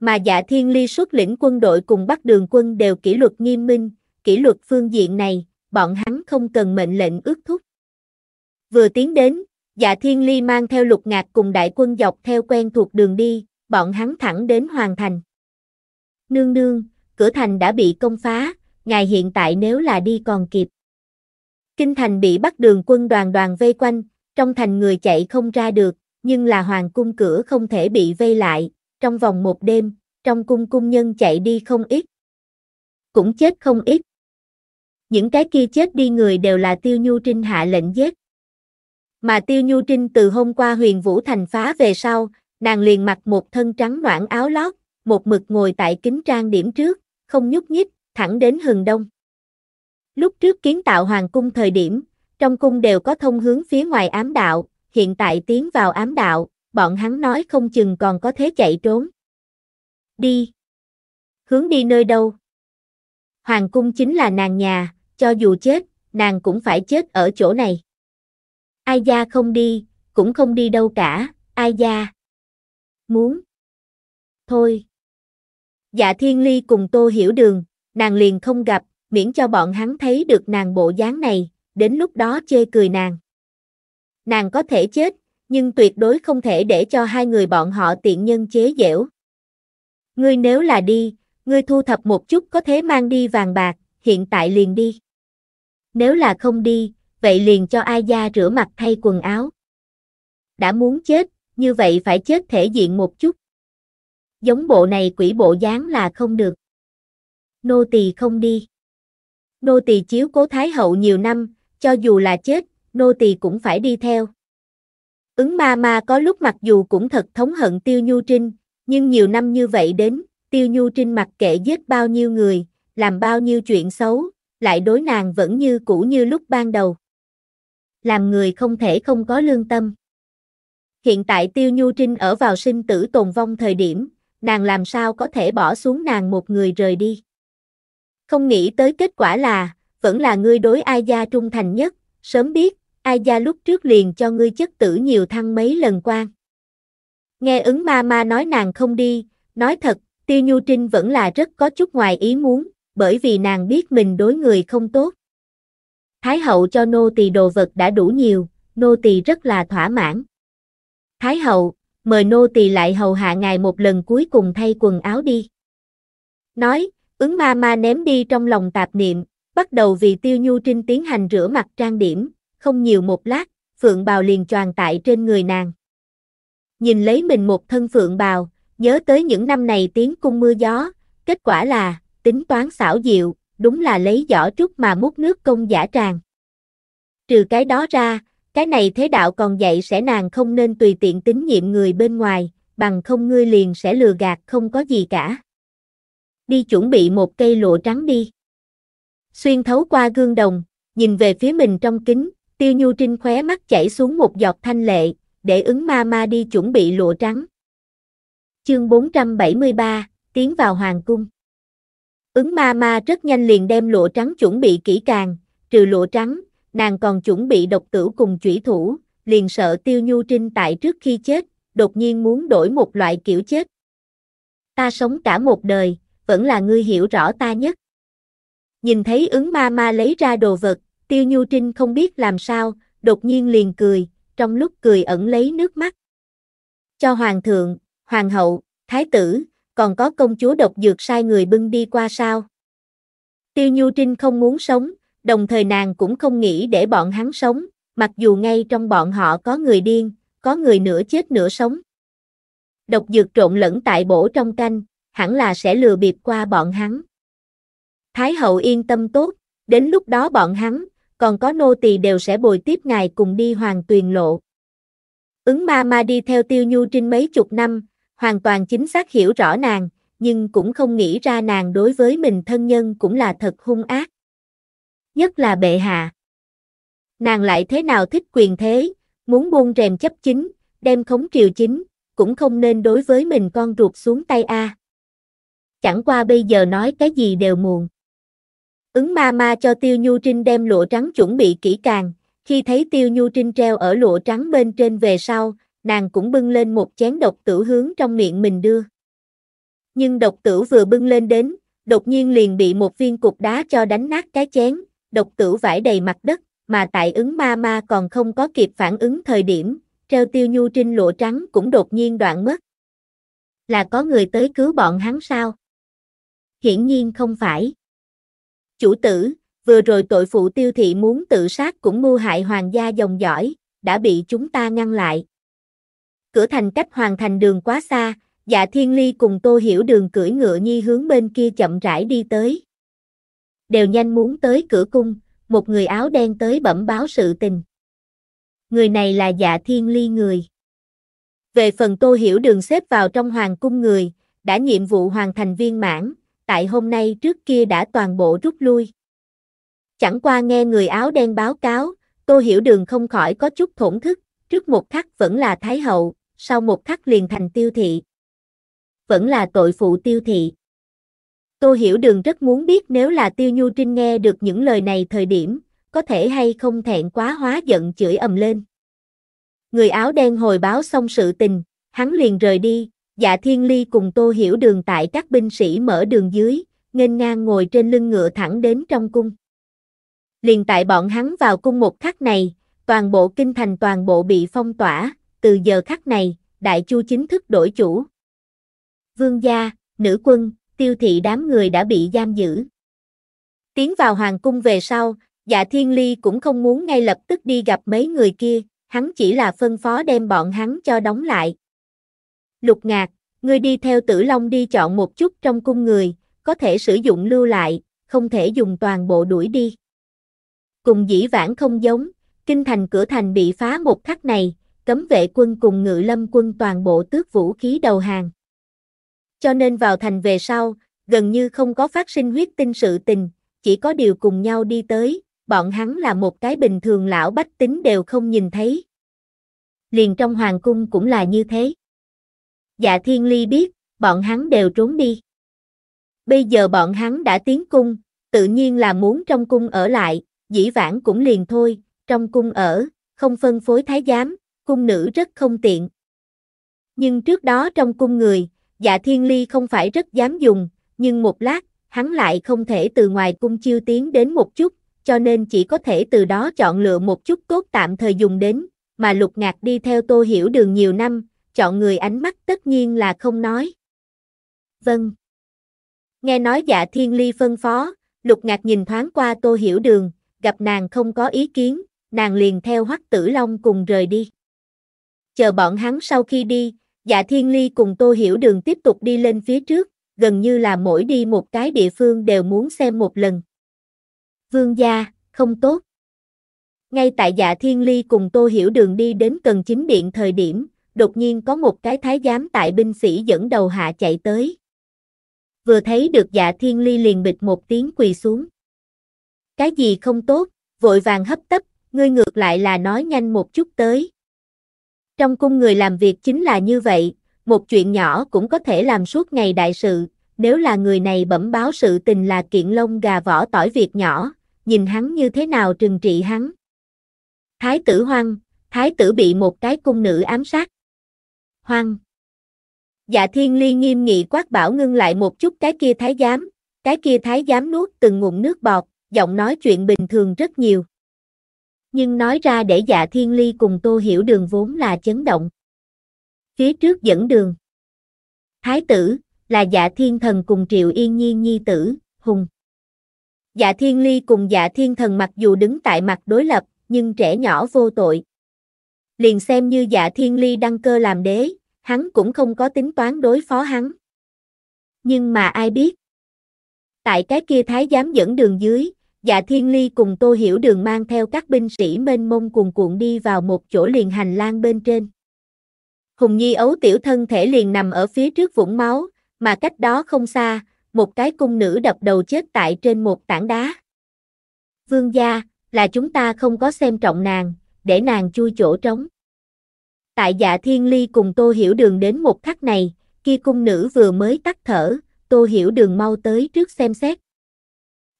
Mà dạ thiên ly xuất lĩnh quân đội cùng bắt đường quân đều kỷ luật nghiêm minh, kỷ luật phương diện này, bọn hắn không cần mệnh lệnh ước thúc. Vừa tiến đến, dạ thiên ly mang theo lục ngạc cùng đại quân dọc theo quen thuộc đường đi, bọn hắn thẳng đến hoàng thành. Nương nương, cửa thành đã bị công phá, ngài hiện tại nếu là đi còn kịp. Kinh thành bị bắt đường quân đoàn đoàn vây quanh, trong thành người chạy không ra được, nhưng là hoàng cung cửa không thể bị vây lại, trong vòng một đêm, trong cung cung nhân chạy đi không ít. Cũng chết không ít. Những cái kia chết đi người đều là tiêu nhu trinh hạ lệnh giết. Mà tiêu nhu trinh từ hôm qua huyền vũ thành phá về sau, Nàng liền mặc một thân trắng noãn áo lót, một mực ngồi tại kính trang điểm trước, không nhúc nhích, thẳng đến hừng đông. Lúc trước kiến tạo hoàng cung thời điểm, trong cung đều có thông hướng phía ngoài ám đạo, hiện tại tiến vào ám đạo, bọn hắn nói không chừng còn có thế chạy trốn. Đi. Hướng đi nơi đâu? Hoàng cung chính là nàng nhà, cho dù chết, nàng cũng phải chết ở chỗ này. Ai gia không đi, cũng không đi đâu cả, ai gia muốn. Thôi. Dạ Thiên Ly cùng Tô Hiểu Đường, nàng liền không gặp, miễn cho bọn hắn thấy được nàng bộ dáng này, đến lúc đó chê cười nàng. Nàng có thể chết, nhưng tuyệt đối không thể để cho hai người bọn họ tiện nhân chế dẻo Ngươi nếu là đi, ngươi thu thập một chút có thể mang đi vàng bạc, hiện tại liền đi. Nếu là không đi, vậy liền cho ai gia rửa mặt thay quần áo. Đã muốn chết, như vậy phải chết thể diện một chút. Giống bộ này quỷ bộ dáng là không được. Nô tỳ không đi. Nô tỳ chiếu cố thái hậu nhiều năm, cho dù là chết, nô tỳ cũng phải đi theo. Ứng ma ma có lúc mặc dù cũng thật thống hận Tiêu Nhu Trinh, nhưng nhiều năm như vậy đến, Tiêu Nhu Trinh mặc kệ giết bao nhiêu người, làm bao nhiêu chuyện xấu, lại đối nàng vẫn như cũ như lúc ban đầu. Làm người không thể không có lương tâm. Hiện tại Tiêu Nhu Trinh ở vào sinh tử tồn vong thời điểm, nàng làm sao có thể bỏ xuống nàng một người rời đi. Không nghĩ tới kết quả là, vẫn là ngươi đối Ai Gia trung thành nhất, sớm biết, Ai Gia lúc trước liền cho ngươi chất tử nhiều thăng mấy lần quan. Nghe ứng ma ma nói nàng không đi, nói thật, Tiêu Nhu Trinh vẫn là rất có chút ngoài ý muốn, bởi vì nàng biết mình đối người không tốt. Thái hậu cho nô tỳ đồ vật đã đủ nhiều, nô tỳ rất là thỏa mãn. Thái hậu, mời nô tỳ lại hầu hạ ngài một lần cuối cùng thay quần áo đi. Nói, ứng ma ma ném đi trong lòng tạp niệm, bắt đầu vì tiêu nhu trinh tiến hành rửa mặt trang điểm, không nhiều một lát, phượng bào liền choàng tại trên người nàng. Nhìn lấy mình một thân phượng bào, nhớ tới những năm này tiếng cung mưa gió, kết quả là, tính toán xảo diệu, đúng là lấy giỏ trúc mà múc nước công giả tràng. Trừ cái đó ra, cái này thế đạo còn dạy sẽ nàng không nên tùy tiện tín nhiệm người bên ngoài, bằng không ngươi liền sẽ lừa gạt không có gì cả. Đi chuẩn bị một cây lụa trắng đi. Xuyên thấu qua gương đồng, nhìn về phía mình trong kính, tiêu nhu trinh khóe mắt chảy xuống một giọt thanh lệ, để ứng ma ma đi chuẩn bị lụa trắng. Chương 473, tiến vào hoàng cung. Ứng ma ma rất nhanh liền đem lụa trắng chuẩn bị kỹ càng, trừ lụa trắng, nàng còn chuẩn bị độc tử cùng chủy thủ, liền sợ tiêu nhu trinh tại trước khi chết, đột nhiên muốn đổi một loại kiểu chết. Ta sống cả một đời, vẫn là ngươi hiểu rõ ta nhất. Nhìn thấy ứng ma ma lấy ra đồ vật, tiêu nhu trinh không biết làm sao, đột nhiên liền cười, trong lúc cười ẩn lấy nước mắt. Cho hoàng thượng, hoàng hậu, thái tử, còn có công chúa độc dược sai người bưng đi qua sao. Tiêu nhu trinh không muốn sống, đồng thời nàng cũng không nghĩ để bọn hắn sống, mặc dù ngay trong bọn họ có người điên, có người nửa chết nửa sống. Độc dược trộn lẫn tại bổ trong canh, hẳn là sẽ lừa bịp qua bọn hắn. Thái hậu yên tâm tốt, đến lúc đó bọn hắn, còn có nô tỳ đều sẽ bồi tiếp ngài cùng đi hoàng tuyền lộ. Ứng ma ma đi theo tiêu nhu trinh mấy chục năm, hoàn toàn chính xác hiểu rõ nàng, nhưng cũng không nghĩ ra nàng đối với mình thân nhân cũng là thật hung ác nhất là bệ hạ. Nàng lại thế nào thích quyền thế, muốn buông rèm chấp chính, đem khống triều chính, cũng không nên đối với mình con ruột xuống tay a. Chẳng qua bây giờ nói cái gì đều muộn. Ứng ma ma cho Tiêu Nhu Trinh đem lụa trắng chuẩn bị kỹ càng, khi thấy Tiêu Nhu Trinh treo ở lụa trắng bên trên về sau, nàng cũng bưng lên một chén độc tử hướng trong miệng mình đưa. Nhưng độc tử vừa bưng lên đến, đột nhiên liền bị một viên cục đá cho đánh nát cái chén, độc tử vải đầy mặt đất, mà tại ứng ma ma còn không có kịp phản ứng thời điểm, treo tiêu nhu trinh lụa trắng cũng đột nhiên đoạn mất. Là có người tới cứu bọn hắn sao? Hiển nhiên không phải. Chủ tử, vừa rồi tội phụ tiêu thị muốn tự sát cũng mưu hại hoàng gia dòng dõi, đã bị chúng ta ngăn lại. Cửa thành cách hoàng thành đường quá xa, dạ thiên ly cùng tô hiểu đường cưỡi ngựa nhi hướng bên kia chậm rãi đi tới đều nhanh muốn tới cửa cung, một người áo đen tới bẩm báo sự tình. Người này là dạ thiên ly người. Về phần tô hiểu đường xếp vào trong hoàng cung người, đã nhiệm vụ hoàn thành viên mãn, tại hôm nay trước kia đã toàn bộ rút lui. Chẳng qua nghe người áo đen báo cáo, tô hiểu đường không khỏi có chút thổn thức, trước một khắc vẫn là thái hậu, sau một khắc liền thành tiêu thị. Vẫn là tội phụ tiêu thị. Tô Hiểu Đường rất muốn biết nếu là Tiêu Nhu Trinh nghe được những lời này thời điểm, có thể hay không thẹn quá hóa giận chửi ầm lên. Người áo đen hồi báo xong sự tình, hắn liền rời đi, dạ thiên ly cùng Tô Hiểu Đường tại các binh sĩ mở đường dưới, nghênh ngang ngồi trên lưng ngựa thẳng đến trong cung. Liền tại bọn hắn vào cung một khắc này, toàn bộ kinh thành toàn bộ bị phong tỏa, từ giờ khắc này, đại chu chính thức đổi chủ. Vương gia, nữ quân, tiêu thị đám người đã bị giam giữ. Tiến vào hoàng cung về sau, dạ thiên ly cũng không muốn ngay lập tức đi gặp mấy người kia, hắn chỉ là phân phó đem bọn hắn cho đóng lại. Lục ngạc, ngươi đi theo tử long đi chọn một chút trong cung người, có thể sử dụng lưu lại, không thể dùng toàn bộ đuổi đi. Cùng dĩ vãng không giống, kinh thành cửa thành bị phá một khắc này, cấm vệ quân cùng ngự lâm quân toàn bộ tước vũ khí đầu hàng cho nên vào thành về sau, gần như không có phát sinh huyết tinh sự tình, chỉ có điều cùng nhau đi tới, bọn hắn là một cái bình thường lão bách tính đều không nhìn thấy. Liền trong hoàng cung cũng là như thế. Dạ thiên ly biết, bọn hắn đều trốn đi. Bây giờ bọn hắn đã tiến cung, tự nhiên là muốn trong cung ở lại, dĩ vãng cũng liền thôi, trong cung ở, không phân phối thái giám, cung nữ rất không tiện. Nhưng trước đó trong cung người, dạ thiên ly không phải rất dám dùng, nhưng một lát, hắn lại không thể từ ngoài cung chiêu tiến đến một chút, cho nên chỉ có thể từ đó chọn lựa một chút tốt tạm thời dùng đến, mà lục ngạc đi theo tô hiểu đường nhiều năm, chọn người ánh mắt tất nhiên là không nói. Vâng. Nghe nói dạ thiên ly phân phó, lục ngạc nhìn thoáng qua tô hiểu đường, gặp nàng không có ý kiến, nàng liền theo hoắc tử long cùng rời đi. Chờ bọn hắn sau khi đi, Dạ Thiên Ly cùng Tô Hiểu Đường tiếp tục đi lên phía trước, gần như là mỗi đi một cái địa phương đều muốn xem một lần. Vương gia, không tốt. Ngay tại dạ Thiên Ly cùng Tô Hiểu Đường đi đến cần chính điện thời điểm, đột nhiên có một cái thái giám tại binh sĩ dẫn đầu hạ chạy tới. Vừa thấy được dạ Thiên Ly liền bịch một tiếng quỳ xuống. Cái gì không tốt, vội vàng hấp tấp, ngươi ngược lại là nói nhanh một chút tới. Trong cung người làm việc chính là như vậy, một chuyện nhỏ cũng có thể làm suốt ngày đại sự, nếu là người này bẩm báo sự tình là kiện lông gà vỏ tỏi việc nhỏ, nhìn hắn như thế nào trừng trị hắn. Thái tử hoang, thái tử bị một cái cung nữ ám sát. Hoang. Dạ thiên ly nghiêm nghị quát bảo ngưng lại một chút cái kia thái giám, cái kia thái giám nuốt từng ngụm nước bọt, giọng nói chuyện bình thường rất nhiều nhưng nói ra để dạ thiên ly cùng tô hiểu đường vốn là chấn động. Phía trước dẫn đường. Thái tử, là dạ thiên thần cùng triệu yên nhiên nhi tử, hùng. Dạ thiên ly cùng dạ thiên thần mặc dù đứng tại mặt đối lập, nhưng trẻ nhỏ vô tội. Liền xem như dạ thiên ly đăng cơ làm đế, hắn cũng không có tính toán đối phó hắn. Nhưng mà ai biết. Tại cái kia thái giám dẫn đường dưới, Dạ Thiên Ly cùng Tô Hiểu Đường mang theo các binh sĩ mênh mông cuồn cuộn đi vào một chỗ liền hành lang bên trên. Hùng Nhi ấu tiểu thân thể liền nằm ở phía trước vũng máu, mà cách đó không xa, một cái cung nữ đập đầu chết tại trên một tảng đá. Vương gia, là chúng ta không có xem trọng nàng, để nàng chui chỗ trống. Tại dạ thiên ly cùng Tô Hiểu Đường đến một khắc này, kia cung nữ vừa mới tắt thở, Tô Hiểu Đường mau tới trước xem xét.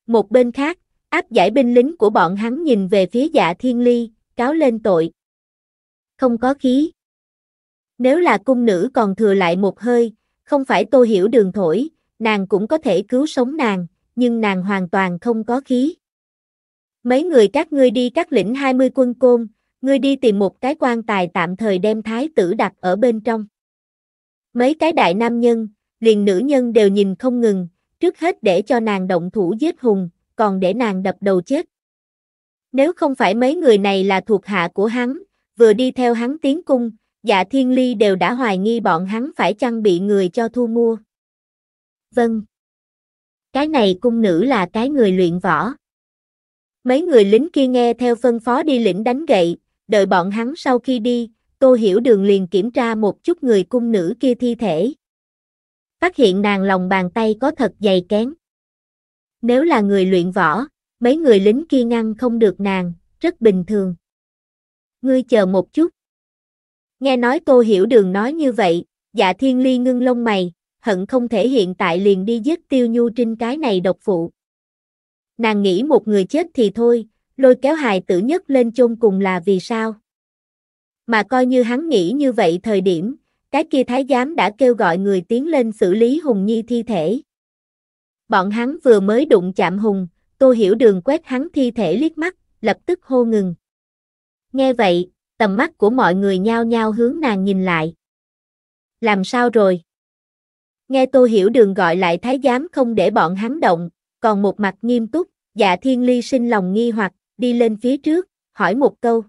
Một bên khác, Áp giải binh lính của bọn hắn nhìn về phía dạ thiên ly, cáo lên tội. Không có khí. Nếu là cung nữ còn thừa lại một hơi, không phải tô hiểu đường thổi, nàng cũng có thể cứu sống nàng, nhưng nàng hoàn toàn không có khí. Mấy người các ngươi đi các lĩnh 20 quân côn, ngươi đi tìm một cái quan tài tạm thời đem thái tử đặt ở bên trong. Mấy cái đại nam nhân, liền nữ nhân đều nhìn không ngừng, trước hết để cho nàng động thủ giết hùng, còn để nàng đập đầu chết. Nếu không phải mấy người này là thuộc hạ của hắn, vừa đi theo hắn tiến cung, dạ thiên ly đều đã hoài nghi bọn hắn phải chăng bị người cho thu mua. Vâng. Cái này cung nữ là cái người luyện võ. Mấy người lính kia nghe theo phân phó đi lĩnh đánh gậy, đợi bọn hắn sau khi đi, Tô Hiểu Đường liền kiểm tra một chút người cung nữ kia thi thể. Phát hiện nàng lòng bàn tay có thật dày kén. Nếu là người luyện võ, mấy người lính kia ngăn không được nàng, rất bình thường. Ngươi chờ một chút. Nghe nói tô hiểu đường nói như vậy, dạ thiên ly ngưng lông mày, hận không thể hiện tại liền đi giết tiêu nhu trinh cái này độc phụ. Nàng nghĩ một người chết thì thôi, lôi kéo hài tử nhất lên chôn cùng là vì sao? Mà coi như hắn nghĩ như vậy thời điểm, cái kia thái giám đã kêu gọi người tiến lên xử lý Hùng Nhi thi thể bọn hắn vừa mới đụng chạm Hùng, Tô Hiểu Đường quét hắn thi thể liếc mắt, lập tức hô ngừng. Nghe vậy, tầm mắt của mọi người nhao nhao hướng nàng nhìn lại. Làm sao rồi? Nghe Tô Hiểu Đường gọi lại thái giám không để bọn hắn động, còn một mặt nghiêm túc, dạ thiên ly sinh lòng nghi hoặc, đi lên phía trước, hỏi một câu.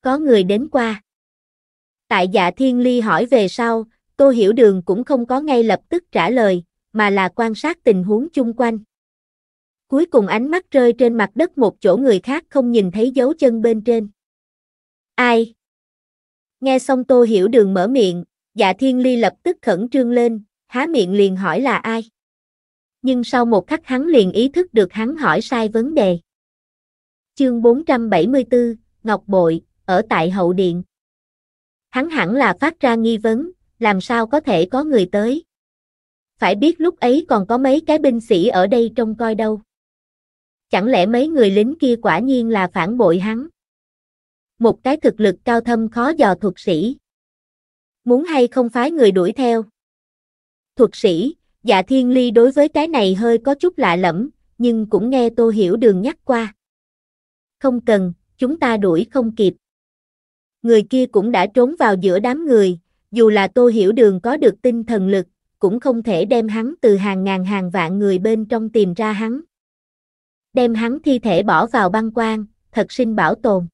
Có người đến qua. Tại dạ thiên ly hỏi về sau, Tô Hiểu Đường cũng không có ngay lập tức trả lời, mà là quan sát tình huống chung quanh. Cuối cùng ánh mắt rơi trên mặt đất một chỗ người khác không nhìn thấy dấu chân bên trên. Ai? Nghe xong Tô Hiểu Đường mở miệng, dạ thiên ly lập tức khẩn trương lên, há miệng liền hỏi là ai. Nhưng sau một khắc hắn liền ý thức được hắn hỏi sai vấn đề. Chương 474, Ngọc Bội, ở tại Hậu Điện. Hắn hẳn là phát ra nghi vấn, làm sao có thể có người tới phải biết lúc ấy còn có mấy cái binh sĩ ở đây trông coi đâu. Chẳng lẽ mấy người lính kia quả nhiên là phản bội hắn? Một cái thực lực cao thâm khó dò thuật sĩ. Muốn hay không phái người đuổi theo? Thuật sĩ, dạ thiên ly đối với cái này hơi có chút lạ lẫm, nhưng cũng nghe tô hiểu đường nhắc qua. Không cần, chúng ta đuổi không kịp. Người kia cũng đã trốn vào giữa đám người, dù là tô hiểu đường có được tinh thần lực, cũng không thể đem hắn từ hàng ngàn hàng vạn người bên trong tìm ra hắn. Đem hắn thi thể bỏ vào băng quan, thật sinh bảo tồn.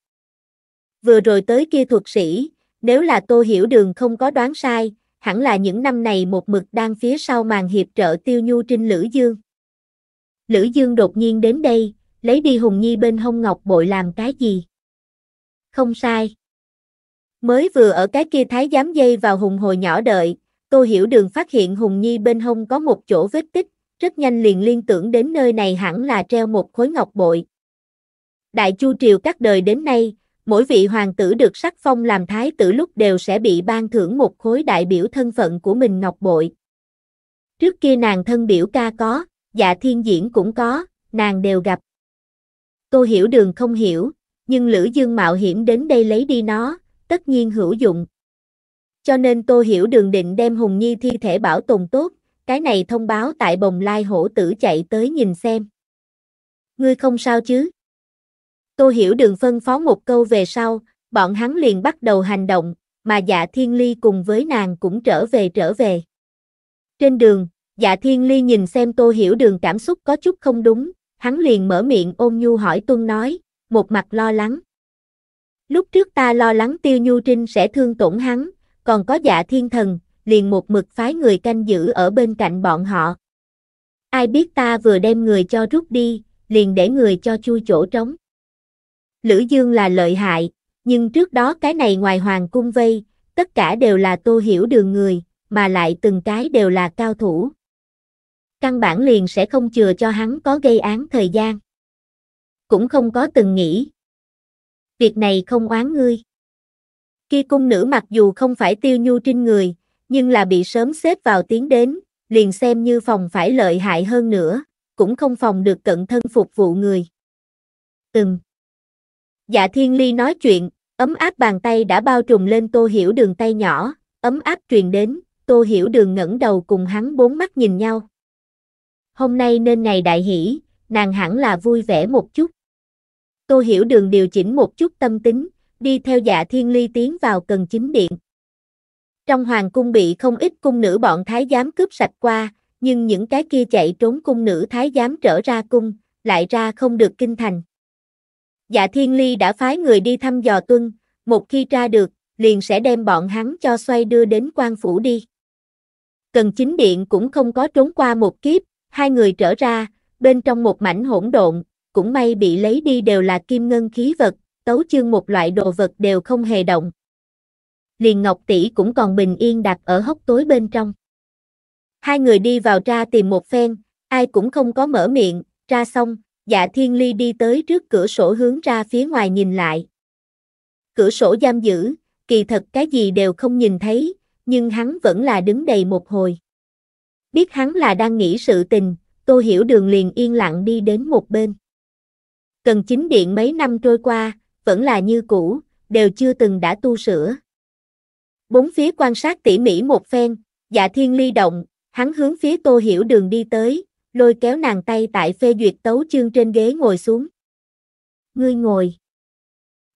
Vừa rồi tới kia thuật sĩ, nếu là Tô Hiểu Đường không có đoán sai, hẳn là những năm này một mực đang phía sau màn hiệp trợ tiêu nhu trinh Lữ Dương. Lữ Dương đột nhiên đến đây, lấy đi Hùng Nhi bên hông ngọc bội làm cái gì? Không sai. Mới vừa ở cái kia thái giám dây vào hùng hồi nhỏ đợi, Tô Hiểu Đường phát hiện Hùng Nhi bên hông có một chỗ vết tích, rất nhanh liền liên tưởng đến nơi này hẳn là treo một khối ngọc bội. Đại Chu triều các đời đến nay, mỗi vị hoàng tử được sắc phong làm thái tử lúc đều sẽ bị ban thưởng một khối đại biểu thân phận của mình ngọc bội. Trước kia nàng thân biểu ca có, dạ thiên diễn cũng có, nàng đều gặp. Tô Hiểu Đường không hiểu, nhưng Lữ Dương mạo hiểm đến đây lấy đi nó, tất nhiên hữu dụng. Cho nên Tô Hiểu Đường định đem Hùng Nhi thi thể bảo tồn tốt, cái này thông báo tại bồng lai hổ tử chạy tới nhìn xem. Ngươi không sao chứ? Tô Hiểu Đường phân phó một câu về sau, bọn hắn liền bắt đầu hành động, mà dạ thiên ly cùng với nàng cũng trở về trở về. Trên đường, dạ thiên ly nhìn xem Tô Hiểu Đường cảm xúc có chút không đúng, hắn liền mở miệng ôm nhu hỏi tuân nói, một mặt lo lắng. Lúc trước ta lo lắng tiêu nhu trinh sẽ thương tổn hắn, còn có dạ thiên thần, liền một mực phái người canh giữ ở bên cạnh bọn họ. Ai biết ta vừa đem người cho rút đi, liền để người cho chui chỗ trống. Lữ Dương là lợi hại, nhưng trước đó cái này ngoài hoàng cung vây, tất cả đều là tô hiểu đường người, mà lại từng cái đều là cao thủ. Căn bản liền sẽ không chừa cho hắn có gây án thời gian. Cũng không có từng nghĩ. Việc này không oán ngươi khi cung nữ mặc dù không phải tiêu nhu trên người, nhưng là bị sớm xếp vào tiến đến, liền xem như phòng phải lợi hại hơn nữa, cũng không phòng được cận thân phục vụ người. Từng. Dạ thiên ly nói chuyện, ấm áp bàn tay đã bao trùm lên tô hiểu đường tay nhỏ, ấm áp truyền đến, tô hiểu đường ngẩng đầu cùng hắn bốn mắt nhìn nhau. Hôm nay nên ngày đại hỷ, nàng hẳn là vui vẻ một chút. Tô hiểu đường điều chỉnh một chút tâm tính, đi theo dạ thiên ly tiến vào cần chính điện. Trong hoàng cung bị không ít cung nữ bọn thái giám cướp sạch qua, nhưng những cái kia chạy trốn cung nữ thái giám trở ra cung, lại ra không được kinh thành. Dạ thiên ly đã phái người đi thăm dò tuân, một khi tra được, liền sẽ đem bọn hắn cho xoay đưa đến quan phủ đi. Cần chính điện cũng không có trốn qua một kiếp, hai người trở ra, bên trong một mảnh hỗn độn, cũng may bị lấy đi đều là kim ngân khí vật, tấu chương một loại đồ vật đều không hề động. Liền Ngọc Tỷ cũng còn bình yên đặt ở hốc tối bên trong. Hai người đi vào ra tìm một phen, ai cũng không có mở miệng, ra xong, dạ thiên ly đi tới trước cửa sổ hướng ra phía ngoài nhìn lại. Cửa sổ giam giữ, kỳ thật cái gì đều không nhìn thấy, nhưng hắn vẫn là đứng đầy một hồi. Biết hắn là đang nghĩ sự tình, Tô Hiểu Đường liền yên lặng đi đến một bên. Cần chính điện mấy năm trôi qua, vẫn là như cũ, đều chưa từng đã tu sửa. Bốn phía quan sát tỉ mỉ một phen, dạ thiên ly động, hắn hướng phía tô hiểu đường đi tới, lôi kéo nàng tay tại phê duyệt tấu chương trên ghế ngồi xuống. Ngươi ngồi.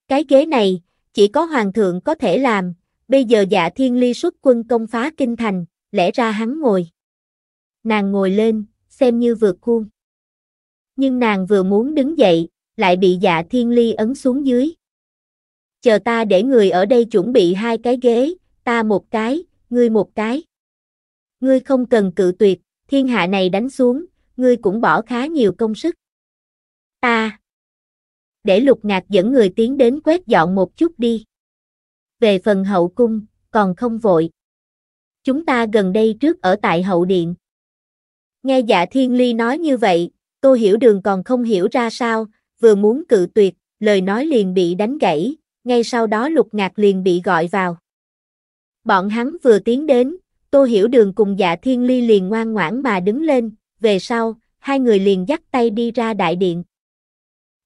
Cái ghế này, chỉ có hoàng thượng có thể làm, bây giờ dạ thiên ly xuất quân công phá kinh thành, lẽ ra hắn ngồi. Nàng ngồi lên, xem như vượt khuôn. Nhưng nàng vừa muốn đứng dậy, lại bị dạ thiên ly ấn xuống dưới. Chờ ta để người ở đây chuẩn bị hai cái ghế, ta một cái, ngươi một cái. Ngươi không cần cự tuyệt, thiên hạ này đánh xuống, ngươi cũng bỏ khá nhiều công sức. Ta. Để lục ngạc dẫn người tiến đến quét dọn một chút đi. Về phần hậu cung, còn không vội. Chúng ta gần đây trước ở tại hậu điện. Nghe dạ thiên ly nói như vậy, tôi hiểu đường còn không hiểu ra sao, vừa muốn cự tuyệt, lời nói liền bị đánh gãy, ngay sau đó lục ngạc liền bị gọi vào. Bọn hắn vừa tiến đến, Tô Hiểu Đường cùng dạ thiên ly liền ngoan ngoãn mà đứng lên, về sau, hai người liền dắt tay đi ra đại điện.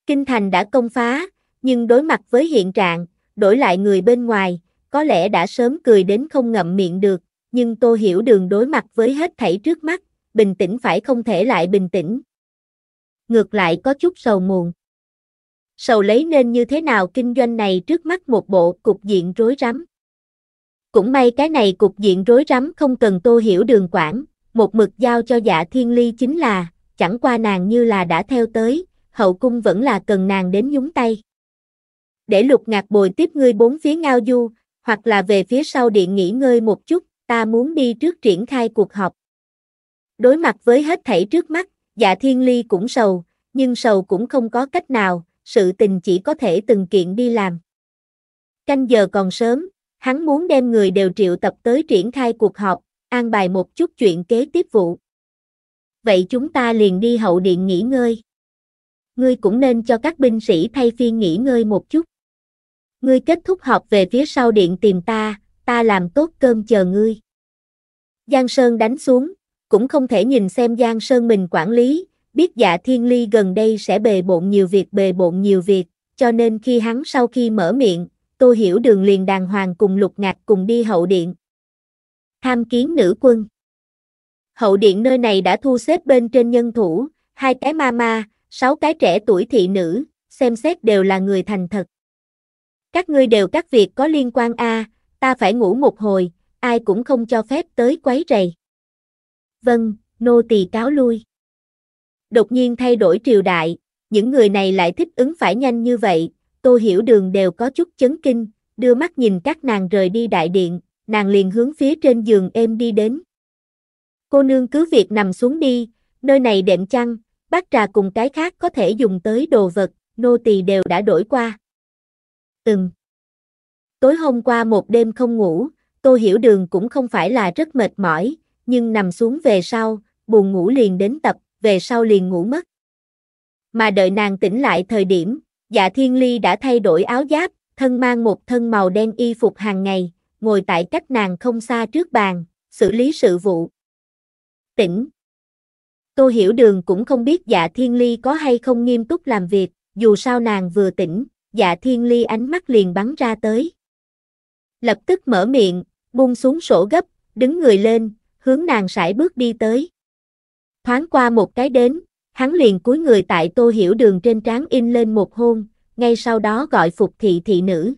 Kinh thành đã công phá, nhưng đối mặt với hiện trạng, đổi lại người bên ngoài, có lẽ đã sớm cười đến không ngậm miệng được, nhưng Tô Hiểu Đường đối mặt với hết thảy trước mắt, bình tĩnh phải không thể lại bình tĩnh. Ngược lại có chút sầu muộn sầu lấy nên như thế nào kinh doanh này trước mắt một bộ cục diện rối rắm. Cũng may cái này cục diện rối rắm không cần tô hiểu đường quản, một mực giao cho dạ thiên ly chính là, chẳng qua nàng như là đã theo tới, hậu cung vẫn là cần nàng đến nhúng tay. Để lục ngạc bồi tiếp ngươi bốn phía ngao du, hoặc là về phía sau điện nghỉ ngơi một chút, ta muốn đi trước triển khai cuộc họp. Đối mặt với hết thảy trước mắt, dạ thiên ly cũng sầu, nhưng sầu cũng không có cách nào, sự tình chỉ có thể từng kiện đi làm. Canh giờ còn sớm, hắn muốn đem người đều triệu tập tới triển khai cuộc họp, an bài một chút chuyện kế tiếp vụ. Vậy chúng ta liền đi hậu điện nghỉ ngơi. Ngươi cũng nên cho các binh sĩ thay phiên nghỉ ngơi một chút. Ngươi kết thúc họp về phía sau điện tìm ta, ta làm tốt cơm chờ ngươi. Giang Sơn đánh xuống, cũng không thể nhìn xem Giang Sơn mình quản lý, biết dạ thiên ly gần đây sẽ bề bộn nhiều việc bề bộn nhiều việc, cho nên khi hắn sau khi mở miệng, tôi Hiểu Đường liền đàng hoàng cùng Lục Ngạc cùng đi hậu điện. Tham kiến nữ quân. Hậu điện nơi này đã thu xếp bên trên nhân thủ, hai cái mama, sáu cái trẻ tuổi thị nữ, xem xét đều là người thành thật. Các ngươi đều các việc có liên quan a, ta phải ngủ một hồi, ai cũng không cho phép tới quấy rầy. Vâng, nô tỳ cáo lui đột nhiên thay đổi triều đại, những người này lại thích ứng phải nhanh như vậy, Tô Hiểu Đường đều có chút chấn kinh, đưa mắt nhìn các nàng rời đi đại điện, nàng liền hướng phía trên giường êm đi đến. Cô nương cứ việc nằm xuống đi, nơi này đệm chăn, bát trà cùng cái khác có thể dùng tới đồ vật, nô tỳ đều đã đổi qua. Ừm. Tối hôm qua một đêm không ngủ, Tô Hiểu Đường cũng không phải là rất mệt mỏi, nhưng nằm xuống về sau, buồn ngủ liền đến tập về sau liền ngủ mất. Mà đợi nàng tỉnh lại thời điểm, dạ thiên ly đã thay đổi áo giáp, thân mang một thân màu đen y phục hàng ngày, ngồi tại cách nàng không xa trước bàn, xử lý sự vụ. Tỉnh. Tô Hiểu Đường cũng không biết dạ thiên ly có hay không nghiêm túc làm việc, dù sao nàng vừa tỉnh, dạ thiên ly ánh mắt liền bắn ra tới. Lập tức mở miệng, buông xuống sổ gấp, đứng người lên, hướng nàng sải bước đi tới thoáng qua một cái đến, hắn liền cúi người tại tô hiểu đường trên trán in lên một hôn, ngay sau đó gọi phục thị thị nữ.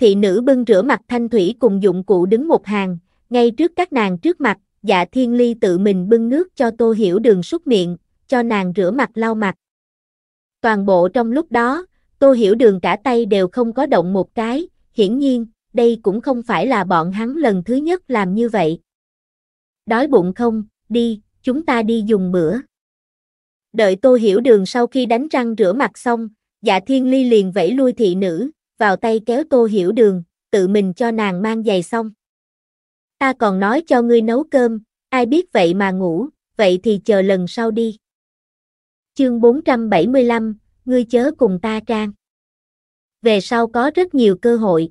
Thị nữ bưng rửa mặt thanh thủy cùng dụng cụ đứng một hàng, ngay trước các nàng trước mặt, dạ thiên ly tự mình bưng nước cho tô hiểu đường súc miệng, cho nàng rửa mặt lau mặt. Toàn bộ trong lúc đó, tô hiểu đường cả tay đều không có động một cái, hiển nhiên, đây cũng không phải là bọn hắn lần thứ nhất làm như vậy. Đói bụng không, đi, chúng ta đi dùng bữa. Đợi Tô Hiểu Đường sau khi đánh răng rửa mặt xong, dạ thiên ly liền vẫy lui thị nữ, vào tay kéo Tô Hiểu Đường, tự mình cho nàng mang giày xong. Ta còn nói cho ngươi nấu cơm, ai biết vậy mà ngủ, vậy thì chờ lần sau đi. Chương 475, ngươi chớ cùng ta trang. Về sau có rất nhiều cơ hội.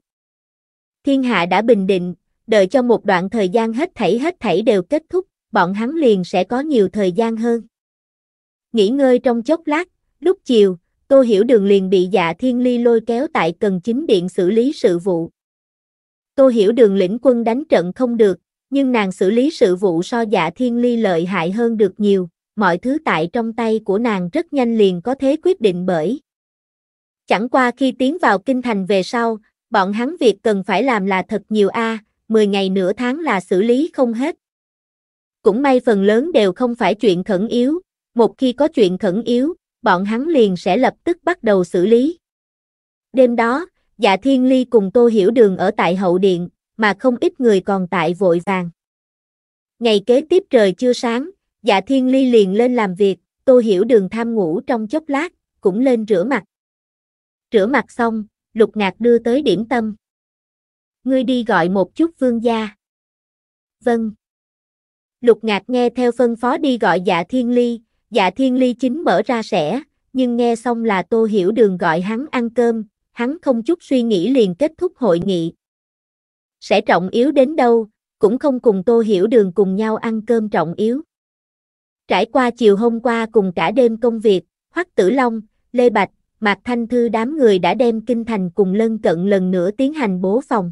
Thiên hạ đã bình định, đợi cho một đoạn thời gian hết thảy hết thảy đều kết thúc, bọn hắn liền sẽ có nhiều thời gian hơn. Nghỉ ngơi trong chốc lát, lúc chiều, Tô Hiểu Đường liền bị dạ thiên ly lôi kéo tại cần chính điện xử lý sự vụ. Tô Hiểu Đường lĩnh quân đánh trận không được, nhưng nàng xử lý sự vụ so dạ thiên ly lợi hại hơn được nhiều, mọi thứ tại trong tay của nàng rất nhanh liền có thế quyết định bởi. Chẳng qua khi tiến vào kinh thành về sau, bọn hắn việc cần phải làm là thật nhiều a, à, 10 ngày nửa tháng là xử lý không hết, cũng may phần lớn đều không phải chuyện khẩn yếu, một khi có chuyện khẩn yếu, bọn hắn liền sẽ lập tức bắt đầu xử lý. Đêm đó, dạ thiên ly cùng tô hiểu đường ở tại hậu điện, mà không ít người còn tại vội vàng. Ngày kế tiếp trời chưa sáng, dạ thiên ly liền lên làm việc, tô hiểu đường tham ngủ trong chốc lát, cũng lên rửa mặt. Rửa mặt xong, lục ngạc đưa tới điểm tâm. Ngươi đi gọi một chút vương gia. Vâng. Lục ngạc nghe theo phân phó đi gọi dạ thiên ly, dạ thiên ly chính mở ra sẻ, nhưng nghe xong là tô hiểu đường gọi hắn ăn cơm, hắn không chút suy nghĩ liền kết thúc hội nghị. Sẽ trọng yếu đến đâu, cũng không cùng tô hiểu đường cùng nhau ăn cơm trọng yếu. Trải qua chiều hôm qua cùng cả đêm công việc, Hoắc Tử Long, Lê Bạch, Mạc Thanh Thư đám người đã đem kinh thành cùng lân cận lần nữa tiến hành bố phòng.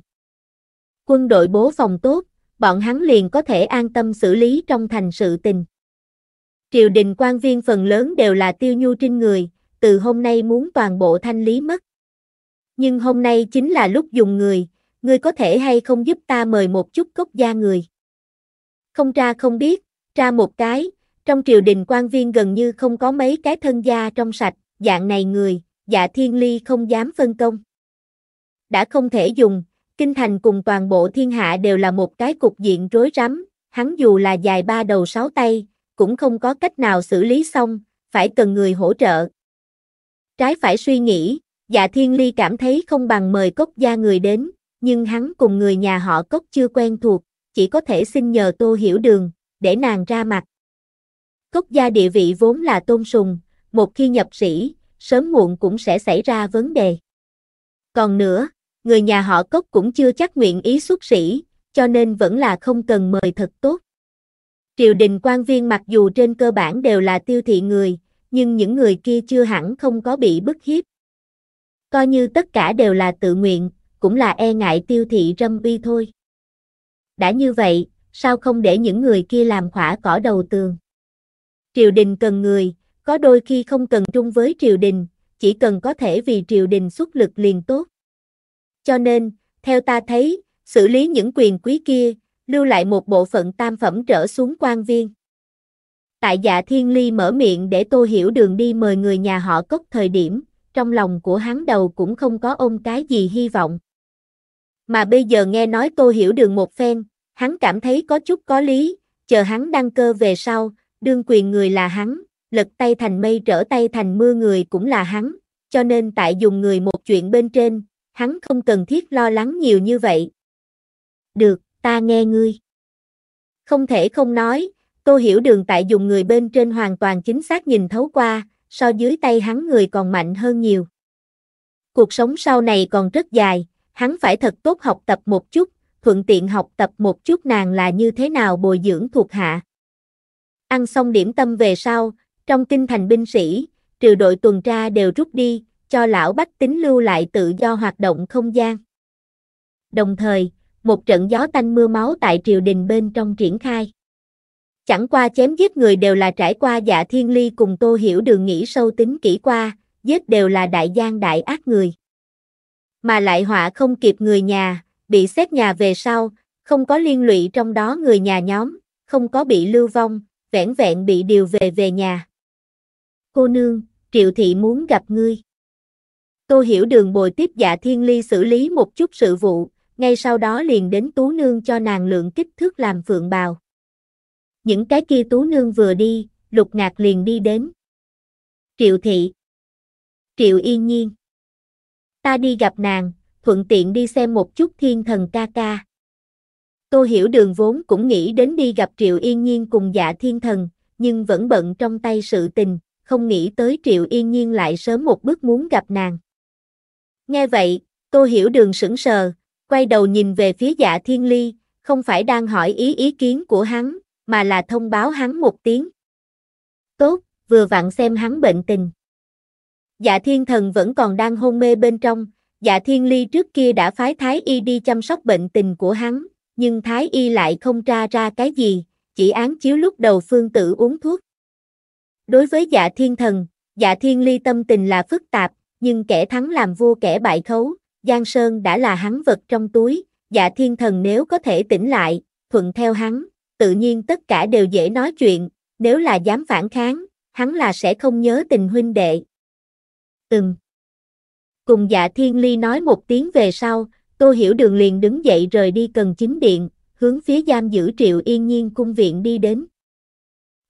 Quân đội bố phòng tốt, bọn hắn liền có thể an tâm xử lý trong thành sự tình. Triều đình quan viên phần lớn đều là tiêu nhu trên người, từ hôm nay muốn toàn bộ thanh lý mất. Nhưng hôm nay chính là lúc dùng người, ngươi có thể hay không giúp ta mời một chút cốc gia người. Không tra không biết, tra một cái, trong triều đình quan viên gần như không có mấy cái thân gia trong sạch, dạng này người, dạ thiên ly không dám phân công. Đã không thể dùng, Kinh thành cùng toàn bộ thiên hạ đều là một cái cục diện rối rắm, hắn dù là dài ba đầu sáu tay, cũng không có cách nào xử lý xong, phải cần người hỗ trợ. Trái phải suy nghĩ, dạ thiên ly cảm thấy không bằng mời cốc gia người đến, nhưng hắn cùng người nhà họ cốc chưa quen thuộc, chỉ có thể xin nhờ tô hiểu đường, để nàng ra mặt. Cốc gia địa vị vốn là tôn sùng, một khi nhập sĩ, sớm muộn cũng sẽ xảy ra vấn đề. Còn nữa, người nhà họ cốc cũng chưa chắc nguyện ý xuất sĩ, cho nên vẫn là không cần mời thật tốt. Triều đình quan viên mặc dù trên cơ bản đều là tiêu thị người, nhưng những người kia chưa hẳn không có bị bức hiếp. Coi như tất cả đều là tự nguyện, cũng là e ngại tiêu thị râm bi thôi. Đã như vậy, sao không để những người kia làm khỏa cỏ đầu tường? Triều đình cần người, có đôi khi không cần trung với triều đình, chỉ cần có thể vì triều đình xuất lực liền tốt. Cho nên, theo ta thấy, xử lý những quyền quý kia, lưu lại một bộ phận tam phẩm trở xuống quan viên. Tại dạ thiên ly mở miệng để tô hiểu đường đi mời người nhà họ cốc thời điểm, trong lòng của hắn đầu cũng không có ôm cái gì hy vọng. Mà bây giờ nghe nói tô hiểu đường một phen, hắn cảm thấy có chút có lý, chờ hắn đăng cơ về sau, đương quyền người là hắn, lật tay thành mây trở tay thành mưa người cũng là hắn, cho nên tại dùng người một chuyện bên trên, hắn không cần thiết lo lắng nhiều như vậy. Được, ta nghe ngươi. Không thể không nói, Tô Hiểu Đường tại dùng người bên trên hoàn toàn chính xác nhìn thấu qua, so dưới tay hắn người còn mạnh hơn nhiều. Cuộc sống sau này còn rất dài, hắn phải thật tốt học tập một chút, thuận tiện học tập một chút nàng là như thế nào bồi dưỡng thuộc hạ. Ăn xong điểm tâm về sau, trong kinh thành binh sĩ, trừ đội tuần tra đều rút đi, cho lão bách tính lưu lại tự do hoạt động không gian. Đồng thời, một trận gió tanh mưa máu tại triều đình bên trong triển khai. Chẳng qua chém giết người đều là trải qua dạ thiên ly cùng tô hiểu đường nghĩ sâu tính kỹ qua, giết đều là đại gian đại ác người. Mà lại họa không kịp người nhà, bị xét nhà về sau, không có liên lụy trong đó người nhà nhóm, không có bị lưu vong, vẻn vẹn bị điều về về nhà. Cô nương, triệu thị muốn gặp ngươi. Tô Hiểu Đường bồi tiếp dạ thiên ly xử lý một chút sự vụ, ngay sau đó liền đến tú nương cho nàng lượng kích thước làm phượng bào. Những cái kia tú nương vừa đi, lục ngạc liền đi đến. Triệu thị. Triệu yên nhiên. Ta đi gặp nàng, thuận tiện đi xem một chút thiên thần ca ca. Tô Hiểu Đường vốn cũng nghĩ đến đi gặp Triệu Yên Nhiên cùng dạ thiên thần, nhưng vẫn bận trong tay sự tình, không nghĩ tới Triệu Yên Nhiên lại sớm một bước muốn gặp nàng. Nghe vậy, Tô Hiểu Đường sững sờ, quay đầu nhìn về phía dạ thiên ly, không phải đang hỏi ý ý kiến của hắn, mà là thông báo hắn một tiếng. Tốt, vừa vặn xem hắn bệnh tình. Dạ thiên thần vẫn còn đang hôn mê bên trong, dạ thiên ly trước kia đã phái Thái Y đi chăm sóc bệnh tình của hắn, nhưng Thái Y lại không tra ra cái gì, chỉ án chiếu lúc đầu phương tử uống thuốc. Đối với dạ thiên thần, dạ thiên ly tâm tình là phức tạp, nhưng kẻ thắng làm vua kẻ bại khấu, Giang Sơn đã là hắn vật trong túi, dạ thiên thần nếu có thể tỉnh lại, thuận theo hắn, tự nhiên tất cả đều dễ nói chuyện, nếu là dám phản kháng, hắn là sẽ không nhớ tình huynh đệ. Ừm. Cùng dạ thiên ly nói một tiếng về sau, tô hiểu đường liền đứng dậy rời đi cần chính điện, hướng phía giam giữ Triệu Yên Nhiên cung viện đi đến.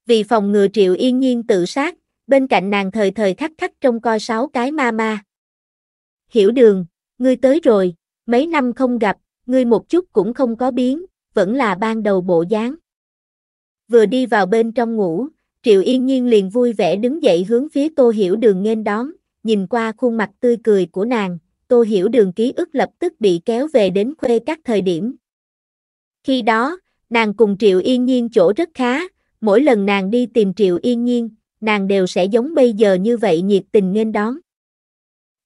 Vì phòng ngừa Triệu Yên Nhiên tự sát, bên cạnh nàng thời thời khắc khắc trông coi sáu cái ma ma. Hiểu đường, ngươi tới rồi, mấy năm không gặp, ngươi một chút cũng không có biến, vẫn là ban đầu bộ dáng. Vừa đi vào bên trong ngủ, Triệu Yên Nhiên liền vui vẻ đứng dậy hướng phía Tô Hiểu Đường nghênh đón, nhìn qua khuôn mặt tươi cười của nàng, Tô Hiểu Đường ký ức lập tức bị kéo về đến khuê các thời điểm. Khi đó, nàng cùng Triệu Yên Nhiên chỗ rất khá, mỗi lần nàng đi tìm Triệu Yên Nhiên, nàng đều sẽ giống bây giờ như vậy nhiệt tình nên đón.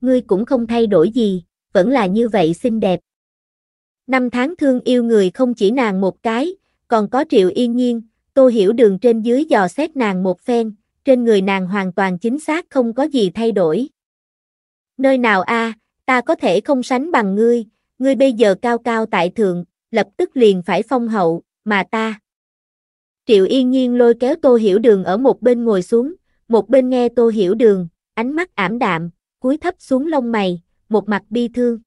Ngươi cũng không thay đổi gì, vẫn là như vậy xinh đẹp. Năm tháng thương yêu người không chỉ nàng một cái, còn có triệu yên nhiên, tôi hiểu đường trên dưới dò xét nàng một phen, trên người nàng hoàn toàn chính xác không có gì thay đổi. Nơi nào a, ta có thể không sánh bằng ngươi, ngươi bây giờ cao cao tại thượng, lập tức liền phải phong hậu, mà ta. Triệu Yên Nhiên lôi kéo Tô Hiểu Đường ở một bên ngồi xuống, một bên nghe Tô Hiểu Đường, ánh mắt ảm đạm, cúi thấp xuống lông mày, một mặt bi thương.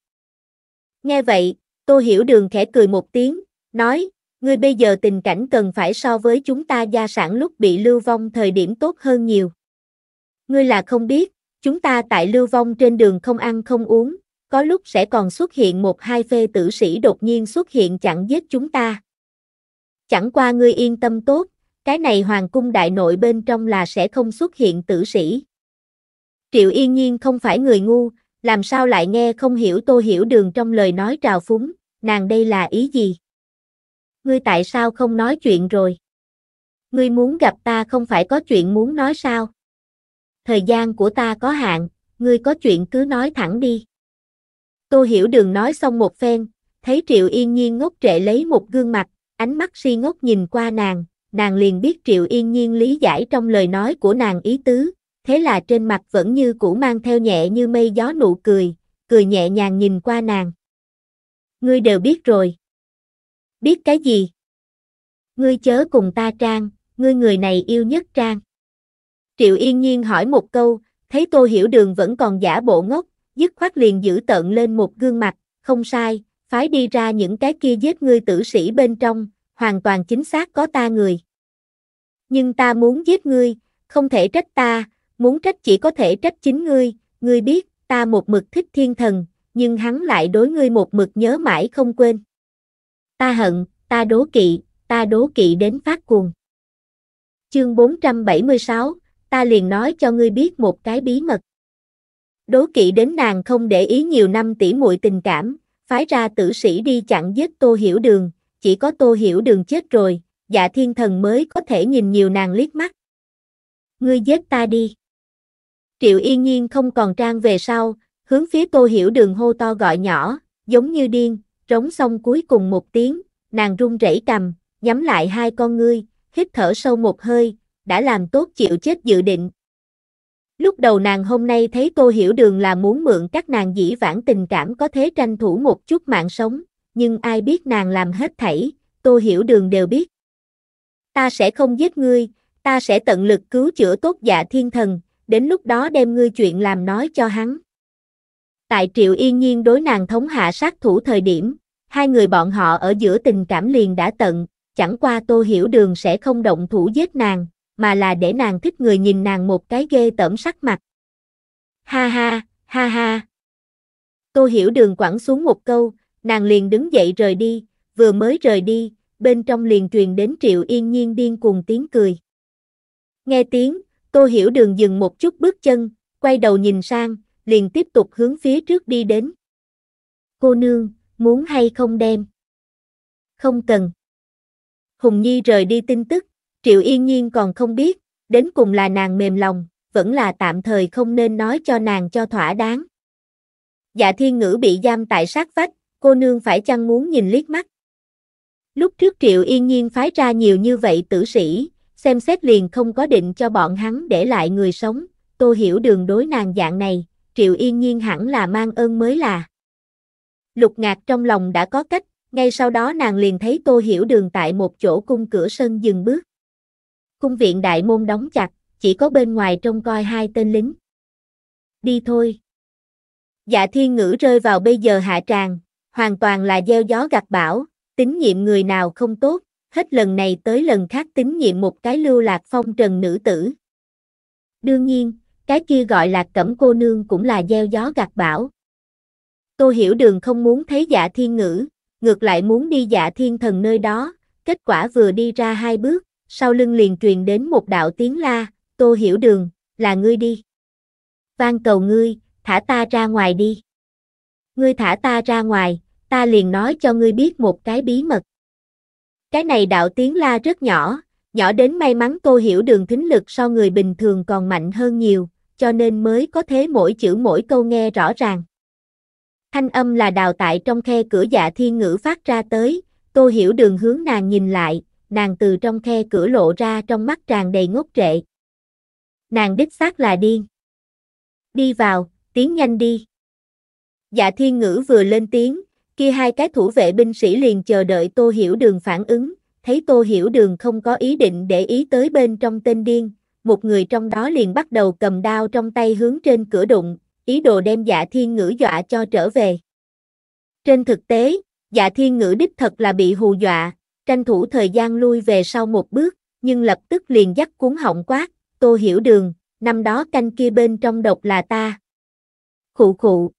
Nghe vậy, Tô Hiểu Đường khẽ cười một tiếng, nói, ngươi bây giờ tình cảnh cần phải so với chúng ta gia sản lúc bị lưu vong thời điểm tốt hơn nhiều. Ngươi là không biết, chúng ta tại lưu vong trên đường không ăn không uống, có lúc sẽ còn xuất hiện một hai phê tử sĩ đột nhiên xuất hiện chặn giết chúng ta. Chẳng qua ngươi yên tâm tốt, cái này hoàng cung đại nội bên trong là sẽ không xuất hiện tử sĩ. Triệu Yên Nhiên không phải người ngu, làm sao lại nghe không hiểu Tô Hiểu Đường trong lời nói trào phúng, nàng đây là ý gì? Ngươi tại sao không nói chuyện rồi? Ngươi muốn gặp ta không phải có chuyện muốn nói sao? Thời gian của ta có hạn, ngươi có chuyện cứ nói thẳng đi. Tô Hiểu Đường nói xong một phen, thấy Triệu Yên Nhiên ngốc trệ lấy một gương mặt, ánh mắt si ngốc nhìn qua nàng, nàng liền biết Triệu Yên Nhiên lý giải trong lời nói của nàng ý tứ, thế là trên mặt vẫn như cũ mang theo nhẹ như mây gió nụ cười, cười nhẹ nhàng nhìn qua nàng. Ngươi đều biết rồi. Biết cái gì? Ngươi chớ cùng ta trang, ngươi người này yêu nhất trang. Triệu Yên Nhiên hỏi một câu, thấy Tô Hiểu Đường vẫn còn giả bộ ngốc, dứt khoát liền giữ tận lên một gương mặt, không sai, phái đi ra những cái kia giết ngươi tử sĩ bên trong, hoàn toàn chính xác có ta người. Nhưng ta muốn giết ngươi, không thể trách ta, muốn trách chỉ có thể trách chính ngươi, ngươi biết, ta một mực thích thiên thần, nhưng hắn lại đối ngươi một mực nhớ mãi không quên. Ta hận, ta đố kỵ, ta đố kỵ đến phát cuồng. Chương 476, ta liền nói cho ngươi biết một cái bí mật. Đố kỵ đến nàng không để ý nhiều năm tỉ muội tình cảm, phái ra tử sĩ đi chặn giết Tô Hiểu Đường, chỉ có Tô Hiểu Đường chết rồi, dạ thiên thần mới có thể nhìn nhiều nàng liếc mắt. Ngươi giết ta đi. Triệu Yên Nhiên không còn trang về sau, hướng phía Tô Hiểu Đường hô to gọi nhỏ, giống như điên, trống xong cuối cùng một tiếng, nàng run rẩy cầm, nhắm lại hai con ngươi, hít thở sâu một hơi, đã làm tốt chịu chết dự định, Lúc đầu nàng hôm nay thấy Tô Hiểu Đường là muốn mượn các nàng dĩ vãng tình cảm có thế tranh thủ một chút mạng sống, nhưng ai biết nàng làm hết thảy, Tô Hiểu Đường đều biết. Ta sẽ không giết ngươi, ta sẽ tận lực cứu chữa tốt dạ thiên thần, đến lúc đó đem ngươi chuyện làm nói cho hắn. Tại Triệu Yên Nhiên đối nàng thống hạ sát thủ thời điểm, hai người bọn họ ở giữa tình cảm liền đã tận, chẳng qua Tô Hiểu Đường sẽ không động thủ giết nàng, mà là để nàng thích người nhìn nàng một cái ghê tởm sắc mặt. Ha ha, ha ha. Tô Hiểu Đường quẳng xuống một câu, nàng liền đứng dậy rời đi, vừa mới rời đi, bên trong liền truyền đến Triệu Yên Nhiên điên cuồng tiếng cười. Nghe tiếng, Tô Hiểu Đường dừng một chút bước chân, quay đầu nhìn sang, liền tiếp tục hướng phía trước đi đến. Cô nương, muốn hay không đem? Không cần. Hùng Nhi rời đi tin tức, Triệu Yên Nhiên còn không biết, đến cùng là nàng mềm lòng, vẫn là tạm thời không nên nói cho nàng cho thỏa đáng. Dạ thiên ngữ bị giam tại sát vách, cô nương phải chăng muốn nhìn liếc mắt. Lúc trước Triệu Yên Nhiên phái ra nhiều như vậy tử sĩ, xem xét liền không có định cho bọn hắn để lại người sống, tô hiểu đường đối nàng dạng này, Triệu Yên Nhiên hẳn là mang ơn mới là. Lục ngạc trong lòng đã có cách, ngay sau đó nàng liền thấy tô hiểu đường tại một chỗ cung cửa sân dừng bước cung viện đại môn đóng chặt, chỉ có bên ngoài trông coi hai tên lính. Đi thôi. Dạ thiên ngữ rơi vào bây giờ hạ tràng, hoàn toàn là gieo gió gặt bão, tín nhiệm người nào không tốt, hết lần này tới lần khác tín nhiệm một cái lưu lạc phong trần nữ tử. Đương nhiên, cái kia gọi là cẩm cô nương cũng là gieo gió gặt bão. Tô hiểu đường không muốn thấy dạ thiên ngữ, ngược lại muốn đi dạ thiên thần nơi đó, kết quả vừa đi ra hai bước, sau lưng liền truyền đến một đạo tiếng la, tô hiểu đường, là ngươi đi. Van cầu ngươi, thả ta ra ngoài đi. Ngươi thả ta ra ngoài, ta liền nói cho ngươi biết một cái bí mật. Cái này đạo tiếng la rất nhỏ, nhỏ đến may mắn tô hiểu đường thính lực so người bình thường còn mạnh hơn nhiều, cho nên mới có thế mỗi chữ mỗi câu nghe rõ ràng. Thanh âm là đào tại trong khe cửa dạ thiên ngữ phát ra tới, tô hiểu đường hướng nàng nhìn lại, nàng từ trong khe cửa lộ ra trong mắt tràn đầy ngốc trệ. Nàng đích xác là điên. Đi vào, tiến nhanh đi. Dạ thiên ngữ vừa lên tiếng, kia hai cái thủ vệ binh sĩ liền chờ đợi tô hiểu đường phản ứng, thấy tô hiểu đường không có ý định để ý tới bên trong tên điên, một người trong đó liền bắt đầu cầm đao trong tay hướng trên cửa đụng, ý đồ đem dạ thiên ngữ dọa cho trở về. Trên thực tế, dạ thiên ngữ đích thật là bị hù dọa, tranh thủ thời gian lui về sau một bước, nhưng lập tức liền dắt cuốn họng quát, tô hiểu đường, năm đó canh kia bên trong độc là ta. Khụ khụ.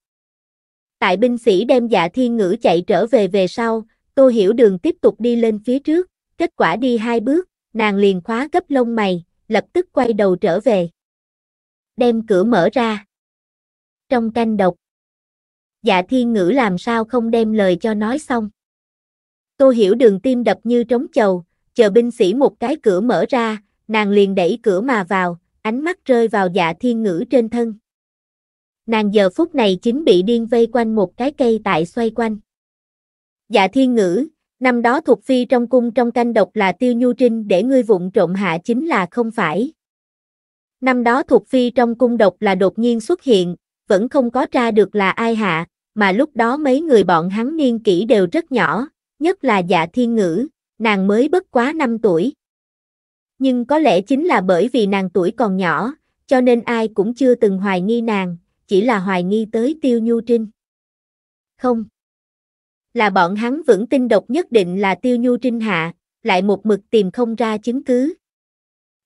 Tại binh sĩ đem dạ thiên ngữ chạy trở về về sau, tô hiểu đường tiếp tục đi lên phía trước, kết quả đi hai bước, nàng liền khóa gấp lông mày, lập tức quay đầu trở về. Đem cửa mở ra. Trong canh độc. Dạ thiên ngữ làm sao không đem lời cho nói xong. Tô Hiểu đường tim đập như trống chầu, chờ binh sĩ một cái cửa mở ra, nàng liền đẩy cửa mà vào, ánh mắt rơi vào dạ thiên ngữ trên thân. Nàng giờ phút này chính bị điên vây quanh một cái cây tại xoay quanh. Dạ thiên ngữ, năm đó thuộc phi trong cung trong canh độc là tiêu nhu trinh để ngươi vụng trộm hạ chính là không phải. Năm đó thuộc phi trong cung độc là đột nhiên xuất hiện, vẫn không có tra được là ai hạ, mà lúc đó mấy người bọn hắn niên kỷ đều rất nhỏ, nhất là dạ thiên ngữ, nàng mới bất quá 5 tuổi. Nhưng có lẽ chính là bởi vì nàng tuổi còn nhỏ, cho nên ai cũng chưa từng hoài nghi nàng, chỉ là hoài nghi tới tiêu nhu trinh. Không. Là bọn hắn vững tin độc nhất định là tiêu nhu trinh hạ, lại một mực tìm không ra chứng cứ.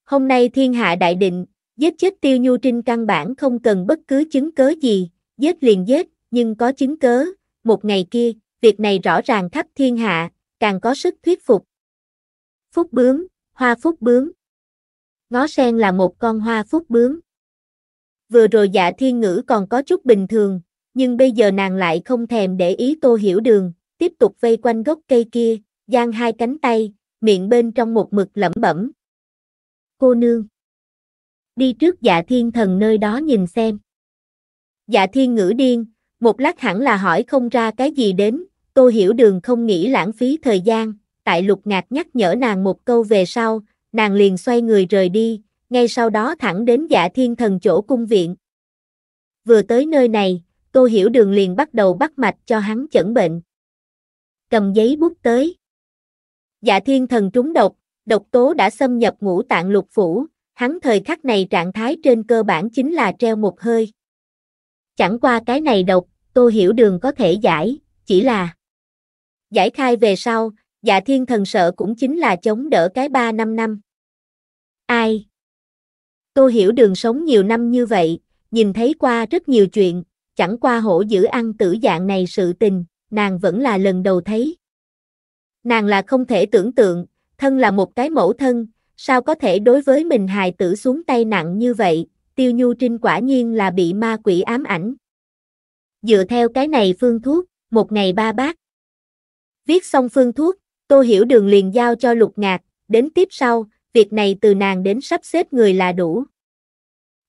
Hôm nay thiên hạ đại định, giết chết tiêu nhu trinh căn bản không cần bất cứ chứng cớ gì, giết liền giết, nhưng có chứng cớ, một ngày kia, việc này rõ ràng khắp thiên hạ, càng có sức thuyết phục. Phúc bướm, hoa phúc bướm. Ngó sen là một con hoa phúc bướm. Vừa rồi dạ thiên ngữ còn có chút bình thường, nhưng bây giờ nàng lại không thèm để ý tô hiểu đường, tiếp tục vây quanh gốc cây kia, giang hai cánh tay, miệng bên trong một mực lẩm bẩm. Cô nương. Đi trước dạ thiên thần nơi đó nhìn xem. Dạ thiên ngữ điên, một lát hẳn là hỏi không ra cái gì đến, Tô Hiểu Đường không nghĩ lãng phí thời gian, tại lục ngạc nhắc nhở nàng một câu về sau, nàng liền xoay người rời đi, ngay sau đó thẳng đến dạ thiên thần chỗ cung viện. Vừa tới nơi này, Tô Hiểu Đường liền bắt đầu bắt mạch cho hắn chẩn bệnh. Cầm giấy bút tới. Dạ thiên thần trúng độc, độc tố đã xâm nhập ngũ tạng lục phủ, hắn thời khắc này trạng thái trên cơ bản chính là treo một hơi. Chẳng qua cái này độc, Tô Hiểu Đường có thể giải, chỉ là giải khai về sau, dạ thiên thần sợ cũng chính là chống đỡ cái ba năm năm. Ai? Tô hiểu đường sống nhiều năm như vậy, nhìn thấy qua rất nhiều chuyện, chẳng qua hổ giữ ăn tử dạng này sự tình, nàng vẫn là lần đầu thấy. Nàng là không thể tưởng tượng, thân là một cái mẫu thân, sao có thể đối với mình hài tử xuống tay nặng như vậy, tiêu nhu trinh quả nhiên là bị ma quỷ ám ảnh. Dựa theo cái này phương thuốc, một ngày ba bát, Viết xong phương thuốc, Tô Hiểu Đường liền giao cho Lục Ngạc, đến tiếp sau, việc này từ nàng đến sắp xếp người là đủ.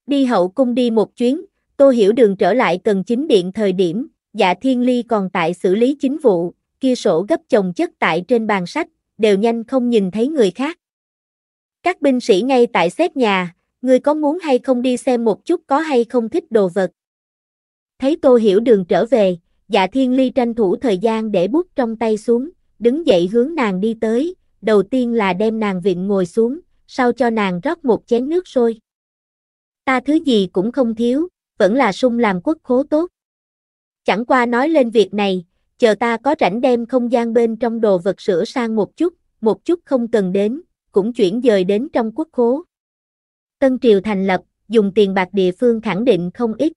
Đi hậu cung đi một chuyến, Tô Hiểu Đường trở lại cần chính điện thời điểm, dạ thiên ly còn tại xử lý chính vụ, kia sổ gấp chồng chất tại trên bàn sách, đều nhanh không nhìn thấy người khác. Các binh sĩ ngay tại xếp nhà, người có muốn hay không đi xem một chút có hay không thích đồ vật. Thấy Tô Hiểu Đường trở về, Dạ thiên ly tranh thủ thời gian để bút trong tay xuống, đứng dậy hướng nàng đi tới, đầu tiên là đem nàng vịn ngồi xuống, sau cho nàng rót một chén nước sôi. Ta thứ gì cũng không thiếu, vẫn là sung làm quốc khố tốt. Chẳng qua nói lên việc này, chờ ta có rảnh đem không gian bên trong đồ vật sửa sang một chút, một chút không cần đến, cũng chuyển dời đến trong quốc khố. Tân triều thành lập, dùng tiền bạc địa phương khẳng định không ít.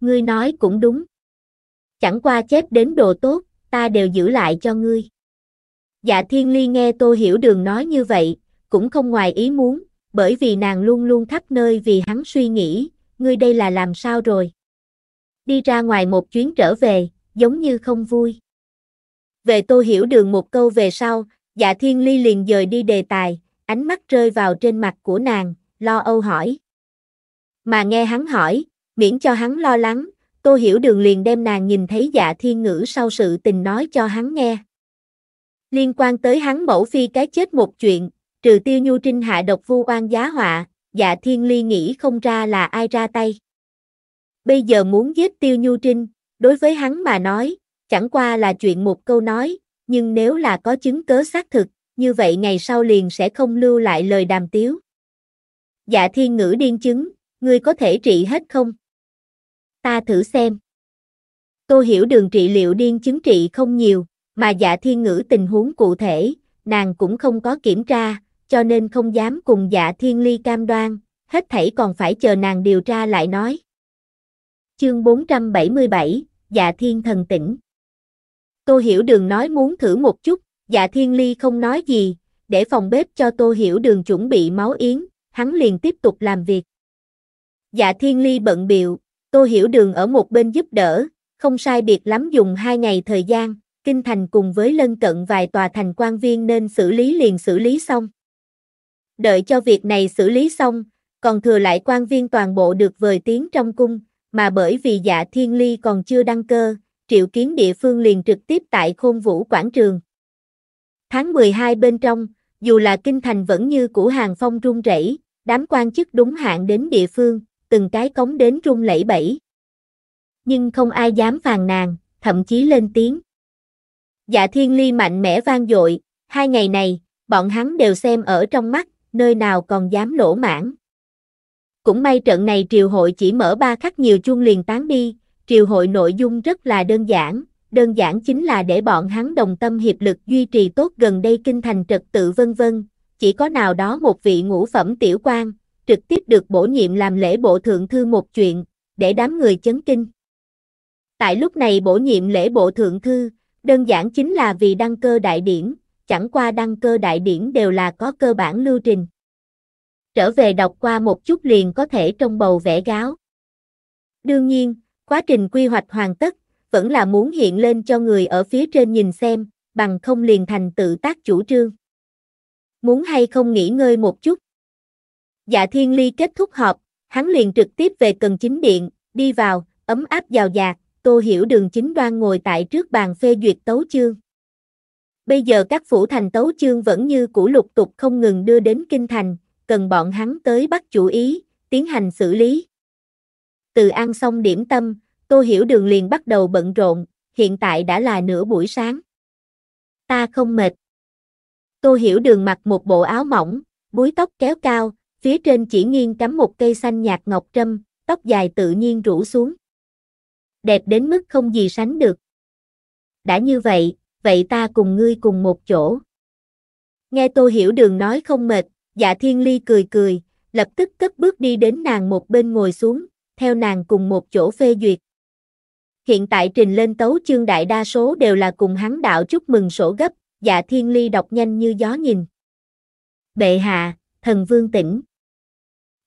Ngươi nói cũng đúng chẳng qua chép đến đồ tốt, ta đều giữ lại cho ngươi. Dạ Thiên Ly nghe Tô Hiểu Đường nói như vậy, cũng không ngoài ý muốn, bởi vì nàng luôn luôn khắp nơi vì hắn suy nghĩ, ngươi đây là làm sao rồi. Đi ra ngoài một chuyến trở về, giống như không vui. Về Tô Hiểu Đường một câu về sau, dạ Thiên Ly liền dời đi đề tài, ánh mắt rơi vào trên mặt của nàng, lo âu hỏi. Mà nghe hắn hỏi, miễn cho hắn lo lắng, Tô Hiểu Đường liền đem nàng nhìn thấy dạ thiên ngữ sau sự tình nói cho hắn nghe. Liên quan tới hắn mẫu phi cái chết một chuyện, trừ tiêu nhu trinh hạ độc vu oan giá họa, dạ thiên ly nghĩ không ra là ai ra tay. Bây giờ muốn giết tiêu nhu trinh, đối với hắn mà nói, chẳng qua là chuyện một câu nói, nhưng nếu là có chứng cớ xác thực, như vậy ngày sau liền sẽ không lưu lại lời đàm tiếu. Dạ thiên ngữ điên chứng, ngươi có thể trị hết không? ta thử xem. Tô hiểu đường trị liệu điên chứng trị không nhiều, mà dạ thiên ngữ tình huống cụ thể, nàng cũng không có kiểm tra, cho nên không dám cùng dạ thiên ly cam đoan, hết thảy còn phải chờ nàng điều tra lại nói. Chương 477, dạ thiên thần tỉnh. Tô hiểu đường nói muốn thử một chút, dạ thiên ly không nói gì, để phòng bếp cho tô hiểu đường chuẩn bị máu yến, hắn liền tiếp tục làm việc. Dạ thiên ly bận biệu, Tô Hiểu Đường ở một bên giúp đỡ, không sai biệt lắm dùng hai ngày thời gian, kinh thành cùng với lân cận vài tòa thành quan viên nên xử lý liền xử lý xong. Đợi cho việc này xử lý xong, còn thừa lại quan viên toàn bộ được vời tiến trong cung, mà bởi vì dạ thiên ly còn chưa đăng cơ, triệu kiến địa phương liền trực tiếp tại khôn vũ quảng trường. Tháng 12 bên trong, dù là kinh thành vẫn như cũ hàng phong rung rẩy, đám quan chức đúng hạn đến địa phương, từng cái cống đến rung lẩy bẩy. Nhưng không ai dám phàn nàn, thậm chí lên tiếng. Dạ thiên ly mạnh mẽ vang dội, hai ngày này, bọn hắn đều xem ở trong mắt, nơi nào còn dám lỗ mãn. Cũng may trận này triều hội chỉ mở ba khắc nhiều chuông liền tán đi, triều hội nội dung rất là đơn giản, đơn giản chính là để bọn hắn đồng tâm hiệp lực duy trì tốt gần đây kinh thành trật tự vân vân, chỉ có nào đó một vị ngũ phẩm tiểu quan, trực tiếp được bổ nhiệm làm lễ bộ thượng thư một chuyện, để đám người chấn kinh. Tại lúc này bổ nhiệm lễ bộ thượng thư, đơn giản chính là vì đăng cơ đại điển, chẳng qua đăng cơ đại điển đều là có cơ bản lưu trình. Trở về đọc qua một chút liền có thể trong bầu vẽ gáo. Đương nhiên, quá trình quy hoạch hoàn tất, vẫn là muốn hiện lên cho người ở phía trên nhìn xem, bằng không liền thành tự tác chủ trương. Muốn hay không nghỉ ngơi một chút, Dạ Thiên Ly kết thúc họp, hắn liền trực tiếp về cần chính điện, đi vào, ấm áp giàu dạt, Tô Hiểu Đường chính đoan ngồi tại trước bàn phê duyệt tấu chương. Bây giờ các phủ thành tấu chương vẫn như cũ lục tục không ngừng đưa đến kinh thành, cần bọn hắn tới bắt chủ ý, tiến hành xử lý. Từ ăn xong điểm tâm, Tô Hiểu Đường liền bắt đầu bận rộn, hiện tại đã là nửa buổi sáng. Ta không mệt. Tô Hiểu Đường mặc một bộ áo mỏng, búi tóc kéo cao, phía trên chỉ nghiêng cắm một cây xanh nhạt ngọc trâm, tóc dài tự nhiên rủ xuống. Đẹp đến mức không gì sánh được. Đã như vậy, vậy ta cùng ngươi cùng một chỗ. Nghe Tô Hiểu Đường nói không mệt, dạ thiên ly cười cười, lập tức cất bước đi đến nàng một bên ngồi xuống, theo nàng cùng một chỗ phê duyệt. Hiện tại trình lên tấu chương đại đa số đều là cùng hắn đạo chúc mừng sổ gấp, dạ thiên ly đọc nhanh như gió nhìn. Bệ hạ, thần vương tỉnh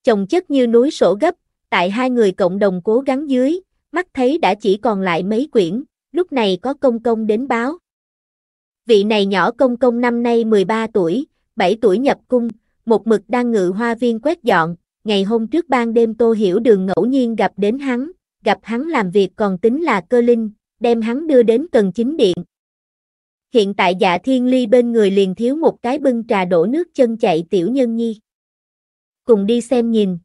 chồng chất như núi sổ gấp, tại hai người cộng đồng cố gắng dưới, mắt thấy đã chỉ còn lại mấy quyển, lúc này có công công đến báo. Vị này nhỏ công công năm nay 13 tuổi, 7 tuổi nhập cung, một mực đang ngự hoa viên quét dọn, ngày hôm trước ban đêm Tô Hiểu Đường ngẫu nhiên gặp đến hắn, gặp hắn làm việc còn tính là cơ linh, đem hắn đưa đến cần chính điện. Hiện tại dạ thiên ly bên người liền thiếu một cái bưng trà đổ nước chân chạy tiểu nhân nhi cùng đi xem nhìn.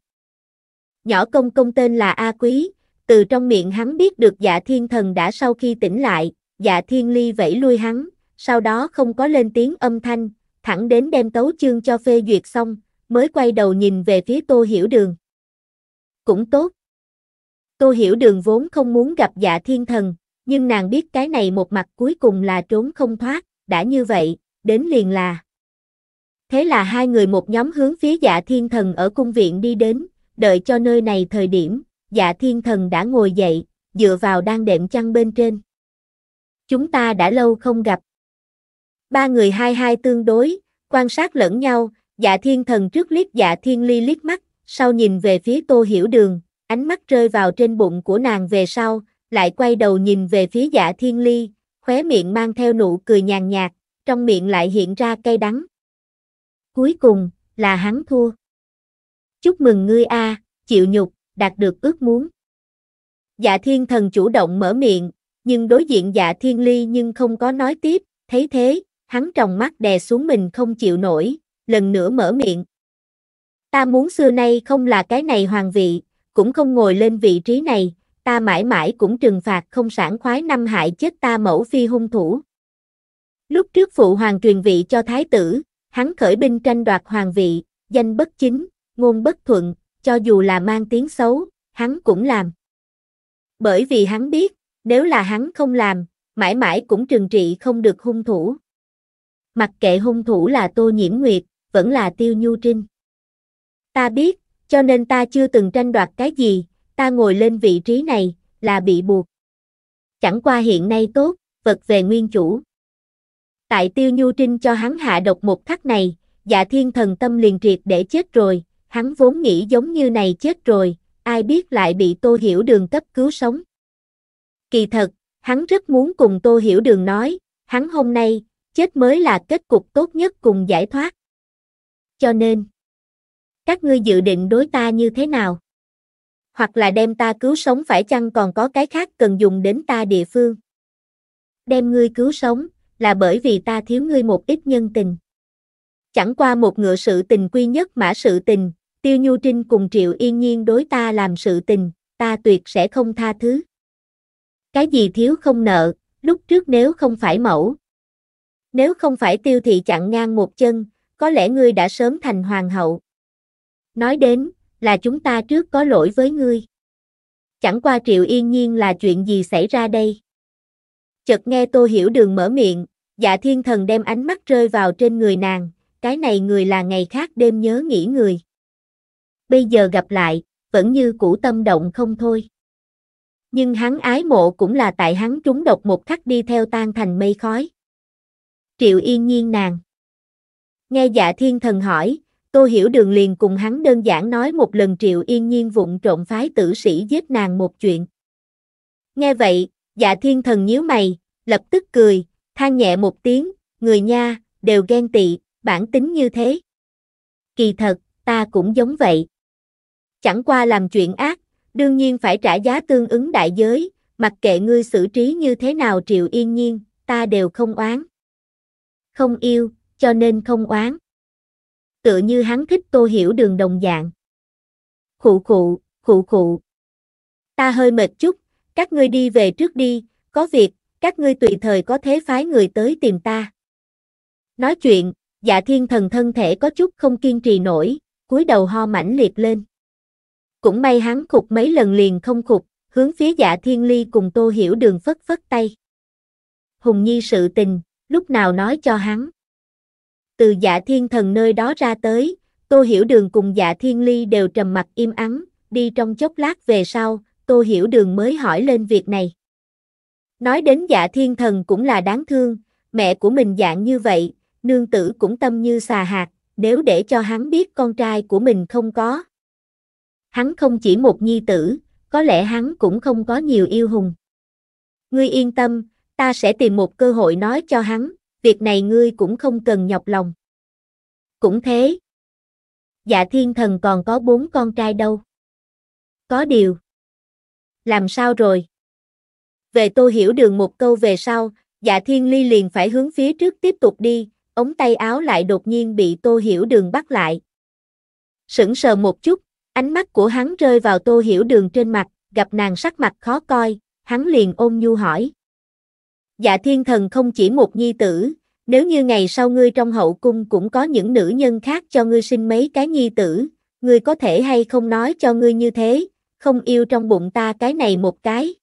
Nhỏ công công tên là A Quý, từ trong miệng hắn biết được dạ thiên thần đã sau khi tỉnh lại, dạ thiên ly vẫy lui hắn, sau đó không có lên tiếng âm thanh, thẳng đến đem tấu chương cho phê duyệt xong, mới quay đầu nhìn về phía tô hiểu đường. Cũng tốt. Tô hiểu đường vốn không muốn gặp dạ thiên thần, nhưng nàng biết cái này một mặt cuối cùng là trốn không thoát, đã như vậy, đến liền là. Thế là hai người một nhóm hướng phía dạ thiên thần ở cung viện đi đến, đợi cho nơi này thời điểm, dạ thiên thần đã ngồi dậy, dựa vào đang đệm chăn bên trên. Chúng ta đã lâu không gặp. Ba người hai hai tương đối, quan sát lẫn nhau, dạ thiên thần trước liếc dạ thiên ly liếc mắt, sau nhìn về phía tô hiểu đường, ánh mắt rơi vào trên bụng của nàng về sau, lại quay đầu nhìn về phía dạ thiên ly, khóe miệng mang theo nụ cười nhàn nhạt, trong miệng lại hiện ra cay đắng cuối cùng, là hắn thua. Chúc mừng ngươi a, chịu nhục, đạt được ước muốn. Dạ thiên thần chủ động mở miệng, nhưng đối diện dạ thiên ly nhưng không có nói tiếp, thấy thế, hắn tròng mắt đè xuống mình không chịu nổi, lần nữa mở miệng. Ta muốn xưa nay không là cái này hoàng vị, cũng không ngồi lên vị trí này, ta mãi mãi cũng trừng phạt không sản khoái năm hại chết ta mẫu phi hung thủ. Lúc trước phụ hoàng truyền vị cho thái tử, hắn khởi binh tranh đoạt hoàng vị, danh bất chính, ngôn bất thuận, cho dù là mang tiếng xấu, hắn cũng làm. Bởi vì hắn biết, nếu là hắn không làm, mãi mãi cũng trừng trị không được hung thủ. Mặc kệ hung thủ là Tô Nhiễm Nguyệt, vẫn là Tiêu Nhu Trinh. Ta biết, cho nên ta chưa từng tranh đoạt cái gì, ta ngồi lên vị trí này, là bị buộc. Chẳng qua hiện nay tốt, vật về nguyên chủ. Tại tiêu nhu trinh cho hắn hạ độc một khắc này, dạ thiên thần tâm liền triệt để chết rồi, hắn vốn nghĩ giống như này chết rồi, ai biết lại bị tô hiểu đường cấp cứu sống. Kỳ thật, hắn rất muốn cùng tô hiểu đường nói, hắn hôm nay, chết mới là kết cục tốt nhất cùng giải thoát. Cho nên, các ngươi dự định đối ta như thế nào? Hoặc là đem ta cứu sống phải chăng còn có cái khác cần dùng đến ta địa phương? Đem ngươi cứu sống, là bởi vì ta thiếu ngươi một ít nhân tình. Chẳng qua một ngựa sự tình quy nhất mã sự tình, Tiêu Nhu Trinh cùng Triệu Yên Nhiên đối ta làm sự tình, ta tuyệt sẽ không tha thứ. Cái gì thiếu không nợ, lúc trước nếu không phải mẫu. Nếu không phải tiêu thị chặn ngang một chân, có lẽ ngươi đã sớm thành hoàng hậu. Nói đến, là chúng ta trước có lỗi với ngươi. Chẳng qua triệu yên nhiên là chuyện gì xảy ra đây. Chợt nghe tô hiểu đường mở miệng, Dạ thiên thần đem ánh mắt rơi vào trên người nàng, cái này người là ngày khác đêm nhớ nghĩ người. Bây giờ gặp lại, vẫn như cũ tâm động không thôi. Nhưng hắn ái mộ cũng là tại hắn trúng độc một khắc đi theo tan thành mây khói. Triệu yên nhiên nàng. Nghe dạ thiên thần hỏi, cô Hiểu Đường liền cùng hắn đơn giản nói một lần Triệu Yên Nhiên vụng trộm phái tử sĩ giết nàng một chuyện. Nghe vậy, dạ thiên thần nhíu mày, lập tức cười, than nhẹ một tiếng, người nha, đều ghen tị, bản tính như thế. Kỳ thật, ta cũng giống vậy. Chẳng qua làm chuyện ác, đương nhiên phải trả giá tương ứng đại giới, mặc kệ ngươi xử trí như thế nào triệu yên nhiên, ta đều không oán. Không yêu, cho nên không oán. Tựa như hắn thích tô hiểu đường đồng dạng. Khụ khụ, khụ khụ. Ta hơi mệt chút, các ngươi đi về trước đi, có việc, các ngươi tùy thời có thế phái người tới tìm ta. Nói chuyện, dạ thiên thần thân thể có chút không kiên trì nổi, cúi đầu ho mãnh liệt lên. Cũng may hắn khục mấy lần liền không khục, hướng phía dạ thiên ly cùng tô hiểu đường phất phất tay. Hùng Nhi sự tình, lúc nào nói cho hắn. Từ dạ thiên thần nơi đó ra tới, tô hiểu đường cùng dạ thiên ly đều trầm mặt im ắng, đi trong chốc lát về sau, tô hiểu đường mới hỏi lên việc này. Nói đến dạ thiên thần cũng là đáng thương, mẹ của mình dạng như vậy, nương tử cũng tâm như xà hạt, nếu để cho hắn biết con trai của mình không có. Hắn không chỉ một nhi tử, có lẽ hắn cũng không có nhiều yêu hùng. Ngươi yên tâm, ta sẽ tìm một cơ hội nói cho hắn, việc này ngươi cũng không cần nhọc lòng. Cũng thế. Dạ thiên thần còn có bốn con trai đâu. Có điều. Làm sao rồi? về Tô Hiểu Đường một câu về sau, dạ thiên ly liền phải hướng phía trước tiếp tục đi, ống tay áo lại đột nhiên bị Tô Hiểu Đường bắt lại. Sững sờ một chút, ánh mắt của hắn rơi vào Tô Hiểu Đường trên mặt, gặp nàng sắc mặt khó coi, hắn liền ôm nhu hỏi. Dạ thiên thần không chỉ một nhi tử, nếu như ngày sau ngươi trong hậu cung cũng có những nữ nhân khác cho ngươi sinh mấy cái nhi tử, ngươi có thể hay không nói cho ngươi như thế, không yêu trong bụng ta cái này một cái,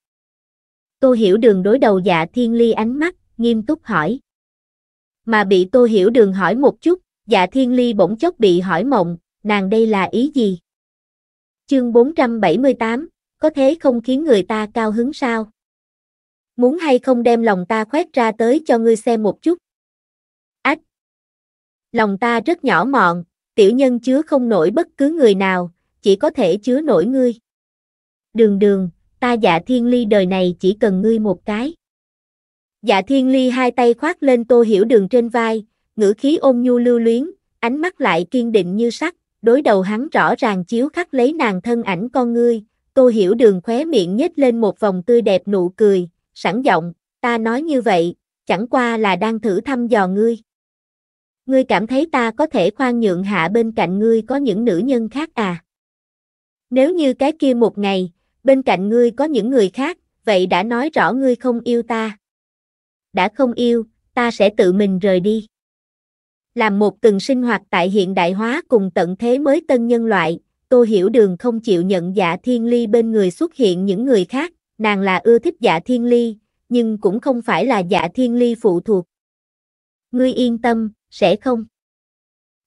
Tô Hiểu Đường đối đầu dạ thiên ly ánh mắt, nghiêm túc hỏi. Mà bị Tô Hiểu Đường hỏi một chút, dạ thiên ly bỗng chốc bị hỏi mộng, nàng đây là ý gì? Chương 478, có thế không khiến người ta cao hứng sao? Muốn hay không đem lòng ta khoét ra tới cho ngươi xem một chút? Ách! Lòng ta rất nhỏ mọn, tiểu nhân chứa không nổi bất cứ người nào, chỉ có thể chứa nổi ngươi. Đường đường, ta dạ thiên ly đời này chỉ cần ngươi một cái. Dạ thiên ly hai tay khoác lên tô hiểu đường trên vai, ngữ khí ôn nhu lưu luyến, ánh mắt lại kiên định như sắt, đối đầu hắn rõ ràng chiếu khắc lấy nàng thân ảnh con ngươi, tô hiểu đường khóe miệng nhếch lên một vòng tươi đẹp nụ cười, sẵn giọng, ta nói như vậy, chẳng qua là đang thử thăm dò ngươi. Ngươi cảm thấy ta có thể khoan nhượng hạ bên cạnh ngươi có những nữ nhân khác à? Nếu như cái kia một ngày, bên cạnh ngươi có những người khác, vậy đã nói rõ ngươi không yêu ta. Đã không yêu, ta sẽ tự mình rời đi. Làm một từng sinh hoạt tại hiện đại hóa cùng tận thế mới tân nhân loại, Tô Hiểu Đường không chịu nhận dạ thiên ly bên người xuất hiện những người khác, nàng là ưa thích dạ thiên ly, nhưng cũng không phải là dạ thiên ly phụ thuộc. Ngươi yên tâm, sẽ không.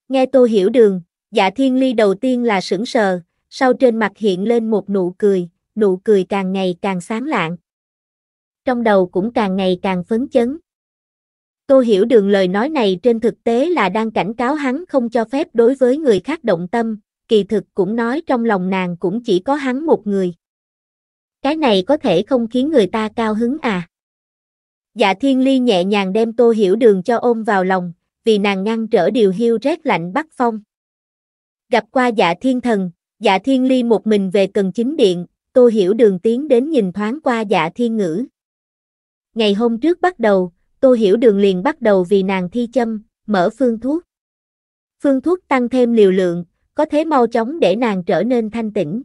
Nghe Tô Hiểu Đường, dạ thiên ly đầu tiên là sững sờ, sau trên mặt hiện lên một nụ cười, nụ cười càng ngày càng sáng lạng. Trong đầu cũng càng ngày càng phấn chấn. Tô Hiểu Đường lời nói này trên thực tế là đang cảnh cáo hắn không cho phép đối với người khác động tâm, kỳ thực cũng nói trong lòng nàng cũng chỉ có hắn một người. Cái này có thể không khiến người ta cao hứng à? Dạ Thiên Ly nhẹ nhàng đem Tô Hiểu Đường cho ôm vào lòng, vì nàng ngăn trở điều hiu rét lạnh bắc phong. Gặp qua dạ thiên thần, dạ thiên ly một mình về cần chính điện, Tô Hiểu Đường tiến đến nhìn thoáng qua dạ thiên ngữ. Ngày hôm trước bắt đầu, Tô Hiểu Đường liền bắt đầu vì nàng thi châm, mở phương thuốc. Phương thuốc tăng thêm liều lượng, có thế mau chóng để nàng trở nên thanh tĩnh.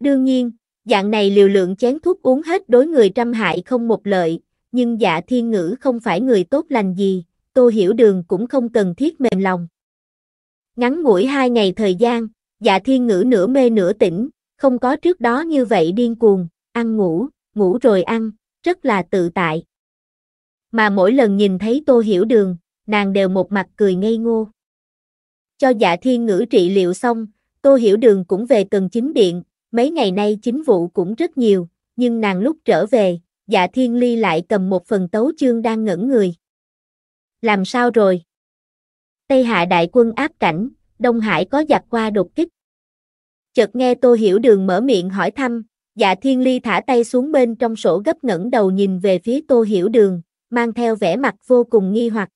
Đương nhiên, dạng này liều lượng chén thuốc uống hết đối người trăm hại không một lợi, nhưng dạ thiên ngữ không phải người tốt lành gì, Tô Hiểu Đường cũng không cần thiết mềm lòng. Ngắn ngủi hai ngày thời gian, dạ thiên ngữ nửa mê nửa tỉnh, không có trước đó như vậy điên cuồng, ăn ngủ, ngủ rồi ăn, rất là tự tại. Mà mỗi lần nhìn thấy Tô Hiểu Đường, nàng đều một mặt cười ngây ngô. Cho dạ thiên ngữ trị liệu xong, Tô Hiểu Đường cũng về cần chính điện, mấy ngày nay chính vụ cũng rất nhiều, nhưng nàng lúc trở về, dạ thiên ly lại cầm một phần tấu chương đang ngẩn người. Làm sao rồi? Tây Hạ đại quân áp cảnh, Đông Hải có giặc qua đột kích chợt nghe Tô Hiểu Đường mở miệng hỏi thăm, dạ thiên ly thả tay xuống bên trong sổ gấp ngẩng đầu nhìn về phía Tô Hiểu Đường, mang theo vẻ mặt vô cùng nghi hoặc.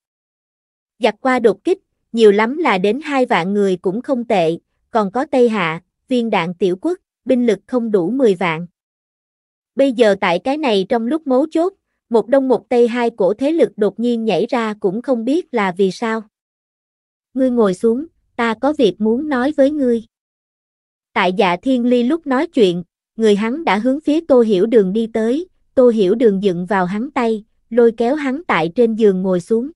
Giặc qua đột kích, nhiều lắm là đến hai vạn người cũng không tệ, còn có Tây Hạ, viên đạn tiểu quốc, binh lực không đủ 10 vạn. Bây giờ tại cái này trong lúc mấu chốt, một đông một tây hai cổ thế lực đột nhiên nhảy ra cũng không biết là vì sao. Ngươi ngồi xuống, ta có việc muốn nói với ngươi. Tại dạ thiên ly lúc nói chuyện, người hắn đã hướng phía tô hiểu đường đi tới, tô hiểu đường dựng vào hắn tay, lôi kéo hắn tại trên giường ngồi xuống.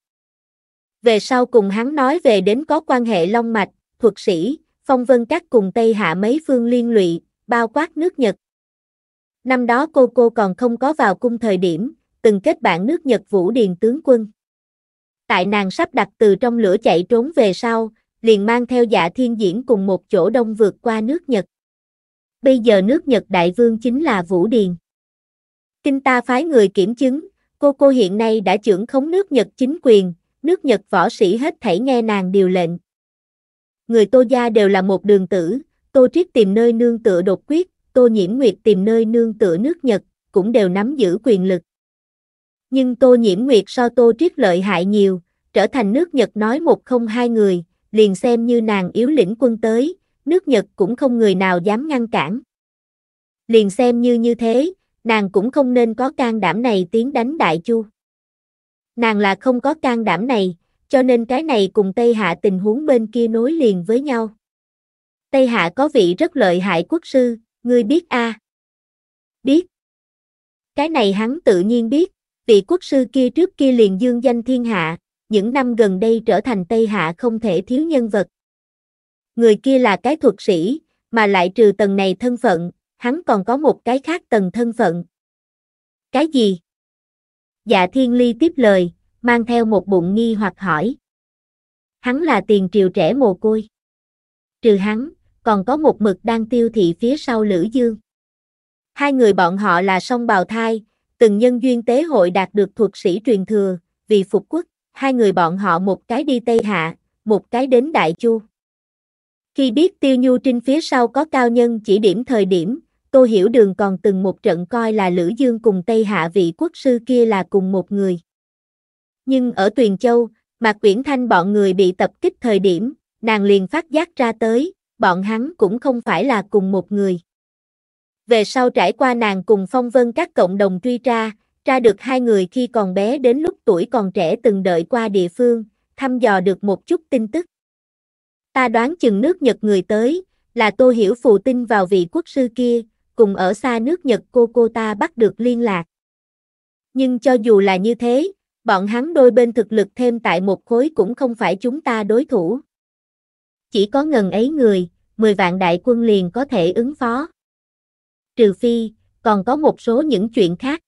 Về sau cùng hắn nói về đến có quan hệ long mạch, thuật sĩ, phong vân các cùng Tây Hạ mấy phương liên lụy, bao quát nước Nhật. Năm đó cô cô còn không có vào cung thời điểm, từng kết bạn nước Nhật Vũ Điền tướng quân. Tại nàng sắp đặt từ trong lửa chạy trốn về sau, liền mang theo dạ thiên diễn cùng một chỗ đông vượt qua nước Nhật. Bây giờ nước Nhật đại vương chính là Vũ Điền. Kinh ta phái người kiểm chứng, cô cô hiện nay đã trưởng khống nước Nhật chính quyền, nước Nhật võ sĩ hết thảy nghe nàng điều lệnh. Người Tô Gia đều là một đường tử, Tô Triết tìm nơi nương tựa đột quyết, Tô Nhiễm Nguyệt tìm nơi nương tựa nước Nhật, cũng đều nắm giữ quyền lực. Nhưng Tô Nhiễm Nguyệt so Tô Triết lợi hại nhiều, trở thành nước Nhật nói một không hai người, liền xem như nàng yếu lĩnh quân tới, nước Nhật cũng không người nào dám ngăn cản. Liền xem như như thế, nàng cũng không nên có can đảm này tiến đánh Đại Chu. Nàng là không có can đảm này, cho nên cái này cùng Tây Hạ tình huống bên kia nối liền với nhau. Tây Hạ có vị rất lợi hại quốc sư, ngươi biết a? Biết. Cái này hắn tự nhiên biết, vị quốc sư kia trước kia liền dương danh thiên hạ, những năm gần đây trở thành Tây Hạ không thể thiếu nhân vật. Người kia là cái thuật sĩ, mà lại trừ tầng này thân phận, hắn còn có một cái khác tầng thân phận. Cái gì? Dạ Thiên Ly tiếp lời, mang theo một bụng nghi hoặc hỏi. Hắn là tiền triều trẻ mồ côi. Trừ hắn, còn có một mực đang tiêu thị phía sau Lữ Dương. Hai người bọn họ là song bào thai, từng nhân duyên tế hội đạt được thuật sĩ truyền thừa, vì phục quốc hai người bọn họ một cái đi Tây Hạ, một cái đến Đại Chu. Khi biết Tiêu Nhu Trinh phía sau có cao nhân chỉ điểm thời điểm, Tô Hiểu Đường còn từng một trận coi là Lữ Dương cùng Tây Hạ vị quốc sư kia là cùng một người. Nhưng ở Tuyền Châu, Mạc Quyển Thanh bọn người bị tập kích thời điểm, nàng liền phát giác ra tới, bọn hắn cũng không phải là cùng một người. Về sau trải qua nàng cùng phong vân các cộng đồng truy tra, ra được hai người khi còn bé đến lúc tuổi còn trẻ từng đợi qua địa phương, thăm dò được một chút tin tức. Ta đoán chừng nước Nhật người tới, là Tô Hiểu phù tin vào vị quốc sư kia, cùng ở xa nước Nhật cô cô ta bắt được liên lạc. Nhưng cho dù là như thế, bọn hắn đôi bên thực lực thêm tại một khối cũng không phải chúng ta đối thủ. Chỉ có ngần ấy người, 10 vạn đại quân liền có thể ứng phó. Trừ phi, còn có một số những chuyện khác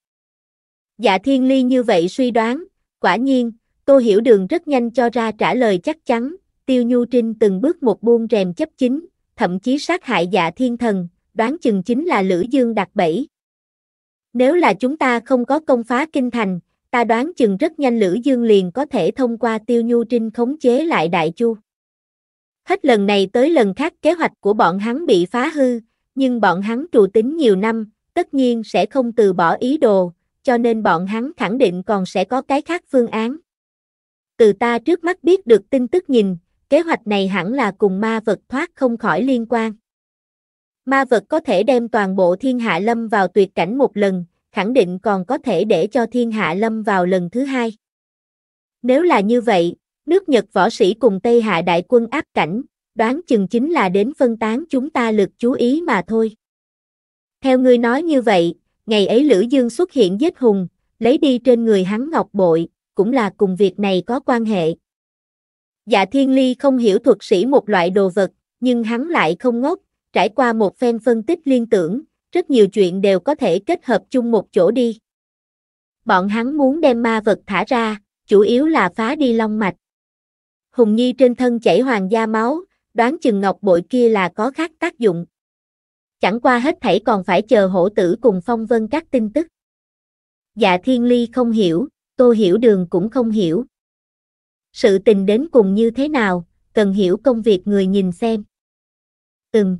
Dạ Thiên Ly như vậy suy đoán, quả nhiên, Tô Hiểu Đường rất nhanh cho ra trả lời chắc chắn, Tiêu Nhu Trinh từng bước một buông rèm chấp chính, thậm chí sát hại dạ thiên thần, đoán chừng chính là Lữ Dương đặc bẫy. Nếu là chúng ta không có công phá kinh thành, ta đoán chừng rất nhanh Lữ Dương liền có thể thông qua Tiêu Nhu Trinh khống chế lại Đại Chu. Hết lần này tới lần khác kế hoạch của bọn hắn bị phá hư, nhưng bọn hắn trù tính nhiều năm, tất nhiên sẽ không từ bỏ ý đồ, cho nên bọn hắn khẳng định còn sẽ có cái khác phương án. Từ ta trước mắt biết được tin tức nhìn, kế hoạch này hẳn là cùng ma vật thoát không khỏi liên quan. Ma vật có thể đem toàn bộ thiên hạ lâm vào tuyệt cảnh một lần, khẳng định còn có thể để cho thiên hạ lâm vào lần thứ hai. Nếu là như vậy, nước Nhật võ sĩ cùng Tây Hạ đại quân áp cảnh, đoán chừng chính là đến phân tán chúng ta lực chú ý mà thôi. Theo ngươi nói như vậy, ngày ấy Lữ Dương xuất hiện giết hùng, lấy đi trên người hắn ngọc bội, cũng là cùng việc này có quan hệ. Dạ Thiên Ly không hiểu thuật sĩ một loại đồ vật, nhưng hắn lại không ngốc, trải qua một phen phân tích liên tưởng, rất nhiều chuyện đều có thể kết hợp chung một chỗ đi. Bọn hắn muốn đem ma vật thả ra, chủ yếu là phá đi long mạch. Hùng Nhi trên thân chảy hoàng gia máu, đoán chừng ngọc bội kia là có khác tác dụng chẳng qua hết thảy còn phải chờ hổ tử cùng phong vân các tin tức. Dạ thiên ly không hiểu, tô hiểu đường cũng không hiểu. Sự tình đến cùng như thế nào, cần hiểu công việc người nhìn xem. Ừm.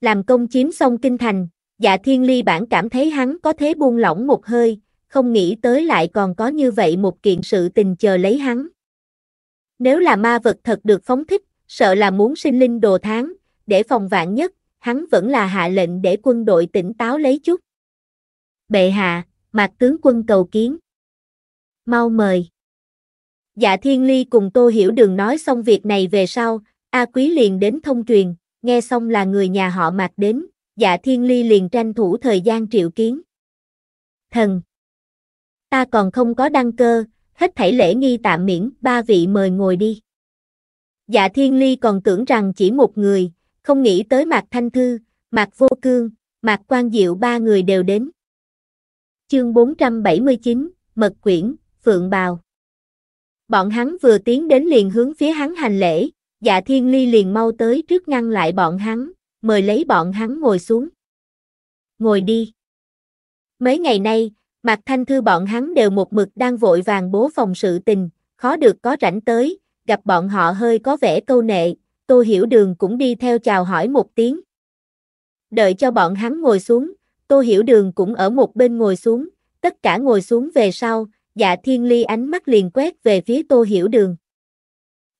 Làm công chiếm xong kinh thành, dạ thiên ly bản cảm thấy hắn có thế buông lỏng một hơi, không nghĩ tới lại còn có như vậy một kiện sự tình chờ lấy hắn. Nếu là ma vật thật được phóng thích, sợ là muốn sinh linh đồ tháng, để phòng vạn nhất, hắn vẫn là hạ lệnh để quân đội tỉnh táo lấy chút. Bệ hạ, mạc tướng quân cầu kiến. Mau mời. Dạ Thiên Ly cùng Tô Hiểu Đường nói xong việc này về sau, A Quý liền đến thông truyền, nghe xong là người nhà họ mạc đến, dạ Thiên Ly liền tranh thủ thời gian triệu kiến. Thần! Ta còn không có đăng cơ, hết thảy lễ nghi tạm miễn, ba vị mời ngồi đi. Dạ Thiên Ly còn tưởng rằng chỉ một người, không nghĩ tới Mạc Thanh Thư, Mạc Vô Cương, Mạc Quang Diệu ba người đều đến. Chương 479, Mật Quyển, Phượng Bào Bọn hắn vừa tiến đến liền hướng phía hắn hành lễ, dạ thiên ly liền mau tới trước ngăn lại bọn hắn, mời lấy bọn hắn ngồi xuống. Ngồi đi. Mấy ngày nay, Mạc Thanh Thư bọn hắn đều một mực đang vội vàng bố phòng sự tình, khó được có rảnh tới, gặp bọn họ hơi có vẻ câu nệ, Tô Hiểu Đường cũng đi theo chào hỏi một tiếng. Đợi cho bọn hắn ngồi xuống, Tô Hiểu Đường cũng ở một bên ngồi xuống, tất cả ngồi xuống về sau, dạ thiên ly ánh mắt liền quét về phía Tô Hiểu Đường.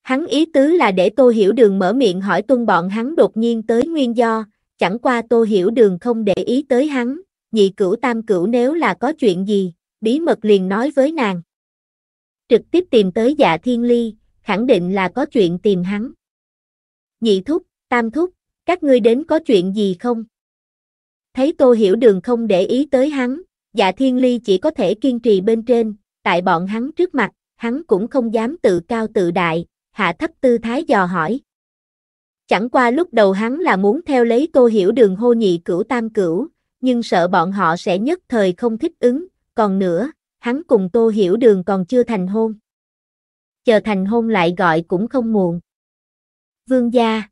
Hắn ý tứ là để Tô Hiểu Đường mở miệng hỏi tuân bọn hắn đột nhiên tới nguyên do, chẳng qua Tô Hiểu Đường không để ý tới hắn, nhị cửu tam cửu nếu là có chuyện gì, bí mật liền nói với nàng. Trực tiếp tìm tới dạ thiên ly, khẳng định là có chuyện tìm hắn nhị thúc, tam thúc, các ngươi đến có chuyện gì không? Thấy Tô Hiểu Đường không để ý tới hắn, dạ thiên ly chỉ có thể kiên trì bên trên, tại bọn hắn trước mặt, hắn cũng không dám tự cao tự đại, hạ thấp tư thái dò hỏi. Chẳng qua lúc đầu hắn là muốn theo lấy Tô Hiểu Đường hô nhị cửu tam cửu, nhưng sợ bọn họ sẽ nhất thời không thích ứng, còn nữa, hắn cùng Tô Hiểu Đường còn chưa thành hôn. Chờ thành hôn lại gọi cũng không muộn. Vương gia.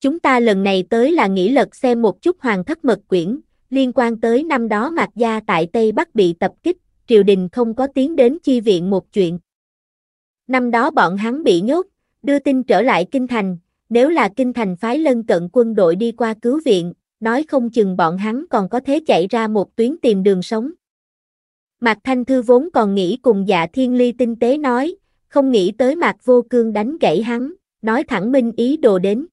Chúng ta lần này tới là nghĩ lật xem một chút hoàng thất mật quyển, liên quan tới năm đó Mạc Gia tại Tây Bắc bị tập kích, triều đình không có tiến đến chi viện một chuyện. Năm đó bọn hắn bị nhốt, đưa tin trở lại Kinh Thành, nếu là Kinh Thành phái lân cận quân đội đi qua cứu viện, nói không chừng bọn hắn còn có thế chạy ra một tuyến tìm đường sống. Mạc Thanh Thư vốn còn nghĩ cùng dạ thiên ly tinh tế nói, không nghĩ tới Mạc Vô Cương đánh gãy hắn, nói thẳng minh ý đồ đến.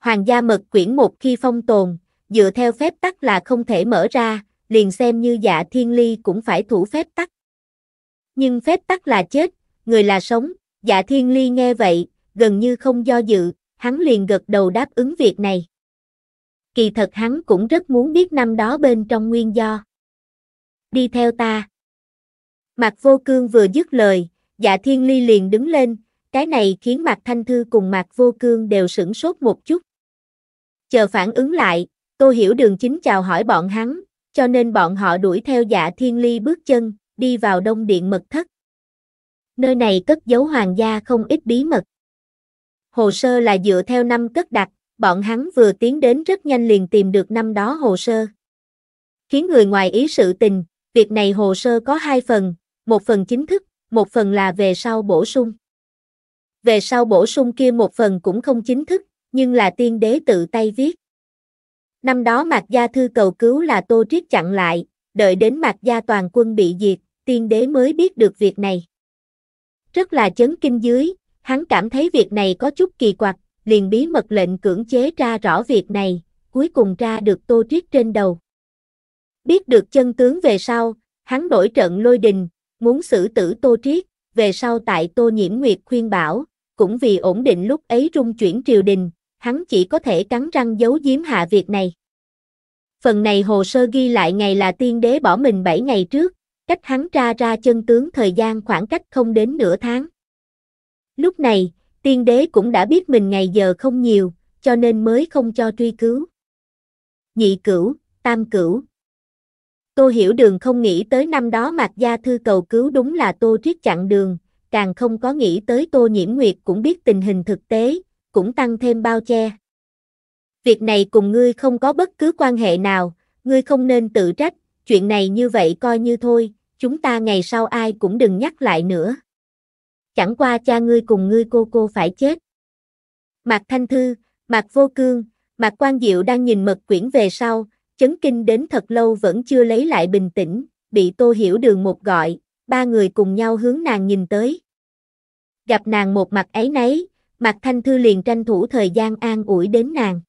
Hoàng gia mật quyển một khi phong tồn, dựa theo phép tắc là không thể mở ra, liền xem như dạ thiên ly cũng phải thủ phép tắc. Nhưng phép tắc là chết, người là sống, dạ thiên ly nghe vậy, gần như không do dự, hắn liền gật đầu đáp ứng việc này. Kỳ thật hắn cũng rất muốn biết năm đó bên trong nguyên do. Đi theo ta. Mặt vô cương vừa dứt lời, dạ thiên ly liền đứng lên, cái này khiến Mạc Thanh Thư cùng Mạc Vô Cương đều sửng sốt một chút. Chờ phản ứng lại, Tô Hiểu Đường chính chào hỏi bọn hắn, cho nên bọn họ đuổi theo dạ thiên ly bước chân, đi vào đông điện mật thất. Nơi này cất giấu hoàng gia không ít bí mật. Hồ sơ là dựa theo năm cất đặt, bọn hắn vừa tiến đến rất nhanh liền tìm được năm đó hồ sơ. Khiến người ngoài ý sự tình, việc này hồ sơ có hai phần, một phần chính thức, một phần là về sau bổ sung về sau bổ sung kia một phần cũng không chính thức, nhưng là tiên đế tự tay viết. Năm đó Mạc Gia Thư cầu cứu là Tô Triết chặn lại, đợi đến Mạc Gia toàn quân bị diệt, tiên đế mới biết được việc này. Rất là chấn kinh dưới, hắn cảm thấy việc này có chút kỳ quặc, liền bí mật lệnh cưỡng chế ra rõ việc này, cuối cùng ra được Tô Triết trên đầu. Biết được chân tướng về sau, hắn đổi trận lôi đình, muốn xử tử Tô Triết, về sau tại Tô Nhiễm Nguyệt khuyên bảo, cũng vì ổn định lúc ấy rung chuyển triều đình, hắn chỉ có thể cắn răng giấu giếm hạ việc này. Phần này hồ sơ ghi lại ngày là tiên đế bỏ mình 7 ngày trước, cách hắn ra ra chân tướng thời gian khoảng cách không đến nửa tháng. Lúc này, tiên đế cũng đã biết mình ngày giờ không nhiều, cho nên mới không cho truy cứu. Nhị cửu, tam cửu. Tô hiểu đường không nghĩ tới năm đó mạc gia thư cầu cứu đúng là tô triết chặn đường, càng không có nghĩ tới Tô Nhiễm Nguyệt cũng biết tình hình thực tế, cũng tăng thêm bao che. Việc này cùng ngươi không có bất cứ quan hệ nào, ngươi không nên tự trách, chuyện này như vậy coi như thôi, chúng ta ngày sau ai cũng đừng nhắc lại nữa. Chẳng qua cha ngươi cùng ngươi cô cô phải chết. Mạc Thanh Thư, Mạc Vô Cương, Mạc quan Diệu đang nhìn mật quyển về sau, chấn kinh đến thật lâu vẫn chưa lấy lại bình tĩnh, bị Tô Hiểu Đường một gọi, ba người cùng nhau hướng nàng nhìn tới. Gặp nàng một mặt ấy nấy, mặt thanh thư liền tranh thủ thời gian an ủi đến nàng.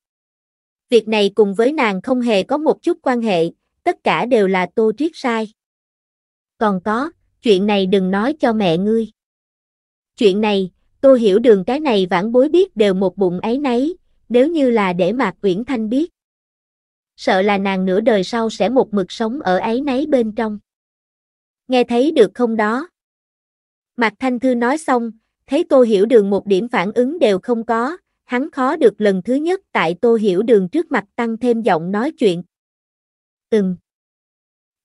Việc này cùng với nàng không hề có một chút quan hệ, tất cả đều là tô triết sai. Còn có, chuyện này đừng nói cho mẹ ngươi. Chuyện này, tôi hiểu đường cái này vãn bối biết đều một bụng ấy nấy, nếu như là để Mạc Uyển Thanh biết. Sợ là nàng nửa đời sau sẽ một mực sống ở ấy nấy bên trong nghe thấy được không đó? Mạc Thanh Thư nói xong, thấy Tô Hiểu Đường một điểm phản ứng đều không có, hắn khó được lần thứ nhất tại Tô Hiểu Đường trước mặt tăng thêm giọng nói chuyện. Ừm.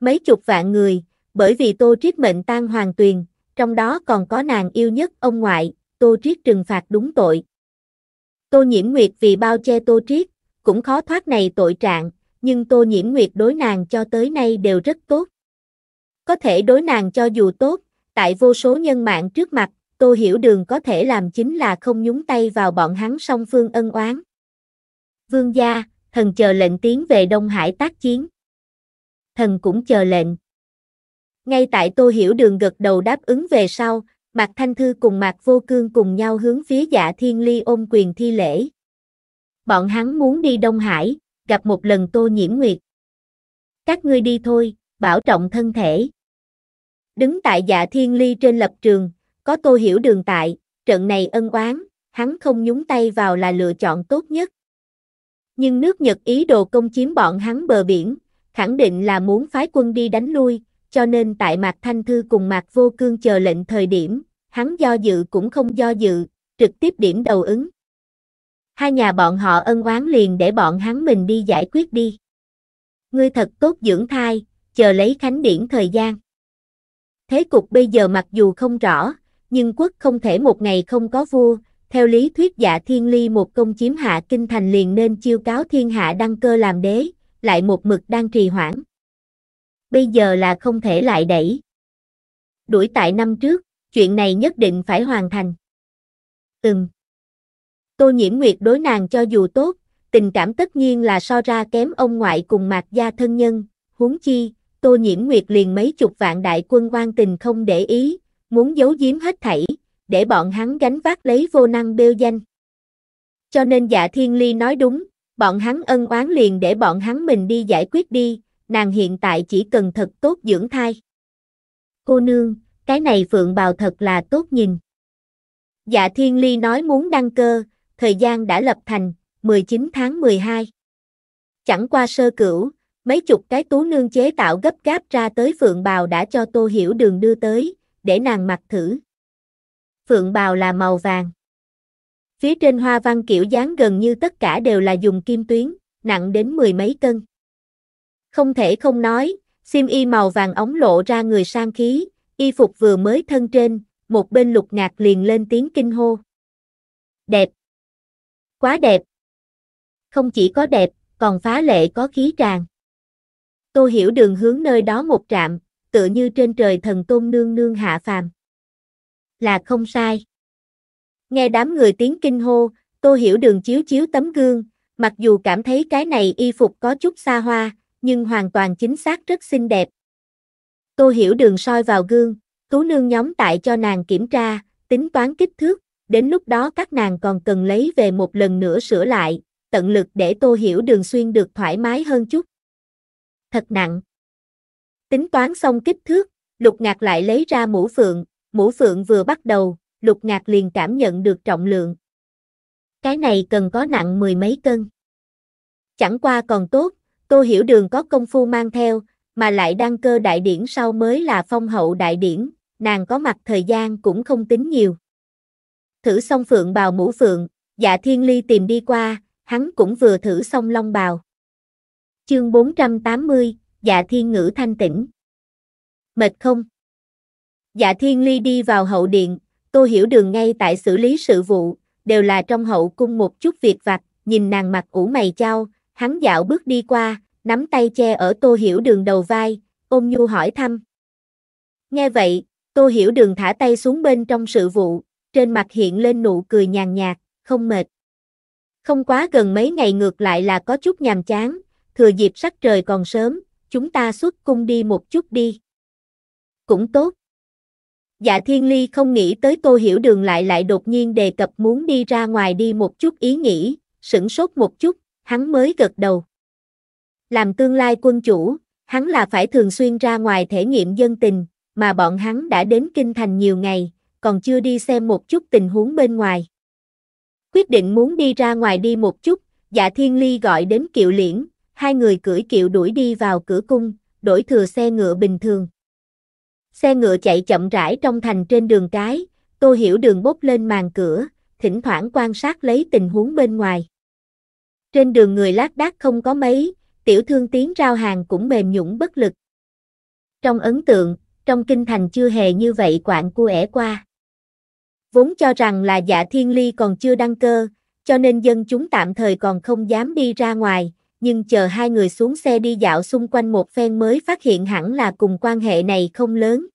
Mấy chục vạn người, bởi vì Tô Triết mệnh tan hoàng tuyền, trong đó còn có nàng yêu nhất ông ngoại, Tô Triết trừng phạt đúng tội. Tô Nhiễm Nguyệt vì bao che Tô Triết, cũng khó thoát này tội trạng, nhưng Tô Nhiễm Nguyệt đối nàng cho tới nay đều rất tốt. Có thể đối nàng cho dù tốt, tại vô số nhân mạng trước mặt, Tô Hiểu Đường có thể làm chính là không nhúng tay vào bọn hắn song phương ân oán. Vương gia, thần chờ lệnh tiến về Đông Hải tác chiến. Thần cũng chờ lệnh. Ngay tại Tô Hiểu Đường gật đầu đáp ứng về sau, Mạc Thanh Thư cùng Mạc Vô Cương cùng nhau hướng phía dạ thiên ly ôm quyền thi lễ. Bọn hắn muốn đi Đông Hải, gặp một lần Tô Nhiễm Nguyệt. Các ngươi đi thôi, bảo trọng thân thể. Đứng tại dạ thiên ly trên lập trường, có tô hiểu đường tại, trận này ân oán, hắn không nhúng tay vào là lựa chọn tốt nhất. Nhưng nước Nhật ý đồ công chiếm bọn hắn bờ biển, khẳng định là muốn phái quân đi đánh lui, cho nên tại Mạc Thanh Thư cùng Mạc Vô Cương chờ lệnh thời điểm, hắn do dự cũng không do dự, trực tiếp điểm đầu ứng. Hai nhà bọn họ ân oán liền để bọn hắn mình đi giải quyết đi. Ngươi thật tốt dưỡng thai, chờ lấy khánh điển thời gian. Thế cục bây giờ mặc dù không rõ, nhưng quốc không thể một ngày không có vua, theo lý thuyết dạ thiên ly một công chiếm hạ kinh thành liền nên chiêu cáo thiên hạ đăng cơ làm đế, lại một mực đang trì hoãn. Bây giờ là không thể lại đẩy. Đuổi tại năm trước, chuyện này nhất định phải hoàn thành. Ừm. Tô nhiễm nguyệt đối nàng cho dù tốt, tình cảm tất nhiên là so ra kém ông ngoại cùng mạc gia thân nhân, huống chi, Tô Nhiễm Nguyệt liền mấy chục vạn đại quân quan tình không để ý, muốn giấu giếm hết thảy, để bọn hắn gánh vác lấy vô năng bêu danh. Cho nên dạ thiên ly nói đúng, bọn hắn ân oán liền để bọn hắn mình đi giải quyết đi, nàng hiện tại chỉ cần thật tốt dưỡng thai. Cô nương, cái này phượng bào thật là tốt nhìn. Dạ thiên ly nói muốn đăng cơ, thời gian đã lập thành, 19 tháng 12. Chẳng qua sơ cửu, Mấy chục cái tú nương chế tạo gấp gáp ra tới Phượng Bào đã cho Tô Hiểu Đường đưa tới, để nàng mặc thử. Phượng Bào là màu vàng. Phía trên hoa văn kiểu dáng gần như tất cả đều là dùng kim tuyến, nặng đến mười mấy cân. Không thể không nói, sim y màu vàng ống lộ ra người sang khí, y phục vừa mới thân trên, một bên lục ngạc liền lên tiếng kinh hô. Đẹp! Quá đẹp! Không chỉ có đẹp, còn phá lệ có khí tràn. Tô Hiểu Đường hướng nơi đó một trạm, tựa như trên trời thần tôn nương nương hạ phàm. Là không sai. Nghe đám người tiếng kinh hô, Tô Hiểu Đường chiếu chiếu tấm gương, mặc dù cảm thấy cái này y phục có chút xa hoa, nhưng hoàn toàn chính xác rất xinh đẹp. Tô Hiểu Đường soi vào gương, tú nương nhóm tại cho nàng kiểm tra, tính toán kích thước, đến lúc đó các nàng còn cần lấy về một lần nữa sửa lại, tận lực để Tô Hiểu Đường xuyên được thoải mái hơn chút thật nặng. Tính toán xong kích thước, lục ngạc lại lấy ra mũ phượng, mũ phượng vừa bắt đầu, lục ngạc liền cảm nhận được trọng lượng. Cái này cần có nặng mười mấy cân. Chẳng qua còn tốt, tô hiểu đường có công phu mang theo, mà lại đăng cơ đại điển sau mới là phong hậu đại điển, nàng có mặt thời gian cũng không tính nhiều. Thử xong phượng bào mũ phượng, dạ thiên ly tìm đi qua, hắn cũng vừa thử xong long bào. Chương 480, Dạ Thiên Ngữ thanh tĩnh. Mệt không? Dạ Thiên Ly đi vào hậu điện, Tô Hiểu Đường ngay tại xử lý sự vụ, đều là trong hậu cung một chút việc vặt, nhìn nàng mặt ủ mày chao, hắn dạo bước đi qua, nắm tay che ở Tô Hiểu Đường đầu vai, ôm nhu hỏi thăm. Nghe vậy, Tô Hiểu Đường thả tay xuống bên trong sự vụ, trên mặt hiện lên nụ cười nhàn nhạt, không mệt. Không quá gần mấy ngày ngược lại là có chút nhàm chán, thừa dịp sắc trời còn sớm, chúng ta xuất cung đi một chút đi. Cũng tốt. Dạ Thiên Ly không nghĩ tới Tô Hiểu Đường lại lại đột nhiên đề cập muốn đi ra ngoài đi một chút ý nghĩ, sửng sốt một chút, hắn mới gật đầu. Làm tương lai quân chủ, hắn là phải thường xuyên ra ngoài thể nghiệm dân tình, mà bọn hắn đã đến kinh thành nhiều ngày, còn chưa đi xem một chút tình huống bên ngoài. Quyết định muốn đi ra ngoài đi một chút, Dạ Thiên Ly gọi đến Kiệu Liễn, hai người cưỡi kiệu đuổi đi vào cửa cung, đổi thừa xe ngựa bình thường. Xe ngựa chạy chậm rãi trong thành trên đường cái, Tô Hiểu Đường bốc lên màn cửa, thỉnh thoảng quan sát lấy tình huống bên ngoài. Trên đường người lác đác không có mấy, tiểu thương tiếng rao hàng cũng mềm nhũng bất lực. Trong ấn tượng, trong kinh thành chưa hề như vậy quạng cua ẻ qua. Vốn cho rằng là dạ thiên ly còn chưa đăng cơ, cho nên dân chúng tạm thời còn không dám đi ra ngoài, nhưng chờ hai người xuống xe đi dạo xung quanh một phen mới phát hiện hẳn là cùng quan hệ này không lớn.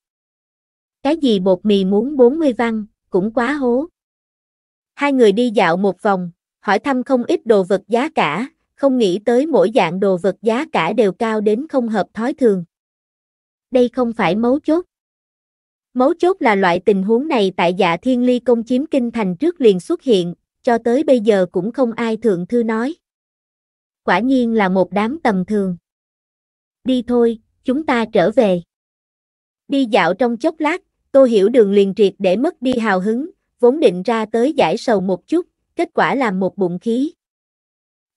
Cái gì bột mì muốn 40 văn, cũng quá hố. Hai người đi dạo một vòng, hỏi thăm không ít đồ vật giá cả, không nghĩ tới mỗi dạng đồ vật giá cả đều cao đến không hợp thói thường. Đây không phải mấu chốt. Mấu chốt là loại tình huống này tại dạ thiên ly công chiếm kinh thành trước liền xuất hiện, cho tới bây giờ cũng không ai thượng thư nói quả nhiên là một đám tầm thường. Đi thôi, chúng ta trở về. Đi dạo trong chốc lát, Tô Hiểu Đường liền triệt để mất đi hào hứng, vốn định ra tới giải sầu một chút, kết quả làm một bụng khí.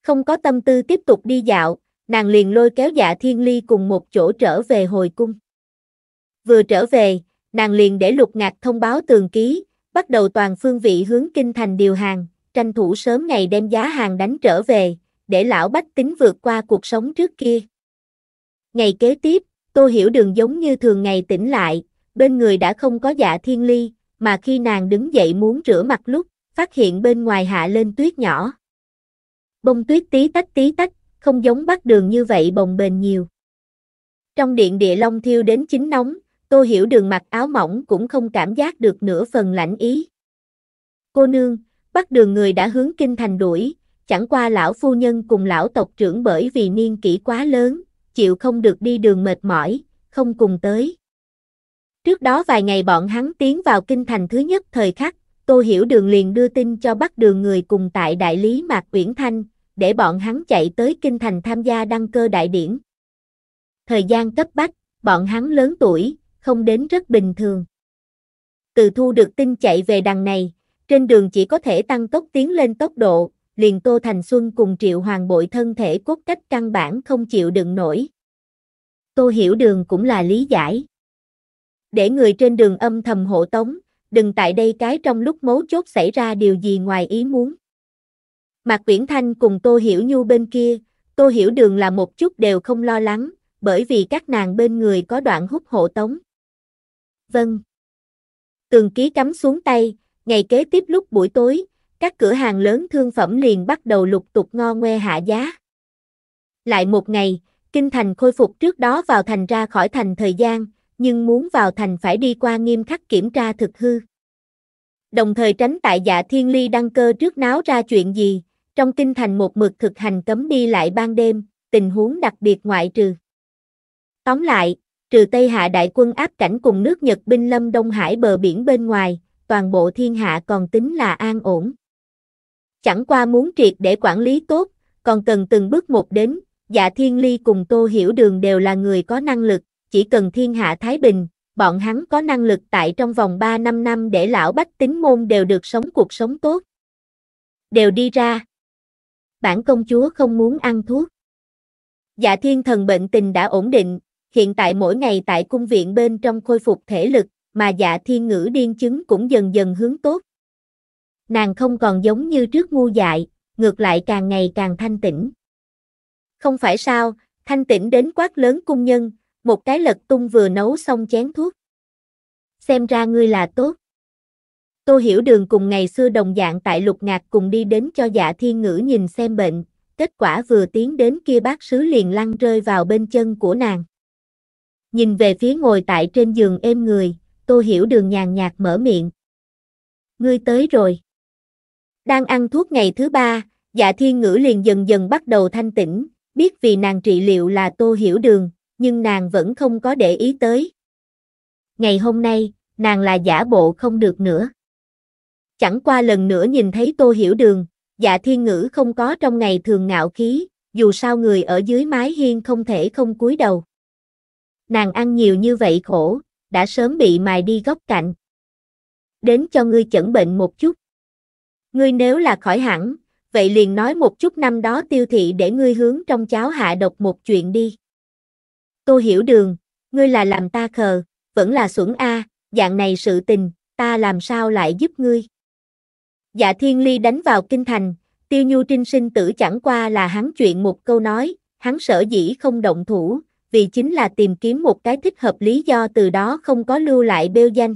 Không có tâm tư tiếp tục đi dạo, nàng liền lôi kéo dạ thiên ly cùng một chỗ trở về hồi cung. Vừa trở về, nàng liền để lục ngạc thông báo tường ký, bắt đầu toàn phương vị hướng kinh thành điều hàng, tranh thủ sớm ngày đem giá hàng đánh trở về, để lão bách tính vượt qua cuộc sống trước kia. Ngày kế tiếp, Tô Hiểu Đường giống như thường ngày tỉnh lại, bên người đã không có dạ thiên ly, mà khi nàng đứng dậy muốn rửa mặt lúc, phát hiện bên ngoài hạ lên tuyết nhỏ. Bông tuyết tí tách tí tách, không giống bắt đường như vậy bồng bềnh nhiều. Trong điện địa long thiêu đến chính nóng, Tô Hiểu Đường mặc áo mỏng cũng không cảm giác được nửa phần lạnh ý. Cô nương, bắt đường người đã hướng kinh thành đuổi, chẳng qua lão phu nhân cùng lão tộc trưởng bởi vì niên kỷ quá lớn, chịu không được đi đường mệt mỏi, không cùng tới. Trước đó vài ngày bọn hắn tiến vào kinh thành thứ nhất thời khắc, Tô Hiểu Đường liền đưa tin cho bắt đường người cùng tại đại lý Mạc Uyển Thanh, để bọn hắn chạy tới kinh thành tham gia đăng cơ đại điển. Thời gian cấp bách, bọn hắn lớn tuổi, không đến rất bình thường. Từ thu được tin chạy về đằng này, trên đường chỉ có thể tăng tốc tiến lên tốc độ, liền Tô Thành Xuân cùng Triệu Hoàng bội thân thể cốt cách căn bản không chịu đựng nổi. Tô Hiểu Đường cũng là lý giải. Để người trên đường âm thầm hộ tống, đừng tại đây cái trong lúc mấu chốt xảy ra điều gì ngoài ý muốn. Mạc Quyển Thanh cùng Tô Hiểu Nhu bên kia, Tô Hiểu Đường là một chút đều không lo lắng, bởi vì các nàng bên người có đoạn hút hộ tống. Vâng. Tường ký cắm xuống tay, ngày kế tiếp lúc buổi tối, các cửa hàng lớn thương phẩm liền bắt đầu lục tục ngo ngoe hạ giá. Lại một ngày, kinh thành khôi phục trước đó vào thành ra khỏi thành thời gian, nhưng muốn vào thành phải đi qua nghiêm khắc kiểm tra thực hư. Đồng thời tránh tại dạ thiên ly đăng cơ trước náo ra chuyện gì, trong kinh thành một mực thực hành cấm đi lại ban đêm, tình huống đặc biệt ngoại trừ. Tóm lại, trừ Tây Hạ đại quân áp cảnh cùng nước Nhật binh lâm Đông Hải bờ biển bên ngoài, toàn bộ thiên hạ còn tính là an ổn. Chẳng qua muốn triệt để quản lý tốt, còn cần từng bước một đến, dạ thiên ly cùng tô hiểu đường đều là người có năng lực, chỉ cần thiên hạ thái bình, bọn hắn có năng lực tại trong vòng 3 năm năm để lão bách tính môn đều được sống cuộc sống tốt. Đều đi ra. Bản công chúa không muốn ăn thuốc. Dạ thiên thần bệnh tình đã ổn định, hiện tại mỗi ngày tại cung viện bên trong khôi phục thể lực, mà dạ thiên ngữ điên chứng cũng dần dần hướng tốt nàng không còn giống như trước ngu dại, ngược lại càng ngày càng thanh tĩnh. Không phải sao, thanh tĩnh đến quát lớn cung nhân, một cái lật tung vừa nấu xong chén thuốc. Xem ra ngươi là tốt. Tô Hiểu Đường cùng ngày xưa đồng dạng tại lục ngạc cùng đi đến cho dạ thiên ngữ nhìn xem bệnh, kết quả vừa tiến đến kia bác sứ liền lăn rơi vào bên chân của nàng. Nhìn về phía ngồi tại trên giường êm người, Tô Hiểu Đường nhàn nhạt mở miệng. Ngươi tới rồi. Đang ăn thuốc ngày thứ ba, dạ thiên ngữ liền dần dần bắt đầu thanh tĩnh, biết vì nàng trị liệu là tô hiểu đường, nhưng nàng vẫn không có để ý tới. Ngày hôm nay, nàng là giả bộ không được nữa. Chẳng qua lần nữa nhìn thấy tô hiểu đường, dạ thiên ngữ không có trong ngày thường ngạo khí, dù sao người ở dưới mái hiên không thể không cúi đầu. Nàng ăn nhiều như vậy khổ, đã sớm bị mài đi góc cạnh. Đến cho ngươi chẩn bệnh một chút. Ngươi nếu là khỏi hẳn, vậy liền nói một chút năm đó tiêu thị để ngươi hướng trong cháo hạ độc một chuyện đi. Tô hiểu đường, ngươi là làm ta khờ, vẫn là xuẩn A, dạng này sự tình, ta làm sao lại giúp ngươi. Dạ thiên ly đánh vào kinh thành, tiêu nhu trinh sinh tử chẳng qua là hắn chuyện một câu nói, hắn sở dĩ không động thủ, vì chính là tìm kiếm một cái thích hợp lý do từ đó không có lưu lại bêu danh.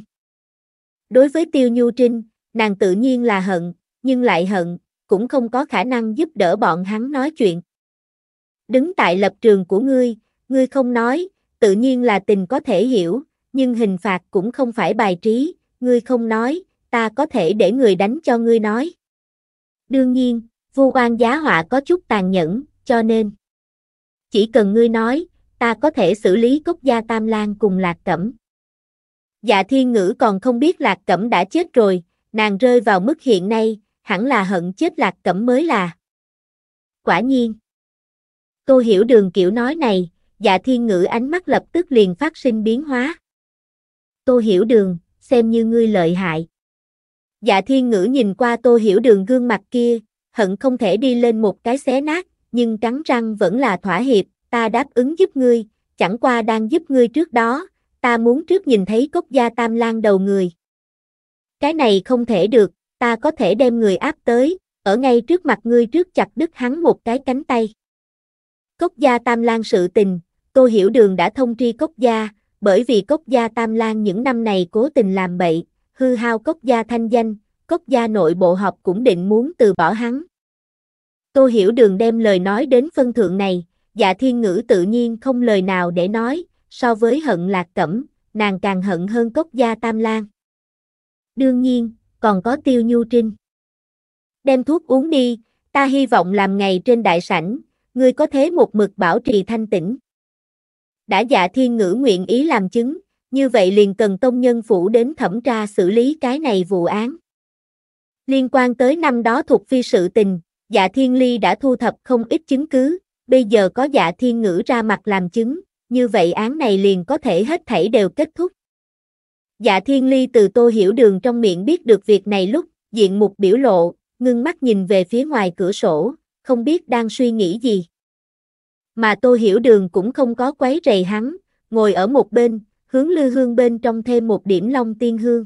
Đối với tiêu nhu trinh, nàng tự nhiên là hận, nhưng lại hận, cũng không có khả năng giúp đỡ bọn hắn nói chuyện. Đứng tại lập trường của ngươi, ngươi không nói, tự nhiên là tình có thể hiểu, nhưng hình phạt cũng không phải bài trí, ngươi không nói, ta có thể để người đánh cho ngươi nói. Đương nhiên, vu oan giá họa có chút tàn nhẫn, cho nên chỉ cần ngươi nói, ta có thể xử lý cốc gia Tam Lan cùng Lạc Cẩm. Dạ Thiên Ngữ còn không biết Lạc Cẩm đã chết rồi, nàng rơi vào mức hiện nay, hẳn là hận chết lạc cẩm mới là. Quả nhiên. Tô hiểu đường kiểu nói này, dạ thiên ngữ ánh mắt lập tức liền phát sinh biến hóa. Tô hiểu đường, xem như ngươi lợi hại. Dạ thiên ngữ nhìn qua tô hiểu đường gương mặt kia, hận không thể đi lên một cái xé nát, nhưng cắn răng vẫn là thỏa hiệp, ta đáp ứng giúp ngươi, chẳng qua đang giúp ngươi trước đó, ta muốn trước nhìn thấy cốc gia tam lan đầu người. Cái này không thể được, ta có thể đem người áp tới, ở ngay trước mặt ngươi trước chặt đứt hắn một cái cánh tay. Cốc gia Tam Lan sự tình, Tô Hiểu Đường đã thông tri Cốc gia, bởi vì Cốc gia Tam Lan những năm này cố tình làm bậy, hư hao Cốc gia thanh danh, Cốc gia nội bộ họp cũng định muốn từ bỏ hắn. Tô Hiểu Đường đem lời nói đến phân thượng này, dạ thiên ngữ tự nhiên không lời nào để nói, so với hận lạc cẩm, nàng càng hận hơn Cốc gia Tam Lan. Đương nhiên, còn có tiêu nhu trinh. Đem thuốc uống đi, ta hy vọng làm ngày trên đại sảnh, ngươi có thế một mực bảo trì thanh tĩnh. Đã dạ thiên ngữ nguyện ý làm chứng, như vậy liền cần tông nhân phủ đến thẩm tra xử lý cái này vụ án. Liên quan tới năm đó thuộc phi sự tình, dạ thiên ly đã thu thập không ít chứng cứ, bây giờ có dạ thiên ngữ ra mặt làm chứng, như vậy án này liền có thể hết thảy đều kết thúc. Dạ thiên ly từ tô hiểu đường trong miệng biết được việc này lúc, diện mục biểu lộ, ngưng mắt nhìn về phía ngoài cửa sổ, không biết đang suy nghĩ gì. Mà tô hiểu đường cũng không có quấy rầy hắn, ngồi ở một bên, hướng lư hương bên trong thêm một điểm long tiên hương.